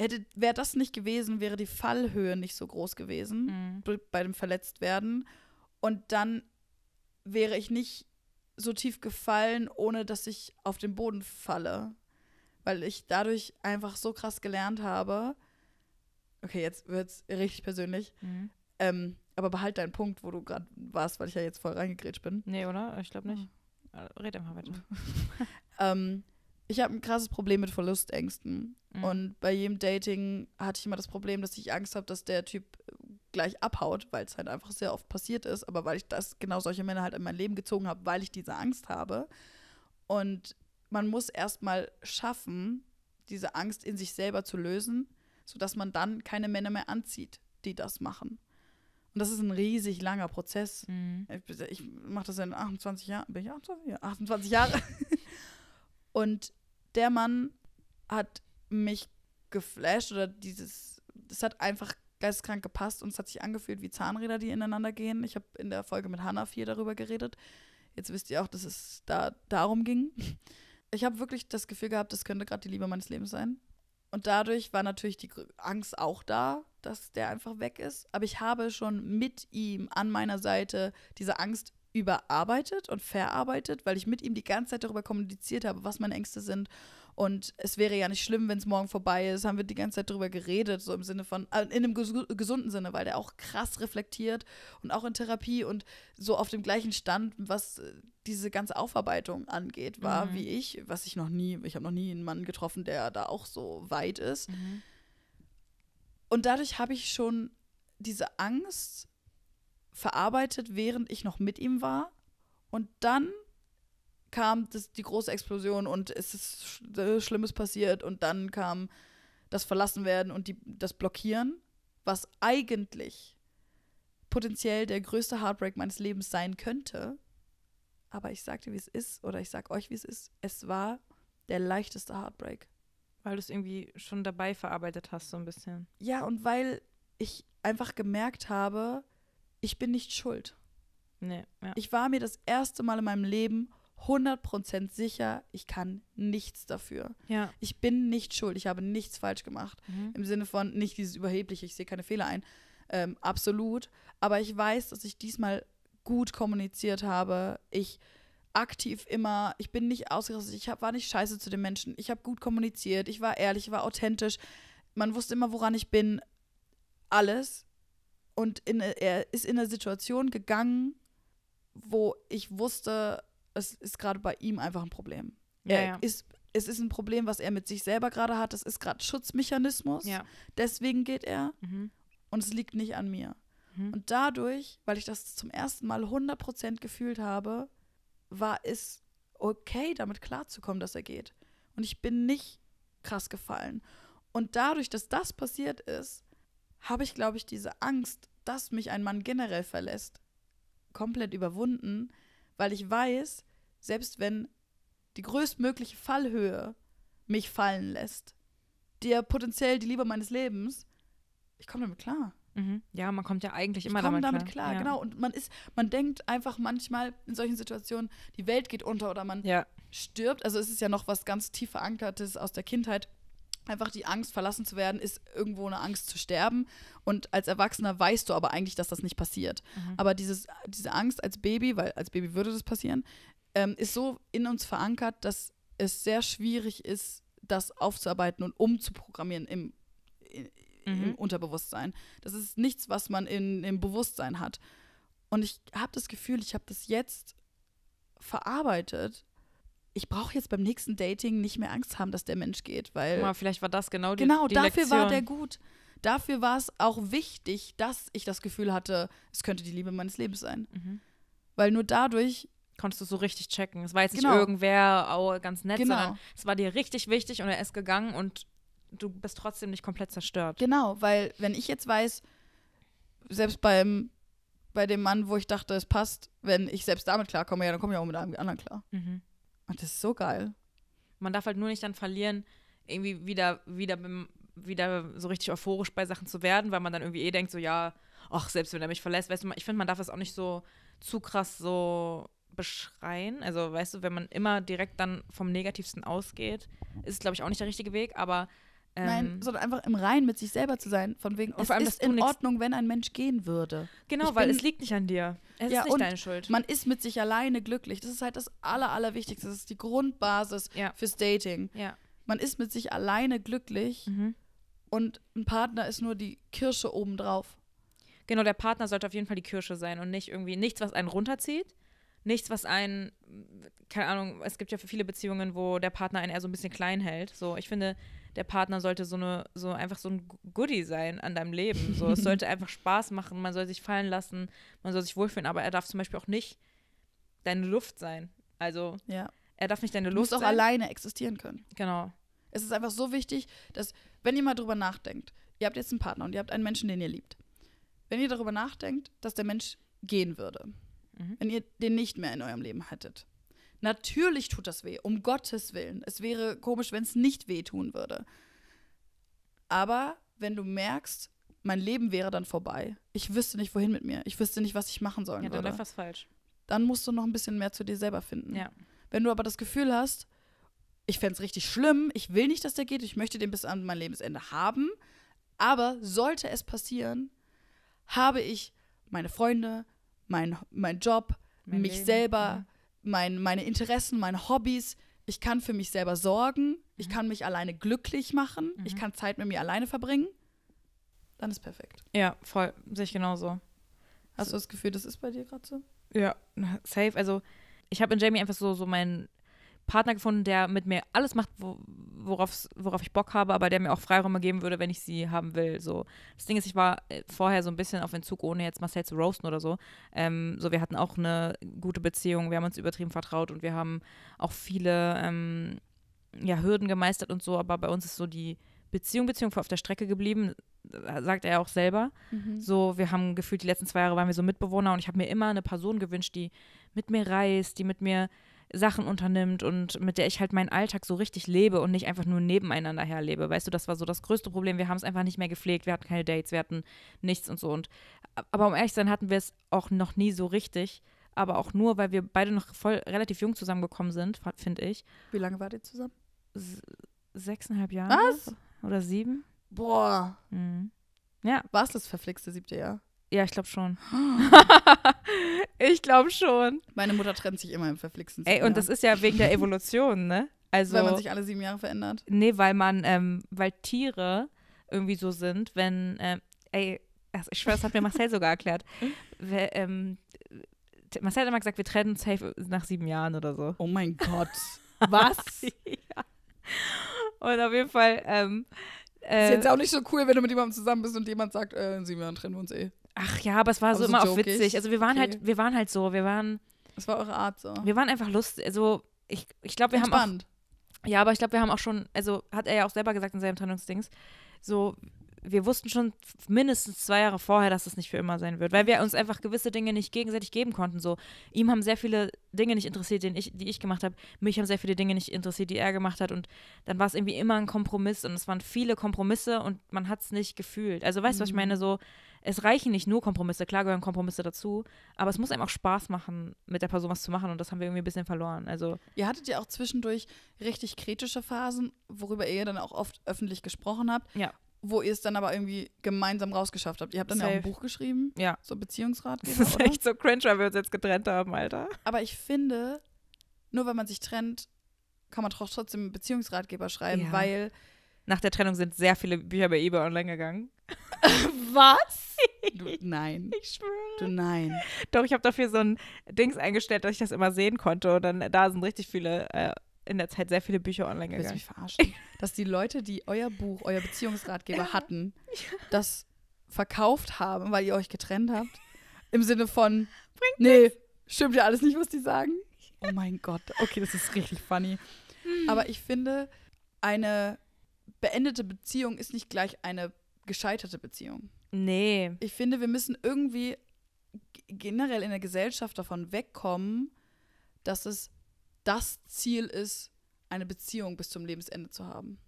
hätte, wäre das nicht gewesen, wäre die Fallhöhe nicht so groß gewesen mhm. bei dem Verletztwerden. Und dann wäre ich nicht so tief gefallen, ohne dass ich auf den Boden falle. Weil ich dadurch einfach so krass gelernt habe. Okay, jetzt wird es richtig persönlich. Mhm. Ähm, aber behalt deinen Punkt, wo du gerade warst, weil ich ja jetzt voll reingegrätscht bin. Nee, oder? Ich glaube nicht. Hm. Äh, red einfach weiter. ähm, ich habe ein krasses Problem mit Verlustängsten. Mhm. Und bei jedem Dating hatte ich immer das Problem, dass ich Angst habe, dass der Typ äh, gleich abhaut, weil es halt einfach sehr oft passiert ist. Aber weil ich das genau solche Männer halt in mein Leben gezogen habe, weil ich diese Angst habe. Und man muss erstmal schaffen, diese Angst in sich selber zu lösen, sodass man dann keine Männer mehr anzieht, die das machen. Und das ist ein riesig langer Prozess. Mhm. Ich, ich mache das seit 28 Jahren. Bin ich 28? Ja, 28 Jahre. Und der Mann hat mich geflasht oder dieses, es hat einfach geisteskrank gepasst und es hat sich angefühlt wie Zahnräder, die ineinander gehen. Ich habe in der Folge mit Hannah viel darüber geredet. Jetzt wisst ihr auch, dass es da darum ging. Ich habe wirklich das Gefühl gehabt, das könnte gerade die Liebe meines Lebens sein. Und dadurch war natürlich die Angst auch da, dass der einfach weg ist. Aber ich habe schon mit ihm an meiner Seite diese Angst überarbeitet und verarbeitet, weil ich mit ihm die ganze Zeit darüber kommuniziert habe, was meine Ängste sind. Und es wäre ja nicht schlimm, wenn es morgen vorbei ist. Haben wir die ganze Zeit darüber geredet, so im Sinne von, äh, in einem ges gesunden Sinne, weil der auch krass reflektiert und auch in Therapie und so auf dem gleichen Stand, was äh, diese ganze Aufarbeitung angeht, war mhm. wie ich, was ich noch nie, ich habe noch nie einen Mann getroffen, der da auch so weit ist. Mhm. Und dadurch habe ich schon diese Angst verarbeitet, während ich noch mit ihm war. Und dann kam das, die große Explosion und es ist Sch äh, Schlimmes passiert und dann kam das Verlassenwerden und die, das Blockieren, was eigentlich potenziell der größte Heartbreak meines Lebens sein könnte. Aber ich sagte, wie es ist, oder ich sag euch, wie es ist. Es war der leichteste Heartbreak. Weil du es irgendwie schon dabei verarbeitet hast, so ein bisschen. Ja, und weil ich einfach gemerkt habe, ich bin nicht schuld. Nee, ja. Ich war mir das erste Mal in meinem Leben 100% sicher, ich kann nichts dafür. Ja. Ich bin nicht schuld, ich habe nichts falsch gemacht. Mhm. Im Sinne von nicht dieses überhebliche, ich sehe keine Fehler ein. Ähm, absolut. Aber ich weiß, dass ich diesmal gut kommuniziert habe. Ich aktiv immer, ich bin nicht ausgerastet, ich hab, war nicht scheiße zu den Menschen. Ich habe gut kommuniziert, ich war ehrlich, ich war authentisch. Man wusste immer, woran ich bin. Alles. Und in, er ist in eine Situation gegangen, wo ich wusste, es ist gerade bei ihm einfach ein Problem. Ja, er ja. ist es ist ein Problem, was er mit sich selber gerade hat. Es ist gerade Schutzmechanismus. Ja. Deswegen geht er. Mhm. Und es liegt nicht an mir. Mhm. Und dadurch, weil ich das zum ersten Mal 100% gefühlt habe, war es okay, damit klarzukommen, dass er geht. Und ich bin nicht krass gefallen. Und dadurch, dass das passiert ist, habe ich, glaube ich, diese Angst dass mich ein Mann generell verlässt, komplett überwunden, weil ich weiß, selbst wenn die größtmögliche Fallhöhe mich fallen lässt, der potenziell die Liebe meines Lebens, ich komme damit klar. Mhm. Ja, man kommt ja eigentlich immer ich damit, damit klar. klar. Ja. Genau, und man ist, man denkt einfach manchmal in solchen Situationen, die Welt geht unter oder man ja. stirbt. Also es ist ja noch was ganz tief verankertes aus der Kindheit einfach die Angst, verlassen zu werden, ist irgendwo eine Angst zu sterben. Und als Erwachsener weißt du aber eigentlich, dass das nicht passiert. Mhm. Aber dieses, diese Angst als Baby, weil als Baby würde das passieren, ähm, ist so in uns verankert, dass es sehr schwierig ist, das aufzuarbeiten und umzuprogrammieren im, in, mhm. im Unterbewusstsein. Das ist nichts, was man in, im Bewusstsein hat. Und ich habe das Gefühl, ich habe das jetzt verarbeitet ich brauche jetzt beim nächsten Dating nicht mehr Angst haben, dass der Mensch geht, weil. Guck Mal, vielleicht war das genau die Genau, die dafür Lektion. war der gut. Dafür war es auch wichtig, dass ich das Gefühl hatte, es könnte die Liebe meines Lebens sein. Mhm. Weil nur dadurch konntest du so richtig checken. Es war jetzt genau. nicht irgendwer oh, ganz nett, genau. sondern es war dir richtig wichtig und er ist gegangen und du bist trotzdem nicht komplett zerstört. Genau, weil wenn ich jetzt weiß, selbst beim bei dem Mann, wo ich dachte, es passt, wenn ich selbst damit klarkomme, ja, dann komme ich auch mit einem anderen klar. Mhm das ist so geil. Man darf halt nur nicht dann verlieren, irgendwie wieder, wieder, wieder so richtig euphorisch bei Sachen zu werden, weil man dann irgendwie eh denkt, so ja, ach, selbst wenn er mich verlässt, weißt du, ich finde, man darf das auch nicht so zu krass so beschreien. Also, weißt du, wenn man immer direkt dann vom Negativsten ausgeht, ist, es, glaube ich, auch nicht der richtige Weg, aber ähm, Nein, sondern einfach im Reinen mit sich selber zu sein, von wegen, es allem, ist in Ordnung, wenn ein Mensch gehen würde. Genau, ich weil bin, es liegt nicht an dir. Es ja, ist nicht deine Schuld. Man ist mit sich alleine glücklich. Das ist halt das Aller, Allerwichtigste. Das ist die Grundbasis ja. fürs Dating. Ja. Man ist mit sich alleine glücklich mhm. und ein Partner ist nur die Kirsche obendrauf. Genau, der Partner sollte auf jeden Fall die Kirsche sein und nicht irgendwie nichts, was einen runterzieht nichts, was einen, keine Ahnung, es gibt ja viele Beziehungen, wo der Partner einen eher so ein bisschen klein hält. So, ich finde, der Partner sollte so eine, so einfach so ein Goodie sein an deinem Leben. So, es sollte einfach Spaß machen, man soll sich fallen lassen, man soll sich wohlfühlen, aber er darf zum Beispiel auch nicht deine Luft sein. Also, ja. er darf nicht deine Luft sein. Du musst auch alleine existieren können. Genau. Es ist einfach so wichtig, dass, wenn ihr mal drüber nachdenkt, ihr habt jetzt einen Partner und ihr habt einen Menschen, den ihr liebt. Wenn ihr darüber nachdenkt, dass der Mensch gehen würde, mhm. wenn ihr den nicht mehr in eurem Leben hattet. Natürlich tut das weh, um Gottes Willen. Es wäre komisch, wenn es nicht wehtun würde. Aber wenn du merkst, mein Leben wäre dann vorbei. Ich wüsste nicht, wohin mit mir. Ich wüsste nicht, was ich machen sollen ja, dann würde. was falsch. Dann musst du noch ein bisschen mehr zu dir selber finden. Ja. Wenn du aber das Gefühl hast, ich fände es richtig schlimm, ich will nicht, dass der geht, ich möchte den bis an mein Lebensende haben, aber sollte es passieren, habe ich meine Freunde, mein, mein Job, mein mich Leben, selber, ja. mein, meine Interessen, meine Hobbys. Ich kann für mich selber sorgen. Mhm. Ich kann mich alleine glücklich machen. Mhm. Ich kann Zeit mit mir alleine verbringen. Dann ist perfekt. Ja, voll. Sehe ich genauso. Hast also, du das Gefühl, das ist bei dir gerade so? Ja, safe. Also, ich habe in Jamie einfach so, so meinen Partner gefunden, der mit mir alles macht, wo, worauf, worauf ich Bock habe, aber der mir auch Freiräume geben würde, wenn ich sie haben will. So. Das Ding ist, ich war äh, vorher so ein bisschen auf Entzug, ohne jetzt Marcel zu roasten oder so. Ähm, so, wir hatten auch eine gute Beziehung, wir haben uns übertrieben vertraut und wir haben auch viele ähm, ja, Hürden gemeistert und so, aber bei uns ist so die Beziehung, Beziehung auf der Strecke geblieben, äh, sagt er auch selber. Mhm. So, wir haben gefühlt, die letzten zwei Jahre waren wir so Mitbewohner und ich habe mir immer eine Person gewünscht, die mit mir reist, die mit mir Sachen unternimmt und mit der ich halt meinen Alltag so richtig lebe und nicht einfach nur nebeneinander herlebe. Weißt du, das war so das größte Problem. Wir haben es einfach nicht mehr gepflegt, wir hatten keine Dates, wir hatten nichts und so. Und aber um ehrlich zu sein, hatten wir es auch noch nie so richtig. Aber auch nur, weil wir beide noch voll relativ jung zusammengekommen sind, finde ich. Wie lange wart ihr zusammen? S sechseinhalb Jahre. Was? Oder sieben. Boah. Mhm. Ja. War es das verflixte siebte Jahr? Ja, ich glaube schon. ich glaube schon. Meine Mutter trennt sich immer im verflixten Ey, und das ist ja wegen der Evolution, ne? Also, weil man sich alle sieben Jahre verändert. Nee, weil man, ähm, weil Tiere irgendwie so sind, wenn, ähm, ey, ich schwöre, das hat mir Marcel sogar erklärt. Wer, ähm, Marcel hat immer gesagt, wir trennen safe nach sieben Jahren oder so. Oh mein Gott. Was? ja. Und auf jeden Fall, ähm, äh, ist jetzt äh, auch nicht so cool, wenn du mit jemandem zusammen bist und jemand sagt, äh, in sieben Jahren trennen wir uns eh. Ach ja, aber es war aber so, so, immer auch witzig. Also wir waren halt, okay. halt, wir waren halt so, wir waren. Das war eure Art so. Wir waren einfach lustig. Also ich, ich glaube, wir Entspannt. haben auch. Ja, aber ich glaube, wir haben auch schon, also hat er ja auch selber gesagt in seinem Trennungsdings, so, wir wussten schon mindestens zwei Jahre vorher, dass es das nicht für immer sein wird, weil wir uns einfach gewisse Dinge nicht gegenseitig geben konnten. So, ihm haben sehr viele Dinge nicht interessiert, ich, die ich gemacht habe. Mich haben sehr viele Dinge nicht interessiert, die er gemacht hat. Und dann war es irgendwie immer ein Kompromiss und es waren viele Kompromisse und man hat es nicht gefühlt. Also weißt du, mhm. was ich mhm. meine? So, es reichen nicht nur Kompromisse, klar gehören Kompromisse dazu, aber es muss einem auch Spaß machen, mit der Person was zu machen und das haben wir irgendwie ein bisschen verloren. Also ihr hattet ja auch zwischendurch richtig kritische Phasen, worüber ihr dann auch oft öffentlich gesprochen habt. Ja wo ihr es dann aber irgendwie gemeinsam rausgeschafft habt. Ihr habt dann Safe. ja auch ein Buch geschrieben. Ja. So Beziehungsratgeber. Das ist oder? echt so cringe, weil wir uns jetzt getrennt haben, Alter. Aber ich finde, nur wenn man sich trennt, kann man trotzdem Beziehungsratgeber schreiben, ja. weil. Nach der Trennung sind sehr viele Bücher bei eBay online gegangen. Was? Du, nein. Ich schwöre. Du nein. Doch, ich habe dafür so ein Dings eingestellt, dass ich das immer sehen konnte. Und dann da sind richtig viele äh, in der Zeit sehr viele Bücher online gegangen. Du mich verarschen. Dass die Leute, die euer Buch, euer Beziehungsratgeber ja. hatten, ja. das verkauft haben, weil ihr euch getrennt habt. Im Sinne von, Bringt nee, nichts. stimmt ja alles nicht, was die sagen. Oh mein Gott, okay, das ist richtig funny. Hm. Aber ich finde, eine beendete Beziehung ist nicht gleich eine gescheiterte Beziehung. Nee. Ich finde, wir müssen irgendwie generell in der Gesellschaft davon wegkommen, dass es das Ziel ist, eine Beziehung bis zum Lebensende zu haben.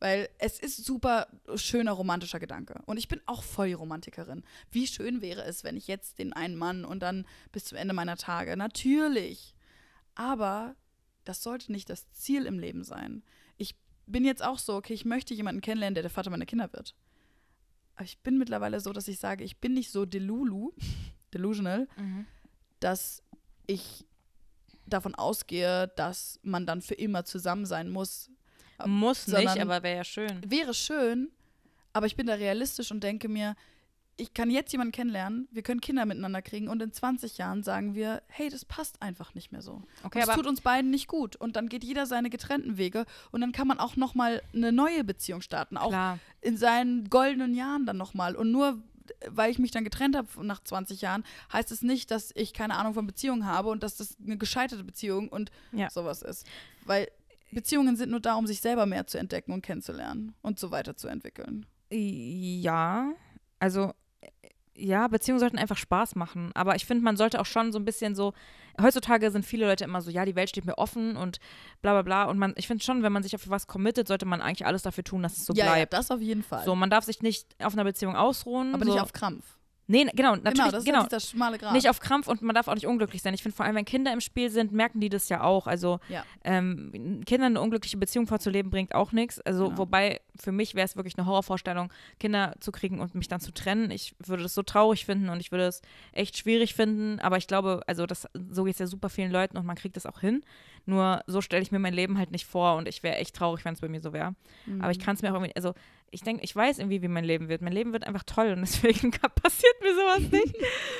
Weil es ist super schöner romantischer Gedanke. Und ich bin auch voll die Romantikerin. Wie schön wäre es, wenn ich jetzt den einen Mann und dann bis zum Ende meiner Tage. Natürlich. Aber das sollte nicht das Ziel im Leben sein. Ich bin jetzt auch so, okay, ich möchte jemanden kennenlernen, der der Vater meiner Kinder wird. Aber ich bin mittlerweile so, dass ich sage, ich bin nicht so delulu, delusional, mhm. dass ich davon ausgehe, dass man dann für immer zusammen sein muss. Muss nicht, aber wäre ja schön. Wäre schön, aber ich bin da realistisch und denke mir, ich kann jetzt jemanden kennenlernen, wir können Kinder miteinander kriegen und in 20 Jahren sagen wir, hey, das passt einfach nicht mehr so. Okay, und das tut uns beiden nicht gut und dann geht jeder seine getrennten Wege und dann kann man auch noch mal eine neue Beziehung starten, auch klar. in seinen goldenen Jahren dann noch mal und nur weil ich mich dann getrennt habe nach 20 Jahren, heißt es nicht, dass ich keine Ahnung von Beziehungen habe und dass das eine gescheiterte Beziehung und ja. sowas ist. Weil Beziehungen sind nur da, um sich selber mehr zu entdecken und kennenzulernen und so weiterzuentwickeln. Ja, also ja, Beziehungen sollten einfach Spaß machen. Aber ich finde, man sollte auch schon so ein bisschen so heutzutage sind viele Leute immer so, ja, die Welt steht mir offen und bla bla bla. Und man, ich finde schon, wenn man sich auf was committet, sollte man eigentlich alles dafür tun, dass es so ja, bleibt. Ja, das auf jeden Fall. So, man darf sich nicht auf einer Beziehung ausruhen. Aber so. nicht auf Krampf. Nee, genau, genau, natürlich. Genau, das ist genau. Halt dieser schmale Grad. Nicht auf Krampf und man darf auch nicht unglücklich sein. Ich finde vor allem, wenn Kinder im Spiel sind, merken die das ja auch. Also ja. Ähm, Kindern eine unglückliche Beziehung vorzuleben, bringt auch nichts. Also genau. wobei, für mich wäre es wirklich eine Horrorvorstellung, Kinder zu kriegen und mich dann zu trennen. Ich würde das so traurig finden und ich würde es echt schwierig finden. Aber ich glaube, also das, so geht es ja super vielen Leuten und man kriegt das auch hin. Nur so stelle ich mir mein Leben halt nicht vor und ich wäre echt traurig, wenn es bei mir so wäre. Mhm. Aber ich kann es mir auch irgendwie, also ich denke, ich weiß irgendwie, wie mein Leben wird. Mein Leben wird einfach toll und deswegen passiert mir sowas nicht.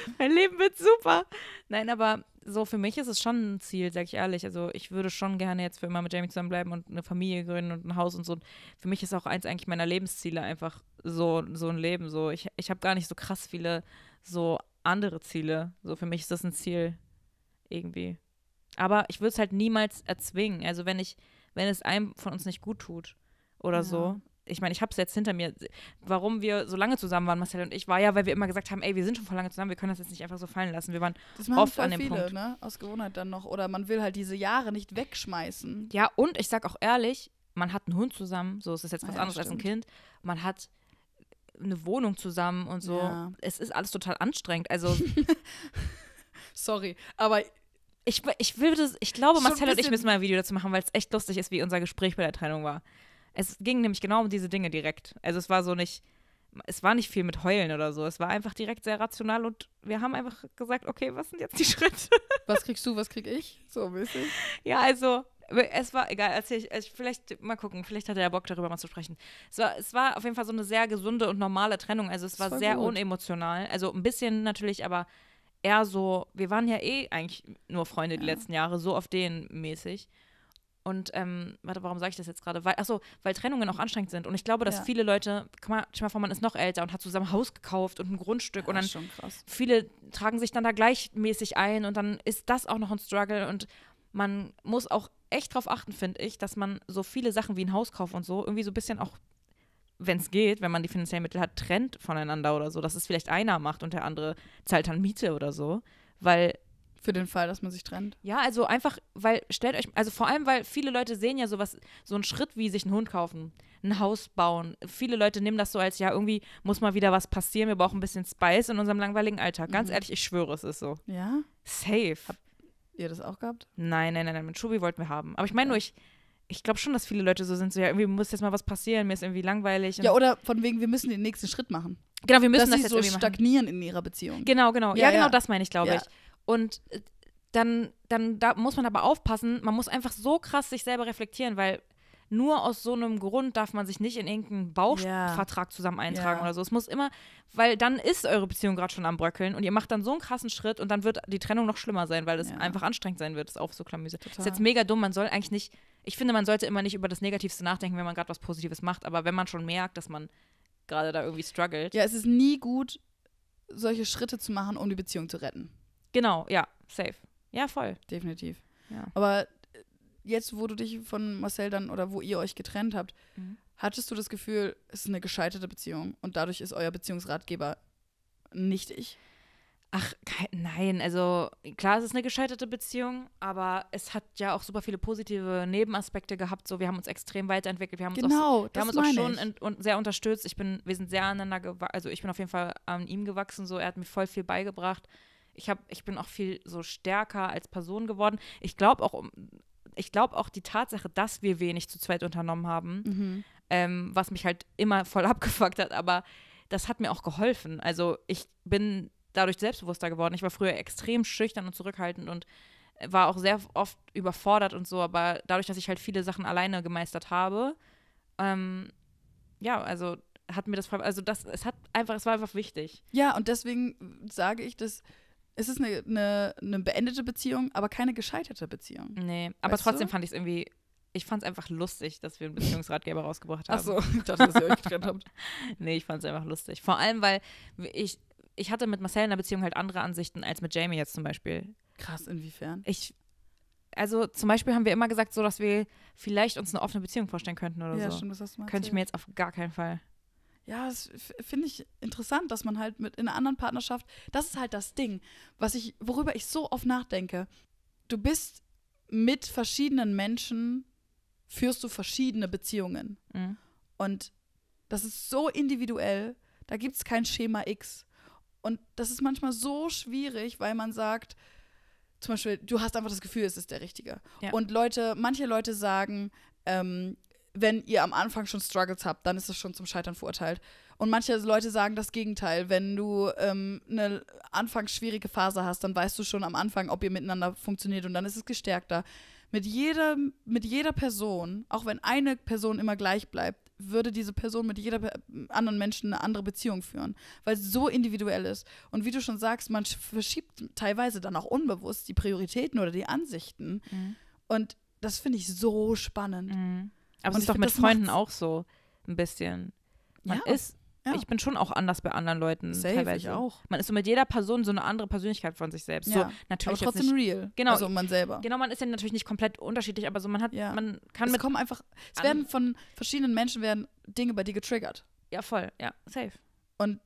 mein Leben wird super. Nein, aber so für mich ist es schon ein Ziel, sag ich ehrlich. Also ich würde schon gerne jetzt für immer mit Jamie zusammenbleiben und eine Familie gründen und ein Haus und so. Für mich ist auch eins eigentlich meiner Lebensziele einfach so, so ein Leben. So ich, ich habe gar nicht so krass viele so andere Ziele. So für mich ist das ein Ziel irgendwie. Aber ich würde es halt niemals erzwingen. Also wenn ich, wenn es einem von uns nicht gut tut oder ja. so, ich meine, ich habe es jetzt hinter mir, warum wir so lange zusammen waren, Marcel und ich, war ja, weil wir immer gesagt haben, ey, wir sind schon vor lange zusammen, wir können das jetzt nicht einfach so fallen lassen. Wir waren oft an dem viele, Punkt. Ne? Aus Gewohnheit dann noch. Oder man will halt diese Jahre nicht wegschmeißen. Ja, und ich sag auch ehrlich, man hat einen Hund zusammen, so ist es jetzt ah was ja, anderes stimmt. als ein Kind. Man hat eine Wohnung zusammen und so. Ja. Es ist alles total anstrengend. Also. Sorry, aber ich, ich will das, ich glaube, Marcel und ich müssen mal ein Video dazu machen, weil es echt lustig ist, wie unser Gespräch bei der Trennung war. Es ging nämlich genau um diese Dinge direkt. Also es war so nicht, es war nicht viel mit Heulen oder so. Es war einfach direkt sehr rational und wir haben einfach gesagt, okay, was sind jetzt die Schritte? Was kriegst du, was krieg ich? So ein bisschen. Ja, also es war egal, erzähl ich, ich, vielleicht mal gucken, vielleicht hat er ja Bock darüber mal zu sprechen. Es war, es war auf jeden Fall so eine sehr gesunde und normale Trennung, also es war, war sehr gut. unemotional, also ein bisschen natürlich, aber eher so, wir waren ja eh eigentlich nur Freunde ja. die letzten Jahre, so auf den mäßig. Und ähm, warte, warum sage ich das jetzt gerade? Weil, achso, weil Trennungen auch anstrengend sind. Und ich glaube, dass ja. viele Leute, guck mal, stell mal vor, man ist noch älter und hat zusammen Haus gekauft und ein Grundstück. Ja, und dann viele tragen sich dann da gleichmäßig ein und dann ist das auch noch ein Struggle. Und man muss auch echt darauf achten, finde ich, dass man so viele Sachen wie ein Hauskauf und so irgendwie so ein bisschen auch, wenn es geht, wenn man die finanziellen Mittel hat, trennt voneinander oder so. Dass es vielleicht einer macht und der andere zahlt dann Miete oder so. Weil für den Fall, dass man sich trennt. Ja, also einfach, weil, stellt euch, also vor allem, weil viele Leute sehen ja sowas, so einen Schritt wie sich einen Hund kaufen, ein Haus bauen. Viele Leute nehmen das so als, ja, irgendwie muss mal wieder was passieren, wir brauchen ein bisschen Spice in unserem langweiligen Alltag. Ganz mhm. ehrlich, ich schwöre, es ist so. Ja? Safe. Habt ihr das auch gehabt? Nein, nein, nein, nein mit Schubi wollten wir haben. Aber ich meine ja. nur, ich, ich glaube schon, dass viele Leute so sind, so ja, irgendwie muss jetzt mal was passieren, mir ist irgendwie langweilig. Ja, oder von wegen, wir müssen den nächsten Schritt machen. Genau, wir müssen dass das sie jetzt so stagnieren machen. in ihrer Beziehung. Genau, genau. Ja, ja genau das meine ich, glaube ja. ich. Und äh, dann, dann da muss man aber aufpassen, man muss einfach so krass sich selber reflektieren, weil nur aus so einem Grund darf man sich nicht in irgendeinen Bauchvertrag yeah. zusammen eintragen yeah. oder so. Es muss immer, weil dann ist eure Beziehung gerade schon am Bröckeln und ihr macht dann so einen krassen Schritt und dann wird die Trennung noch schlimmer sein, weil es yeah. einfach anstrengend sein wird, das aufzuklamüse. So ist jetzt mega dumm, man soll eigentlich nicht, ich finde, man sollte immer nicht über das Negativste nachdenken, wenn man gerade was Positives macht, aber wenn man schon merkt, dass man gerade da irgendwie struggelt. Ja, es ist nie gut, solche Schritte zu machen, um die Beziehung zu retten. Genau, ja, safe. Ja, voll. Definitiv. Ja. Aber äh, jetzt, wo du dich von Marcel dann oder wo ihr euch getrennt habt, mhm. hattest du das Gefühl, es ist eine gescheiterte Beziehung und dadurch ist euer Beziehungsratgeber nicht ich? Ach, nein, also klar, es ist eine gescheiterte Beziehung, aber es hat ja auch super viele positive Nebenaspekte gehabt. So, wir haben uns extrem weiterentwickelt, wir haben genau, uns auch, genau, wir haben uns auch schon in, un, sehr unterstützt. Ich bin, wir sind sehr aneinander, also ich bin auf jeden Fall an ihm gewachsen. So, er hat mir voll viel beigebracht. Ich, hab, ich bin auch viel so stärker als Person geworden. Ich glaube auch, ich glaube auch die Tatsache, dass wir wenig zu zweit unternommen haben, mhm. ähm, was mich halt immer voll abgefuckt hat, aber das hat mir auch geholfen. Also ich bin dadurch selbstbewusster geworden. Ich war früher extrem schüchtern und zurückhaltend und war auch sehr oft überfordert und so, aber dadurch, dass ich halt viele Sachen alleine gemeistert habe, ähm, ja, also hat mir das, also das, es hat einfach, es war einfach wichtig. Ja, und deswegen sage ich, dass es ist eine, eine, eine beendete Beziehung, aber keine gescheiterte Beziehung. Nee, weißt aber trotzdem du? fand ich es irgendwie, ich fand es einfach lustig, dass wir einen Beziehungsratgeber rausgebracht haben. Achso, ich dachte, dass ihr euch getrennt habt. Nee, ich fand es einfach lustig. Vor allem, weil ich, ich hatte mit Marcel in der Beziehung halt andere Ansichten als mit Jamie jetzt zum Beispiel. Krass, inwiefern? Ich, also zum Beispiel haben wir immer gesagt, so dass wir vielleicht uns eine offene Beziehung vorstellen könnten oder ja, so. Ja, stimmt, das hast du mal Könnte ich mir jetzt auf gar keinen Fall ja, das finde ich interessant, dass man halt mit in einer anderen Partnerschaft, das ist halt das Ding, was ich, worüber ich so oft nachdenke. Du bist mit verschiedenen Menschen führst du verschiedene Beziehungen. Mhm. Und das ist so individuell, da gibt es kein Schema X. Und das ist manchmal so schwierig, weil man sagt, zum Beispiel, du hast einfach das Gefühl, es ist der Richtige. Ja. Und Leute, manche Leute sagen, ähm, wenn ihr am Anfang schon Struggles habt, dann ist es schon zum Scheitern verurteilt. Und manche Leute sagen das Gegenteil. Wenn du ähm, eine anfangs schwierige Phase hast, dann weißt du schon am Anfang, ob ihr miteinander funktioniert und dann ist es gestärkter. Mit jeder, mit jeder Person, auch wenn eine Person immer gleich bleibt, würde diese Person mit jeder äh, anderen Menschen eine andere Beziehung führen, weil es so individuell ist. Und wie du schon sagst, man verschiebt teilweise dann auch unbewusst die Prioritäten oder die Ansichten. Mhm. Und das finde ich so spannend. Mhm. Aber ist doch mit Freunden auch so ein bisschen. Man ja. ist, ja. ich bin schon auch anders bei anderen Leuten Safe, teilweise. Ich auch. Man ist so mit jeder Person so eine andere Persönlichkeit von sich selbst. Ja. So, natürlich aber trotzdem nicht, real. Genau. Also man selber. Genau, man ist ja natürlich nicht komplett unterschiedlich, aber so man hat, ja. man kann es mit. Kommen einfach, es werden von verschiedenen Menschen werden Dinge bei dir getriggert. Ja, voll. Ja, safe. Und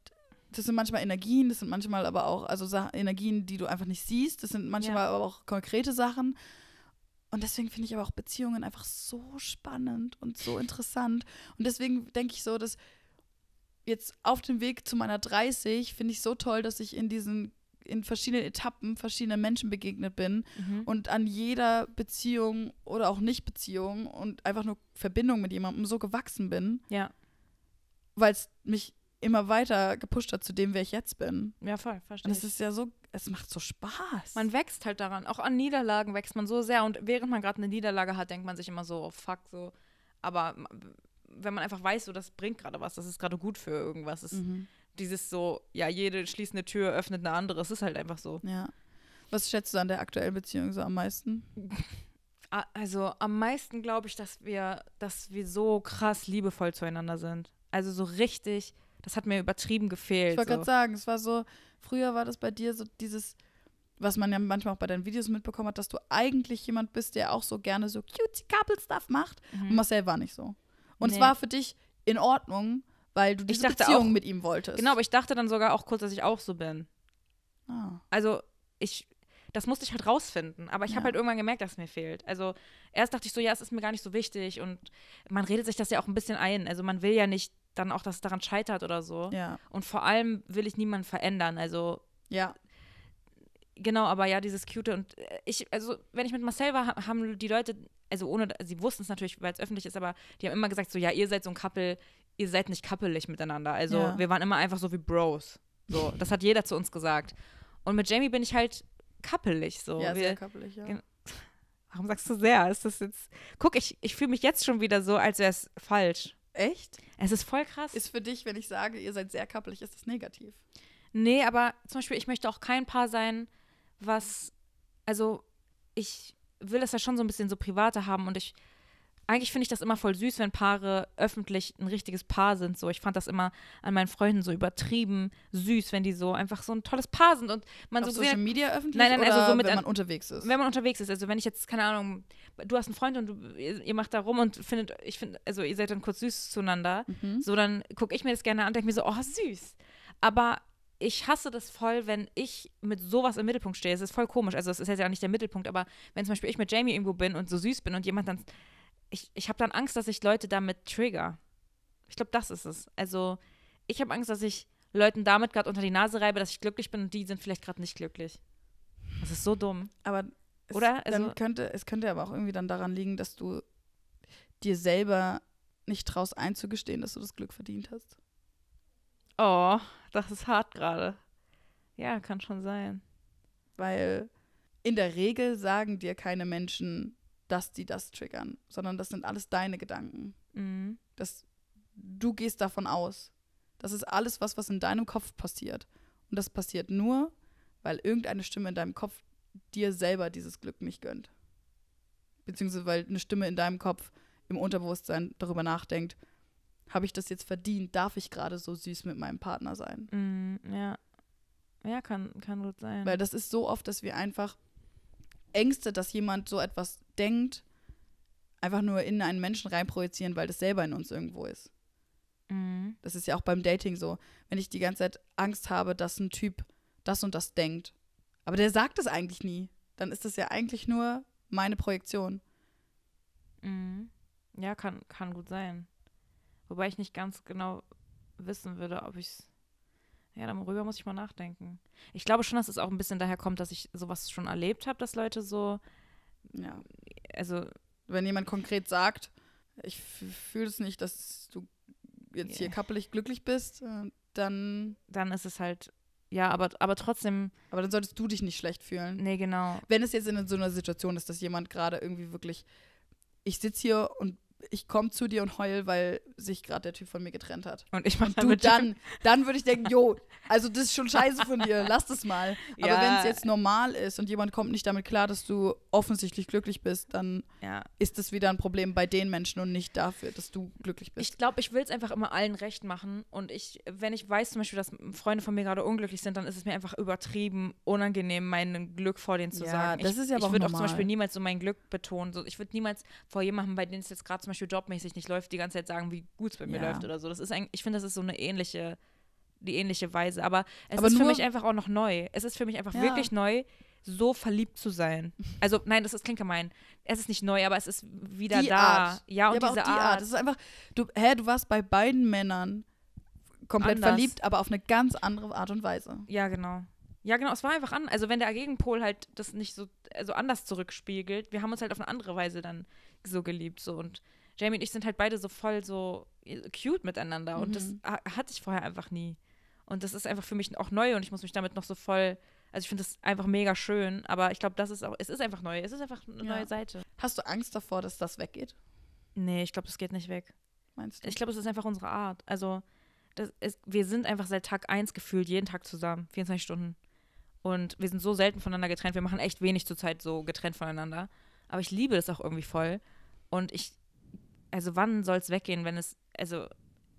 das sind manchmal Energien, das sind manchmal aber auch also Sa Energien, die du einfach nicht siehst. Das sind manchmal ja. aber auch konkrete Sachen. Und deswegen finde ich aber auch Beziehungen einfach so spannend und so interessant. Und deswegen denke ich so, dass jetzt auf dem Weg zu meiner 30 finde ich so toll, dass ich in diesen in verschiedenen Etappen verschiedenen Menschen begegnet bin mhm. und an jeder Beziehung oder auch Nicht-Beziehung und einfach nur Verbindung mit jemandem so gewachsen bin. Ja. Weil es mich immer weiter gepusht hat zu dem, wer ich jetzt bin. Ja, voll, verstehe. Und es ist ja so, es macht so Spaß. Man wächst halt daran. Auch an Niederlagen wächst man so sehr. Und während man gerade eine Niederlage hat, denkt man sich immer so, oh fuck, so. Aber wenn man einfach weiß, so, das bringt gerade was, das ist gerade gut für irgendwas. Es, mhm. Dieses so, ja, jede schließende Tür öffnet eine andere. Es ist halt einfach so. Ja. Was schätzt du an der aktuellen Beziehung so am meisten? Also am meisten glaube ich, dass wir, dass wir so krass liebevoll zueinander sind. Also so richtig das hat mir übertrieben gefehlt. Ich wollte so. gerade sagen, es war so, früher war das bei dir so dieses, was man ja manchmal auch bei deinen Videos mitbekommen hat, dass du eigentlich jemand bist, der auch so gerne so cute couple stuff macht. Mhm. Und Marcel war nicht so. Und nee. es war für dich in Ordnung, weil du diese Beziehung auch, mit ihm wolltest. Genau, aber ich dachte dann sogar auch kurz, dass ich auch so bin. Ah. Also ich, das musste ich halt rausfinden. Aber ich ja. habe halt irgendwann gemerkt, dass es mir fehlt. Also erst dachte ich so, ja, es ist mir gar nicht so wichtig und man redet sich das ja auch ein bisschen ein. Also man will ja nicht dann auch, dass es daran scheitert oder so. Ja. Und vor allem will ich niemanden verändern. Also ja. Genau, aber ja, dieses Cute und äh, ich, also wenn ich mit Marcel war, haben die Leute, also ohne, sie wussten es natürlich, weil es öffentlich ist, aber die haben immer gesagt so, ja, ihr seid so ein Couple, ihr seid nicht kappelig miteinander. Also ja. wir waren immer einfach so wie Bros. So, das hat jeder zu uns gesagt. Und mit Jamie bin ich halt kappelig so. Ja, wir, sehr kappelig, ja. Warum sagst du sehr? Ist das jetzt. Guck, ich, ich fühle mich jetzt schon wieder so, als wäre es falsch. Echt? Es ist voll krass. Ist für dich, wenn ich sage, ihr seid sehr kappelig, ist das negativ? Nee, aber zum Beispiel, ich möchte auch kein Paar sein, was, also ich will das ja schon so ein bisschen so private haben und ich eigentlich finde ich das immer voll süß, wenn Paare öffentlich ein richtiges Paar sind. So, ich fand das immer an meinen Freunden so übertrieben süß, wenn die so einfach so ein tolles Paar sind und man Auf so Social Media öffentlich nein, nein, also oder also so mit wenn man unterwegs ist. Wenn man unterwegs ist, also wenn ich jetzt keine Ahnung, du hast einen Freund und du, ihr macht da rum und findet, ich finde, also ihr seid dann kurz süß zueinander, mhm. so dann gucke ich mir das gerne an, denke mir so, oh süß, aber ich hasse das voll, wenn ich mit sowas im Mittelpunkt stehe. Es ist voll komisch. Also es ist jetzt ja nicht der Mittelpunkt, aber wenn zum Beispiel ich mit Jamie irgendwo bin und so süß bin und jemand dann ich, ich habe dann Angst, dass ich Leute damit trigger. Ich glaube, das ist es. Also, ich habe Angst, dass ich Leuten damit gerade unter die Nase reibe, dass ich glücklich bin und die sind vielleicht gerade nicht glücklich. Das ist so dumm. Aber es, Oder? Also, könnte, es könnte aber auch irgendwie dann daran liegen, dass du dir selber nicht traust einzugestehen, dass du das Glück verdient hast. Oh, das ist hart gerade. Ja, kann schon sein. Weil in der Regel sagen dir keine Menschen, dass die das triggern, sondern das sind alles deine Gedanken. Mhm. Das, du gehst davon aus. Das ist alles was, was in deinem Kopf passiert. Und das passiert nur, weil irgendeine Stimme in deinem Kopf dir selber dieses Glück nicht gönnt. Beziehungsweise weil eine Stimme in deinem Kopf im Unterbewusstsein darüber nachdenkt, habe ich das jetzt verdient? Darf ich gerade so süß mit meinem Partner sein? Mm, ja. Ja, kann, kann gut sein. Weil das ist so oft, dass wir einfach Ängste, dass jemand so etwas denkt, einfach nur in einen Menschen reinprojizieren, weil das selber in uns irgendwo ist. Mhm. Das ist ja auch beim Dating so. Wenn ich die ganze Zeit Angst habe, dass ein Typ das und das denkt, aber der sagt es eigentlich nie, dann ist das ja eigentlich nur meine Projektion. Mhm. Ja, kann, kann gut sein. Wobei ich nicht ganz genau wissen würde, ob ich es. Ja, darüber muss ich mal nachdenken. Ich glaube schon, dass es auch ein bisschen daher kommt, dass ich sowas schon erlebt habe, dass Leute so ja also. Wenn jemand konkret sagt, ich fühle es nicht, dass du jetzt hier kappelig glücklich bist, äh, dann. Dann ist es halt ja, aber, aber trotzdem. Aber dann solltest du dich nicht schlecht fühlen. Nee, genau. Wenn es jetzt in so einer Situation ist, dass jemand gerade irgendwie wirklich, ich sitze hier und ich komme zu dir und heul, weil sich gerade der Typ von mir getrennt hat. Und ich mache du dann, dann würde ich denken, jo, also das ist schon scheiße von dir, lass das mal. Aber ja. wenn es jetzt normal ist und jemand kommt nicht damit klar, dass du offensichtlich glücklich bist, dann ja. ist das wieder ein Problem bei den Menschen und nicht dafür, dass du glücklich bist. Ich glaube, ich will es einfach immer allen recht machen und ich, wenn ich weiß zum Beispiel, dass Freunde von mir gerade unglücklich sind, dann ist es mir einfach übertrieben unangenehm, mein Glück vor denen zu ja, sagen. Das ich, ist ja aber ich würde auch zum Beispiel niemals so mein Glück betonen. So, ich würde niemals vor jemandem, bei dem es jetzt gerade so zum Beispiel jobmäßig nicht läuft, die ganze Zeit sagen, wie gut es bei mir ja. läuft oder so. Das ist ein, ich finde, das ist so eine ähnliche, die ähnliche Weise. Aber es Aber ist für mich einfach auch noch neu. Es ist für mich einfach ja. wirklich neu, so verliebt zu sein. Also, nein, das ist, klingt gemein. Es ist nicht neu, aber es ist wieder die da. Art. Ja, und ja, aber diese auch die Art. Art. Das ist einfach, du, hä, du warst bei beiden Männern komplett Anders. verliebt, aber auf eine ganz andere Art und Weise. Ja, genau. Ja, genau, es war einfach an. Also, wenn der Gegenpol halt das nicht so also anders zurückspiegelt, wir haben uns halt auf eine andere Weise dann so geliebt. So. Und Jamie und ich sind halt beide so voll so äh, cute miteinander mhm. und das mhm. hatte ich vorher einfach nie. Und das ist einfach für mich auch neu und ich muss mich damit noch so voll also ich finde das einfach mega schön, aber ich glaube, das ist auch, es ist einfach neu, es ist einfach eine ja. neue Seite. Hast du Angst davor, dass das weggeht? Nee, ich glaube, das geht nicht weg. Meinst du? Ich glaube, es ist einfach unsere Art. Also ist, wir sind einfach seit Tag 1 gefühlt jeden Tag zusammen, 24 Stunden. Und wir sind so selten voneinander getrennt, wir machen echt wenig zurzeit so getrennt voneinander. Aber ich liebe das auch irgendwie voll. Und ich also wann soll es weggehen, wenn es, also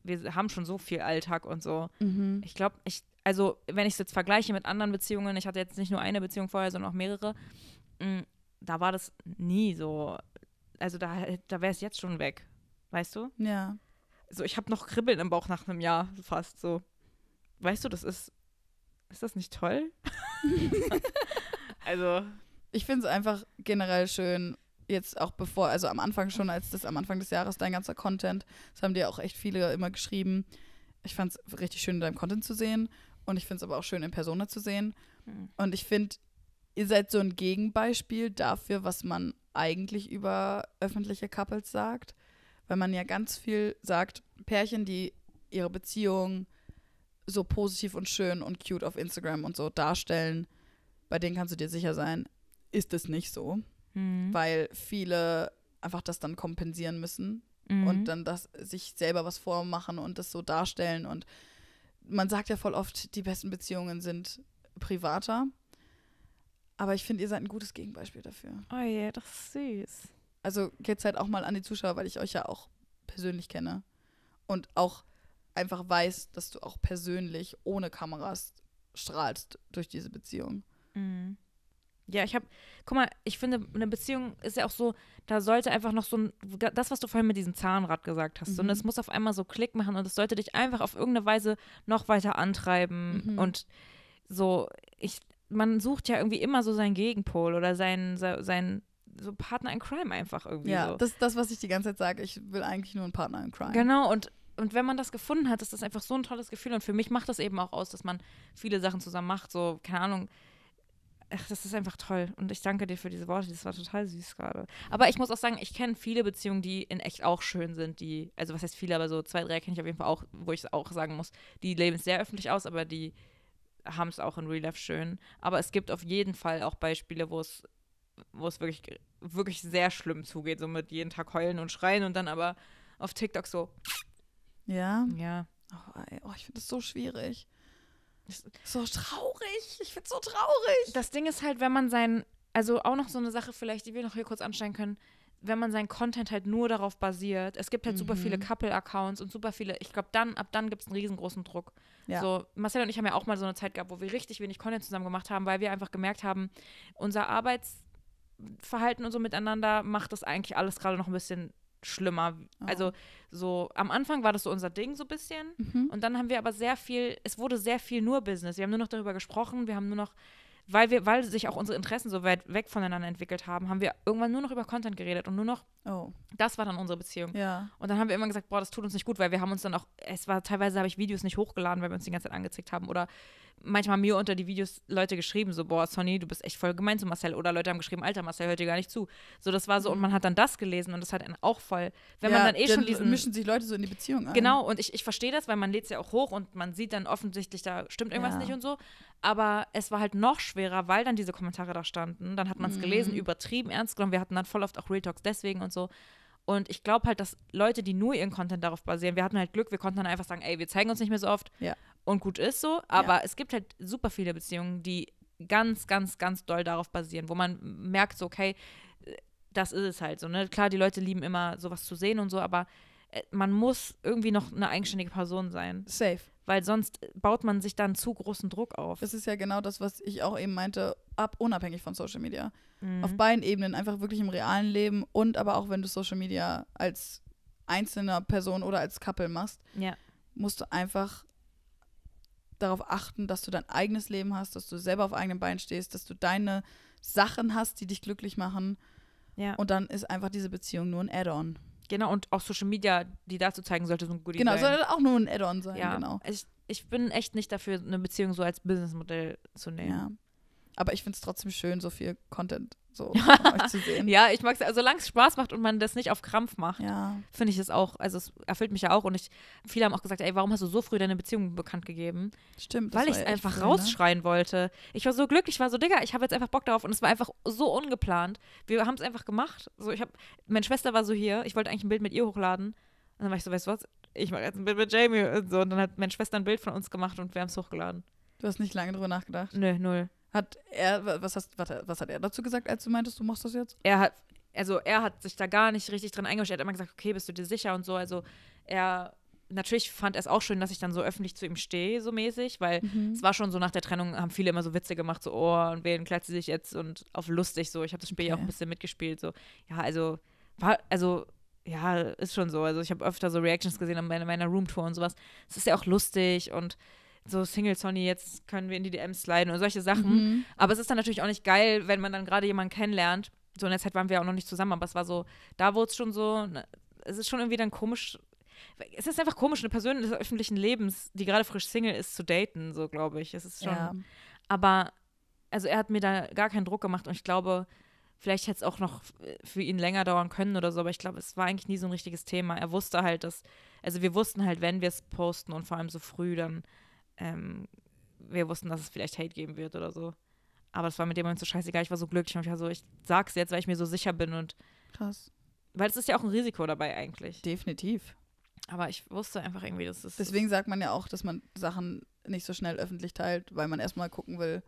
wir haben schon so viel Alltag und so. Mhm. Ich glaube, ich, also wenn ich es jetzt vergleiche mit anderen Beziehungen, ich hatte jetzt nicht nur eine Beziehung vorher, sondern auch mehrere, mh, mm, da war das nie so. Also da, da wäre es jetzt schon weg, weißt du? Ja. So, ich habe noch Kribbeln im Bauch nach einem Jahr fast so. Weißt du, das ist, ist das nicht toll? also. Ich finde es einfach generell schön, jetzt auch bevor, also am Anfang schon, als das am Anfang des Jahres dein ganzer Content, das haben dir auch echt viele immer geschrieben. Ich fand es richtig schön, deinen Content zu sehen. Und ich finde es aber auch schön, in Persona zu sehen. Mhm. Und ich finde, ihr seid so ein Gegenbeispiel dafür, was man eigentlich über öffentliche Couples sagt. Weil man ja ganz viel sagt, Pärchen, die ihre Beziehung so positiv und schön und cute auf Instagram und so darstellen, bei denen kannst du dir sicher sein, ist es nicht so mhm. weil viele einfach das dann kompensieren müssen mhm. und dann das sich selber was vormachen und das so darstellen. Und man sagt ja voll oft, die besten Beziehungen sind privater. Aber ich finde, ihr seid ein gutes Gegenbeispiel dafür. Oh ja yeah, das ist süß. Also geht's halt auch mal an die Zuschauer, weil ich euch ja auch persönlich kenne. Und auch einfach weiß, dass du auch persönlich ohne Kameras strahlst durch diese Beziehung. Mhm. Ja, ich habe, guck mal, ich finde, eine Beziehung ist ja auch so, da sollte einfach noch so ein, das, was du vorhin mit diesem Zahnrad gesagt hast, mhm. und es mhm. muss auf einmal so Klick machen und es sollte dich einfach auf irgendeine Weise noch weiter antreiben mhm. und so, ich, man sucht ja irgendwie immer so seinen Gegenpol oder seinen, seinen so Partner in Crime einfach irgendwie. Ja, so. das ist das, was ich die ganze Zeit sage. Ich will eigentlich nur einen Partner in Crime. Genau, und, und wenn man das gefunden hat, ist das einfach so ein tolles Gefühl. Und für mich macht das eben auch aus, dass man viele Sachen zusammen macht. So, keine Ahnung, ach, das ist einfach toll. Und ich danke dir für diese Worte. Das war total süß gerade. Aber ich muss auch sagen, ich kenne viele Beziehungen, die in echt auch schön sind. Die, also was heißt viele, aber so zwei, drei kenne ich auf jeden Fall auch, wo ich es auch sagen muss. Die leben sehr öffentlich aus, aber die haben es auch in Real Life schön. Aber es gibt auf jeden Fall auch Beispiele, wo es wo es wirklich, wirklich sehr schlimm zugeht, so mit jeden Tag heulen und schreien und dann aber auf TikTok so. Ja. Ja. Oh, ey, oh ich finde das so schwierig. So traurig. Ich find's so traurig. Das Ding ist halt, wenn man sein, also auch noch so eine Sache vielleicht, die wir noch hier kurz ansteigen können, wenn man seinen Content halt nur darauf basiert. Es gibt halt mhm. super viele Couple-Accounts und super viele, ich glaube, dann, ab dann gibt es einen riesengroßen Druck. Ja. So, Marcel und ich haben ja auch mal so eine Zeit gehabt, wo wir richtig wenig Content zusammen gemacht haben, weil wir einfach gemerkt haben, unser Arbeitsverhalten und so miteinander macht das eigentlich alles gerade noch ein bisschen schlimmer. Also oh. Also so am Anfang war das so unser Ding so ein bisschen mhm. und dann haben wir aber sehr viel, es wurde sehr viel nur Business. Wir haben nur noch darüber gesprochen, wir haben nur noch weil wir weil sich auch unsere Interessen so weit weg voneinander entwickelt haben, haben wir irgendwann nur noch über Content geredet und nur noch oh. das war dann unsere Beziehung. Ja. Und dann haben wir immer gesagt, boah, das tut uns nicht gut, weil wir haben uns dann auch es war teilweise habe ich Videos nicht hochgeladen, weil wir uns die ganze Zeit angezickt haben oder manchmal mir unter die Videos Leute geschrieben, so, boah, Sonny, du bist echt voll gemein zu Marcel. Oder Leute haben geschrieben, Alter, Marcel hört dir gar nicht zu. So, das war so, und mhm. man hat dann das gelesen und das hat einen auch voll. Wenn ja, man dann eh schon diesen. mischen sich Leute so in die Beziehung ein. Genau, und ich, ich verstehe das, weil man lädt es ja auch hoch und man sieht dann offensichtlich, da stimmt irgendwas ja. nicht und so. Aber es war halt noch schwerer, weil dann diese Kommentare da standen. Dann hat man es mhm. gelesen, übertrieben, ernst genommen. Wir hatten dann voll oft auch Real Talks deswegen und so. Und ich glaube halt, dass Leute, die nur ihren Content darauf basieren, wir hatten halt Glück, wir konnten dann einfach sagen, ey, wir zeigen uns nicht mehr so oft. Ja und gut ist so. Aber ja. es gibt halt super viele Beziehungen, die ganz, ganz, ganz doll darauf basieren, wo man merkt so, okay, äh, das ist es halt so. Ne? Klar, die Leute lieben immer sowas zu sehen und so, aber äh, man muss irgendwie noch eine eigenständige Person sein. Safe. Weil sonst äh, baut man sich dann zu großen Druck auf. Das ist ja genau das, was ich auch eben meinte, ab unabhängig von Social Media. Mhm. Auf beiden Ebenen, einfach wirklich im realen Leben und aber auch wenn du Social Media als einzelner Person oder als Couple machst, ja. musst du einfach darauf achten, dass du dein eigenes Leben hast, dass du selber auf eigenen Beinen stehst, dass du deine Sachen hast, die dich glücklich machen. Ja. Und dann ist einfach diese Beziehung nur ein Add-on. Genau, und auch Social Media, die dazu zeigen sollte, so ein Goodie Genau, sein. sollte auch nur ein Add-on sein, ja. genau. Ich, ich bin echt nicht dafür, eine Beziehung so als Businessmodell zu nehmen. Ja. Aber ich finde es trotzdem schön, so viel Content so euch zu sehen. ja, ich mag es, also solange es Spaß macht und man das nicht auf Krampf macht, ja. finde ich es auch, also es erfüllt mich ja auch und ich, viele haben auch gesagt, ey, warum hast du so früh deine Beziehung bekannt gegeben? Stimmt. Weil ich es einfach früh, ne? rausschreien ne? wollte. Ich war so glücklich, ich war so, Digga, ich habe jetzt einfach Bock darauf und es war einfach so ungeplant. Wir haben es einfach gemacht. So, ich habe, meine Schwester war so hier, ich wollte eigentlich ein Bild mit ihr hochladen. Und dann war ich so, weißt du was, ich mache jetzt ein Bild mit Jamie und so. Und dann hat meine Schwester ein Bild von uns gemacht und wir haben es hochgeladen. Du hast nicht lange drüber nachgedacht? Nö, null. Hat er, was, hast, was, hat er dazu gesagt, als du meintest, du machst das jetzt? Er hat, also er hat sich da gar nicht richtig dran eingemischt. Er hat immer gesagt, okay, bist du dir sicher und so. Also er, natürlich fand er es auch schön, dass ich dann so öffentlich zu ihm stehe, so mäßig, weil mhm. es war schon so nach der Trennung, haben viele immer so Witze gemacht, so, oh, und wen klärt sie sich jetzt und auf lustig so. Ich habe das Spiel ja okay. auch ein bisschen mitgespielt, so. Ja, also, war, also, ja, ist schon so. Also ich habe öfter so Reactions gesehen an meiner, meiner Roomtour und sowas. Es ist ja auch lustig und so Single Sonny, jetzt können wir in die DMs sliden und solche Sachen. Mhm. Aber es ist dann natürlich auch nicht geil, wenn man dann gerade jemanden kennenlernt. So in der Zeit waren wir auch noch nicht zusammen, aber es war so, da wurde es schon so, ne, es ist schon irgendwie dann komisch. Es ist einfach komisch, eine Person des öffentlichen Lebens, die gerade frisch Single ist, zu daten, so glaube ich. Es ist schon. Ja. Aber, also er hat mir da gar keinen Druck gemacht und ich glaube, vielleicht hätte es auch noch für ihn länger dauern können oder so, aber ich glaube, es war eigentlich nie so ein richtiges Thema. Er wusste halt, dass, also wir wussten halt, wenn wir es posten und vor allem so früh, dann ähm, wir wussten, dass es vielleicht Hate geben wird oder so. Aber das war mit dem Moment so scheißegal. Ich war so glücklich und ich war so, ich sag's jetzt, weil ich mir so sicher bin und. Krass. Weil es ist ja auch ein Risiko dabei eigentlich. Definitiv. Aber ich wusste einfach irgendwie, dass es. Deswegen sagt man ja auch, dass man Sachen nicht so schnell öffentlich teilt, weil man erstmal gucken will.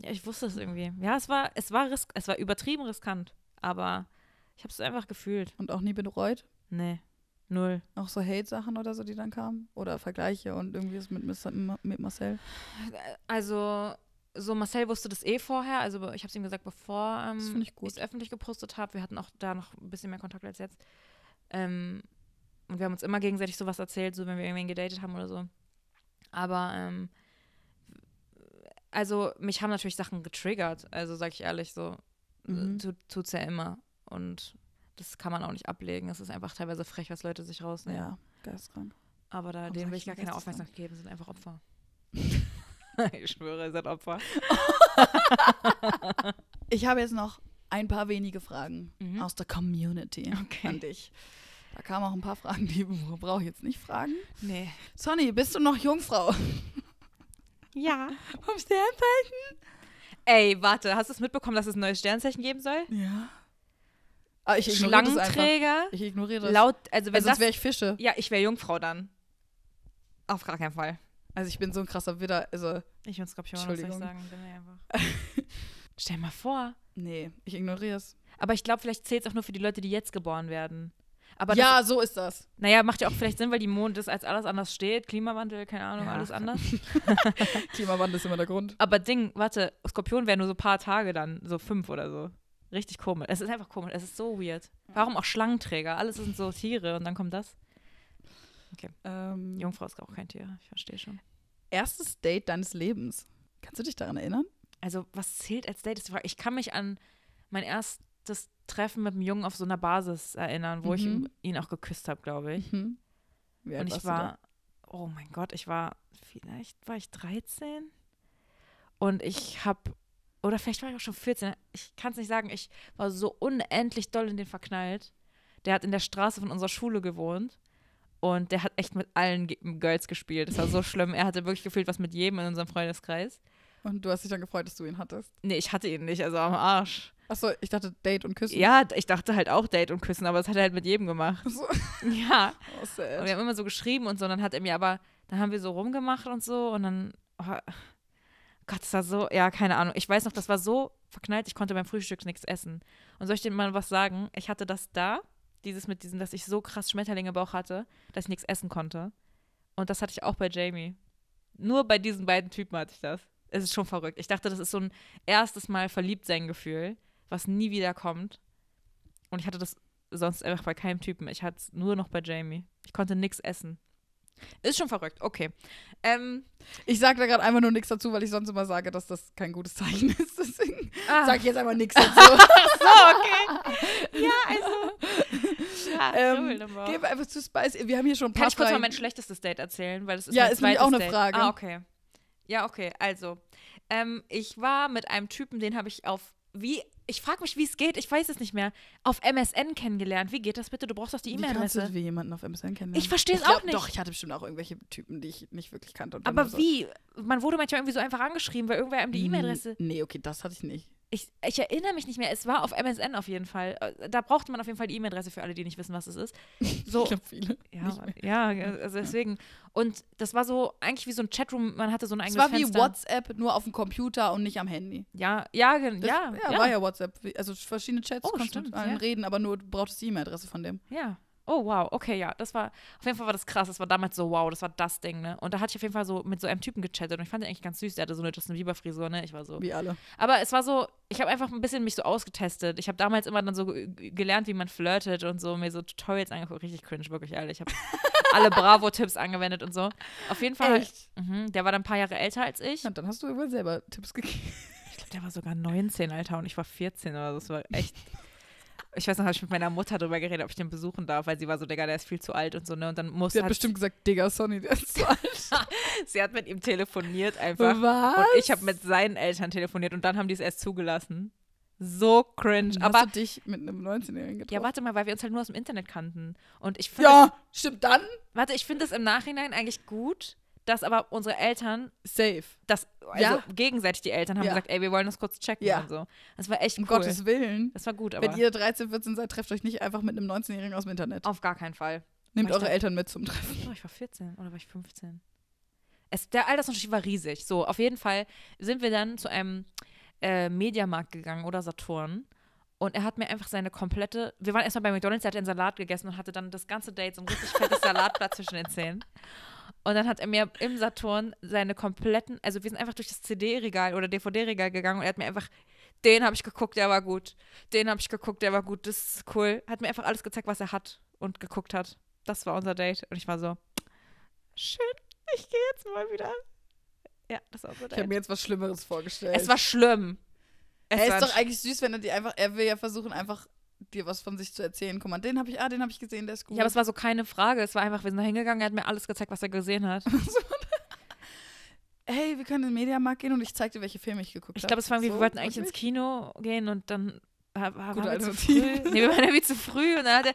Ja, ich wusste es irgendwie. Ja, es war, es war risk es war übertrieben riskant, aber ich habe es einfach gefühlt. Und auch nie bereut? Nee. Null. Auch so Hate-Sachen oder so, die dann kamen? Oder Vergleiche und irgendwie ist mit, mit Marcel? Also, so Marcel wusste das eh vorher. Also, ich habe es ihm gesagt, bevor ähm, ich es öffentlich gepostet habe. Wir hatten auch da noch ein bisschen mehr Kontakt als jetzt. Ähm, und wir haben uns immer gegenseitig sowas erzählt, so wenn wir irgendwen gedatet haben oder so. Aber, ähm, also, mich haben natürlich Sachen getriggert. Also, sag ich ehrlich, so mhm. tut, tut's ja immer. Und das kann man auch nicht ablegen. Es ist einfach teilweise frech, was Leute sich rausnehmen. Ja, geisteskrank. Aber da, denen will ich gar keine Aufmerksamkeit geben, sind einfach Opfer. ich schwöre, ihr seid Opfer. ich habe jetzt noch ein paar wenige Fragen mhm. aus der Community okay. an dich. Da kamen auch ein paar Fragen, die brauche ich jetzt nicht fragen. Nee. Sonny, bist du noch Jungfrau? Ja. Vom Sternzeichen? Ey, warte, hast du es mitbekommen, dass es ein neues Sternzeichen geben soll? Ja. Ah, ich Schlangenträger. Ich ignoriere das. Laut, also wenn also sonst wäre ich Fische. Ja, ich wäre Jungfrau dann. Auf gar keinen Fall. Also ich bin so ein krasser Widder. Also, ich bin Skorpion, was soll ich sagen? Stell mal vor. Nee, ich ignoriere es. Aber ich glaube, vielleicht zählt es auch nur für die Leute, die jetzt geboren werden. Aber das, ja, so ist das. Naja, macht ja auch vielleicht Sinn, weil die Mond ist, als alles anders steht. Klimawandel, keine Ahnung, ja, alles anders. Klimawandel ist immer der Grund. Aber Ding, warte, Skorpion wäre nur so ein paar Tage dann, so fünf oder so. Richtig komisch. Es ist einfach komisch. Es ist so weird. Warum auch Schlangenträger? Alles sind so Tiere und dann kommt das. Okay. Ähm, Jungfrau ist auch kein Tier. Ich verstehe schon. Erstes Date deines Lebens. Kannst du dich daran erinnern? Also, was zählt als Date? Ich kann mich an mein erstes Treffen mit einem Jungen auf so einer Basis erinnern, wo mhm. ich ihn auch geküsst habe, glaube ich. Mhm. Wie alt und ich war, oh mein Gott, ich war, vielleicht war ich 13 und ich habe oder vielleicht war ich auch schon 14. Ich kann es nicht sagen. Ich war so unendlich doll in den verknallt. Der hat in der Straße von unserer Schule gewohnt. Und der hat echt mit allen Girls gespielt. Das war so schlimm. Er hatte wirklich gefühlt was mit jedem in unserem Freundeskreis. Und du hast dich dann gefreut, dass du ihn hattest? Nee, ich hatte ihn nicht. Also am Arsch. Achso, ich dachte Date und Küssen. Ja, ich dachte halt auch Date und Küssen, aber das hat er halt mit jedem gemacht. Ach so. Ja. Oh, sad. Und wir haben immer so geschrieben und so. Und dann hat er mir aber, dann haben wir so rumgemacht und so. Und dann. Oh, Gott, das war so, ja, keine Ahnung. Ich weiß noch, das war so verknallt, ich konnte beim Frühstück nichts essen. Und soll ich dir mal was sagen? Ich hatte das da, dieses mit diesem, dass ich so krass Schmetterlinge Bauch hatte, dass ich nichts essen konnte. Und das hatte ich auch bei Jamie. Nur bei diesen beiden Typen hatte ich das. Es ist schon verrückt. Ich dachte, das ist so ein erstes Mal verliebt sein Gefühl, was nie wieder kommt. Und ich hatte das sonst einfach bei keinem Typen. Ich hatte es nur noch bei Jamie. Ich konnte nichts essen. Ist schon verrückt, okay. Ähm, ich sage da gerade einfach nur nichts dazu, weil ich sonst immer sage, dass das kein gutes Zeichen ist. Deswegen ah. sage ich jetzt einfach nichts dazu. so, okay. Ja, also. Ja, ähm, gehen wir einfach zu Spice. Wir haben hier schon ein paar Kann ich kurz Fragen. mal mein schlechtestes Date erzählen? Weil das ist ja, ist nämlich auch eine Date. Frage. Ah, okay. Ja, okay. Also, ähm, ich war mit einem Typen, den habe ich auf wie, ich frage mich, wie es geht, ich weiß es nicht mehr, auf MSN kennengelernt. Wie geht das bitte? Du brauchst doch die E-Mail-Adresse. Wie kannst du jemanden auf MSN kennenlernen? Ich verstehe es auch nicht. Doch, ich hatte bestimmt auch irgendwelche Typen, die ich nicht wirklich kannte. Aber so. wie? Man wurde manchmal irgendwie so einfach angeschrieben, weil irgendwer einem die E-Mail-Adresse. Nee, okay, das hatte ich nicht ich, ich erinnere mich nicht mehr, es war auf MSN auf jeden Fall. Äh, da brauchte man auf jeden Fall die E-Mail-Adresse für alle, die nicht wissen, was es ist. So, ich glaube, viele. Ja, ja, also deswegen. Und das war so eigentlich wie so ein Chatroom, man hatte so ein eigenes Fenster. Es war wie Fenster. WhatsApp, nur auf dem Computer und nicht am Handy. Ja, ja, das, ja, ja. war ja WhatsApp. Also verschiedene Chats, oh, konntest stimmt, du ja. reden, aber nur du brauchtest die E-Mail-Adresse von dem. Ja, oh wow, okay, ja, das war, auf jeden Fall war das krass, das war damals so wow, das war das Ding, ne? Und da hatte ich auf jeden Fall so mit so einem Typen gechattet und ich fand ihn eigentlich ganz süß, der hatte so eine Justin Bieber Frisur, ne? Ich war so. Wie alle. Aber es war so, ich habe einfach ein bisschen mich so ausgetestet. Ich habe damals immer dann so gelernt, wie man flirtet und so, mir so Tutorials angeguckt, richtig cringe, wirklich, ehrlich. Ich habe alle Bravo-Tipps angewendet und so. Auf jeden Fall. Echt? Mh, der war dann ein paar Jahre älter als ich. Und dann hast du immer selber Tipps gegeben. Ich glaube, der war sogar 19, Alter, und ich war 14 oder so. Das war echt ich weiß noch, habe ich mit meiner Mutter darüber geredet, ob ich den besuchen darf, weil sie war so, Digga, der ist viel zu alt und so, ne? Und dann musste. Sie hat, hat bestimmt gesagt, Digga, Sonny, der ist zu alt. sie hat mit ihm telefoniert einfach. Was? Und ich habe mit seinen Eltern telefoniert und dann haben die es erst zugelassen. So cringe. Aber Hast du dich mit einem 19-Jährigen getroffen? Ja, warte mal, weil wir uns halt nur aus dem Internet kannten. Und ich Ja, stimmt dann. Warte, ich finde das im Nachhinein eigentlich gut, dass aber unsere Eltern safe das also ja. gegenseitig die Eltern haben ja. gesagt, ey, wir wollen das kurz checken ja. und so. Das war echt um cool. Gottes Willen. Das war gut, aber wenn ihr 13, 14 seid, trefft euch nicht einfach mit einem 19-Jährigen aus dem Internet. Auf gar keinen Fall. Nehmt war eure Eltern mit zum Treffen. Oh, ich war 14 oder war ich 15? Es, der Altersunterschied war riesig. So, auf jeden Fall sind wir dann zu einem äh, Mediamarkt gegangen oder Saturn. Und er hat mir einfach seine komplette. Wir waren erstmal bei McDonalds, er hat einen Salat gegessen und hatte dann das ganze Date so ein richtig fettes Salatblatt zwischen den Zähnen. Und dann hat er mir im Saturn seine kompletten, also wir sind einfach durch das CD-Regal oder DVD-Regal gegangen und er hat mir einfach, den habe ich geguckt, der war gut. Den habe ich geguckt, der war gut, das ist cool. Hat mir einfach alles gezeigt, was er hat und geguckt hat. Das war unser Date. Und ich war so, schön, ich gehe jetzt mal wieder. Ja, das war unser Date. Ich habe mir jetzt was Schlimmeres vorgestellt. Es war schlimm. Es er ist doch eigentlich süß, wenn er die einfach, er will ja versuchen, einfach dir was von sich zu erzählen. Guck mal, den habe ich, ah, den habe ich gesehen, der ist gut. Ja, aber es war so keine Frage. Es war einfach, wir sind da hingegangen, er hat mir alles gezeigt, was er gesehen hat. Ne? hey, wir können in den Mediamarkt gehen und ich zeig dir, welche Filme ich geguckt habe. Ich glaube, es war irgendwie, so, wir wollten eigentlich ins Kino gehen und dann war, war, Gute waren wir zu früh. Nee, wir waren irgendwie zu früh und dann hat er,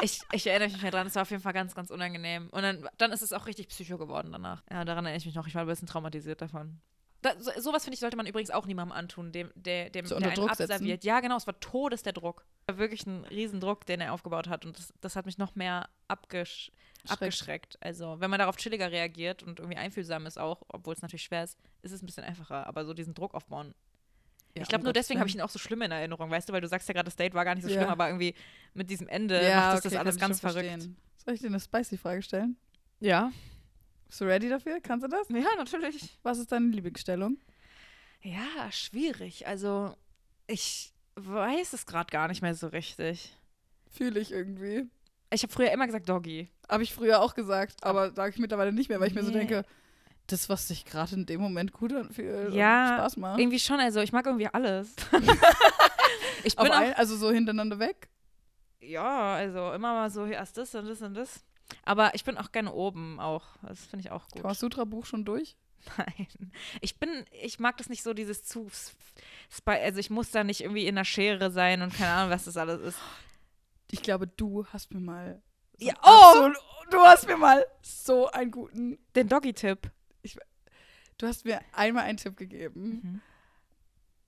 ich, ich erinnere mich nicht mehr dran, es war auf jeden Fall ganz, ganz unangenehm. Und dann, dann ist es auch richtig psycho geworden danach. Ja, daran erinnere ich mich noch. Ich war ein bisschen traumatisiert davon. Da, so, sowas finde ich, sollte man übrigens auch niemandem antun, dem, der, dem, so der einen abserviert. Ja, genau, es war Todes der Druck. War wirklich ein Riesendruck, den er aufgebaut hat. Und das, das hat mich noch mehr abgesch abgeschreckt. Also, wenn man darauf chilliger reagiert und irgendwie einfühlsam ist, auch, obwohl es natürlich schwer ist, ist es ein bisschen einfacher. Aber so diesen Druck aufbauen. Ja, ich glaube, nur deswegen habe ich ihn auch so schlimm in Erinnerung, weißt du, weil du sagst ja gerade, das Date war gar nicht so schlimm, ja. aber irgendwie mit diesem Ende ja, macht das, okay, das alles ganz verrückt. Verstehen. Soll ich dir eine spicy Frage stellen? Ja. Bist du ready dafür? Kannst du das? Ja, natürlich. Was ist deine Lieblingsstellung? Ja, schwierig. Also, ich weiß es gerade gar nicht mehr so richtig. Fühle ich irgendwie. Ich habe früher immer gesagt Doggy. Habe ich früher auch gesagt, aber sage ich mittlerweile nicht mehr, weil ich nee. mir so denke, das, was sich gerade in dem Moment gut anfühlt äh, ja, Spaß macht. Irgendwie schon, also ich mag irgendwie alles. ich bin ein, also so hintereinander weg? Ja, also immer mal so erst das und das und das. Aber ich bin auch gerne oben auch. Das finde ich auch gut. War Sutra Buch schon durch? Nein. Ich bin, ich mag das nicht so, dieses zu. Also ich muss da nicht irgendwie in der Schere sein und keine Ahnung, was das alles ist. Ich glaube, du hast mir mal. So ja, oh! du hast mir mal so einen guten. Den Doggy-Tipp. Du hast mir einmal einen Tipp gegeben. Mhm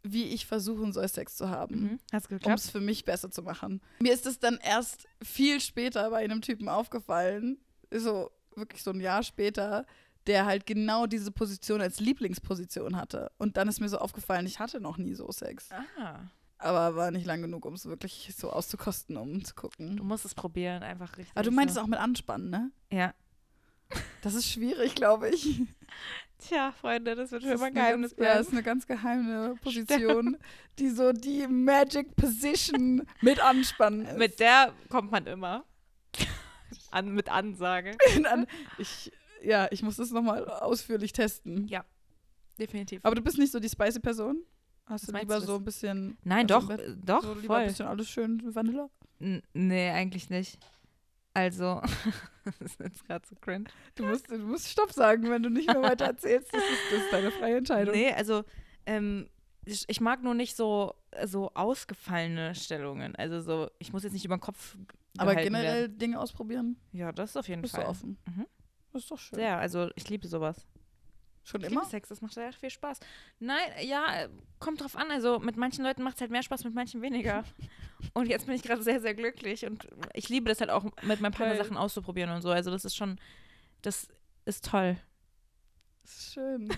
wie ich versuchen soll, Sex zu haben. Mhm. Um es für mich besser zu machen. Mir ist es dann erst viel später bei einem Typen aufgefallen, so wirklich so ein Jahr später, der halt genau diese Position als Lieblingsposition hatte. Und dann ist mir so aufgefallen, ich hatte noch nie so Sex. Ah. Aber war nicht lang genug, um es wirklich so auszukosten, um zu gucken. Du musst es probieren, einfach richtig. Aber du meintest so. auch mit Anspannen, ne? Ja. Das ist schwierig, glaube ich. Tja, Freunde, das wird das für immer ein Geheimnis ganz, bleiben. Ja, ist eine ganz geheime Position, die so die Magic Position mit anspannen ist. Mit der kommt man immer. An, mit Ansage. ich, ja, ich muss das nochmal ausführlich testen. Ja, definitiv. Aber du bist nicht so die spicy Person? Hast Was du lieber du so ein bisschen. Nein, doch, doch. So lieber voll. ein bisschen alles schön Vanille? N nee, eigentlich nicht. Also, das ist jetzt gerade so cringe. Du musst, du musst Stopp sagen, wenn du nicht mehr weiter erzählst. Das ist, das ist deine freie Entscheidung. Nee, also, ähm, ich, ich, mag nur nicht so, so ausgefallene Stellungen. Also, so, ich muss jetzt nicht über den Kopf. Aber generell werden. Dinge ausprobieren? Ja, das ist auf jeden Bist Fall. Bist du offen? Mhm. Das ist doch schön. Ja, also, ich liebe sowas. Schon immer? Sex, das macht ja halt viel Spaß. Nein, ja, kommt drauf an. Also mit manchen Leuten macht es halt mehr Spaß, mit manchen weniger. und jetzt bin ich gerade sehr, sehr glücklich. Und ich liebe das halt auch, mit meinem Partner Sachen auszuprobieren und so. Also das ist schon, das ist toll. Das ist schön.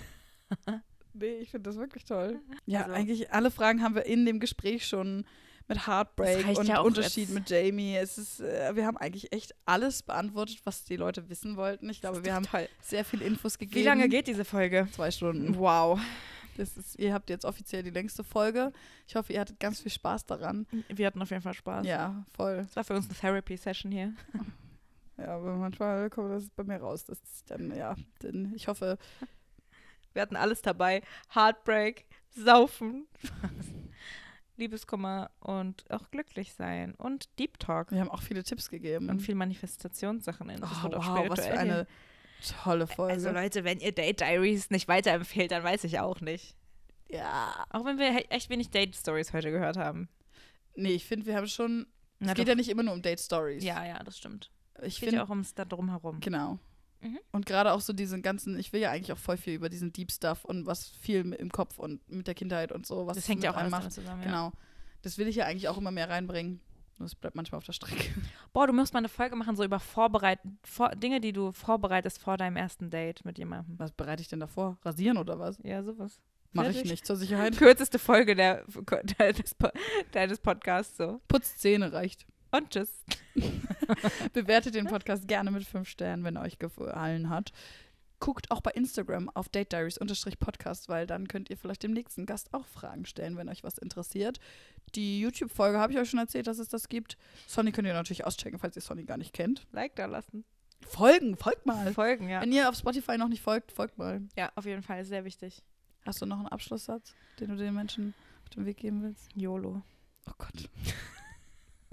nee, ich finde das wirklich toll. Ja, also. eigentlich alle Fragen haben wir in dem Gespräch schon mit Heartbreak und ja Unterschied jetzt. mit Jamie. Es ist, äh, wir haben eigentlich echt alles beantwortet, was die Leute wissen wollten. Ich glaube, wir haben toll. sehr viele Infos gegeben. Wie lange geht diese Folge? Zwei Stunden. Wow. Das ist, ihr habt jetzt offiziell die längste Folge. Ich hoffe, ihr hattet ganz viel Spaß daran. Wir hatten auf jeden Fall Spaß. Ja, voll. Das war für uns eine Therapy-Session hier. Ja, aber manchmal kommt das bei mir raus. Das dann, ja, denn ich hoffe. Wir hatten alles dabei. Heartbreak, Saufen. Liebeskummer und auch glücklich sein und Deep Talk. Wir haben auch viele Tipps gegeben. Und viel Manifestationssachen in. Das oh, wow, was für eine tolle Folge. Also Leute, wenn ihr Date Diaries nicht weiterempfehlt, dann weiß ich auch nicht. Ja. Auch wenn wir echt wenig Date Stories heute gehört haben. Nee, ich finde, wir haben schon. Na es doch. geht ja nicht immer nur um Date Stories. Ja, ja, das stimmt. Ich es geht find, ja auch ums da drumherum. Genau. Mhm. Und gerade auch so diesen ganzen, ich will ja eigentlich auch voll viel über diesen Deep Stuff und was viel im Kopf und mit der Kindheit und so, was das hängt ja auch alles zusammen. Ja. Genau. Das will ich ja eigentlich auch immer mehr reinbringen. Nur es bleibt manchmal auf der Strecke. Boah, du musst mal eine Folge machen, so über Vorbereit vor, Dinge, die du vorbereitest vor deinem ersten Date mit jemandem. Was bereite ich denn davor? Rasieren oder was? Ja, sowas. Mache ich nicht, zur Sicherheit. Kürzeste Folge der, deines, deines Podcasts so. Putzzähne reicht und tschüss. Bewertet den Podcast gerne mit fünf Sternen, wenn euch gefallen hat. Guckt auch bei Instagram auf Date Diaries-Podcast, weil dann könnt ihr vielleicht dem nächsten Gast auch Fragen stellen, wenn euch was interessiert. Die YouTube-Folge habe ich euch schon erzählt, dass es das gibt. Sony könnt ihr natürlich auschecken, falls ihr Sony gar nicht kennt. Like da lassen. Folgen, folgt mal. Folgen, ja. Wenn ihr auf Spotify noch nicht folgt, folgt mal. Ja, auf jeden Fall, sehr wichtig. Hast du noch einen Abschlusssatz, den du den Menschen auf den Weg geben willst? YOLO. Oh Gott.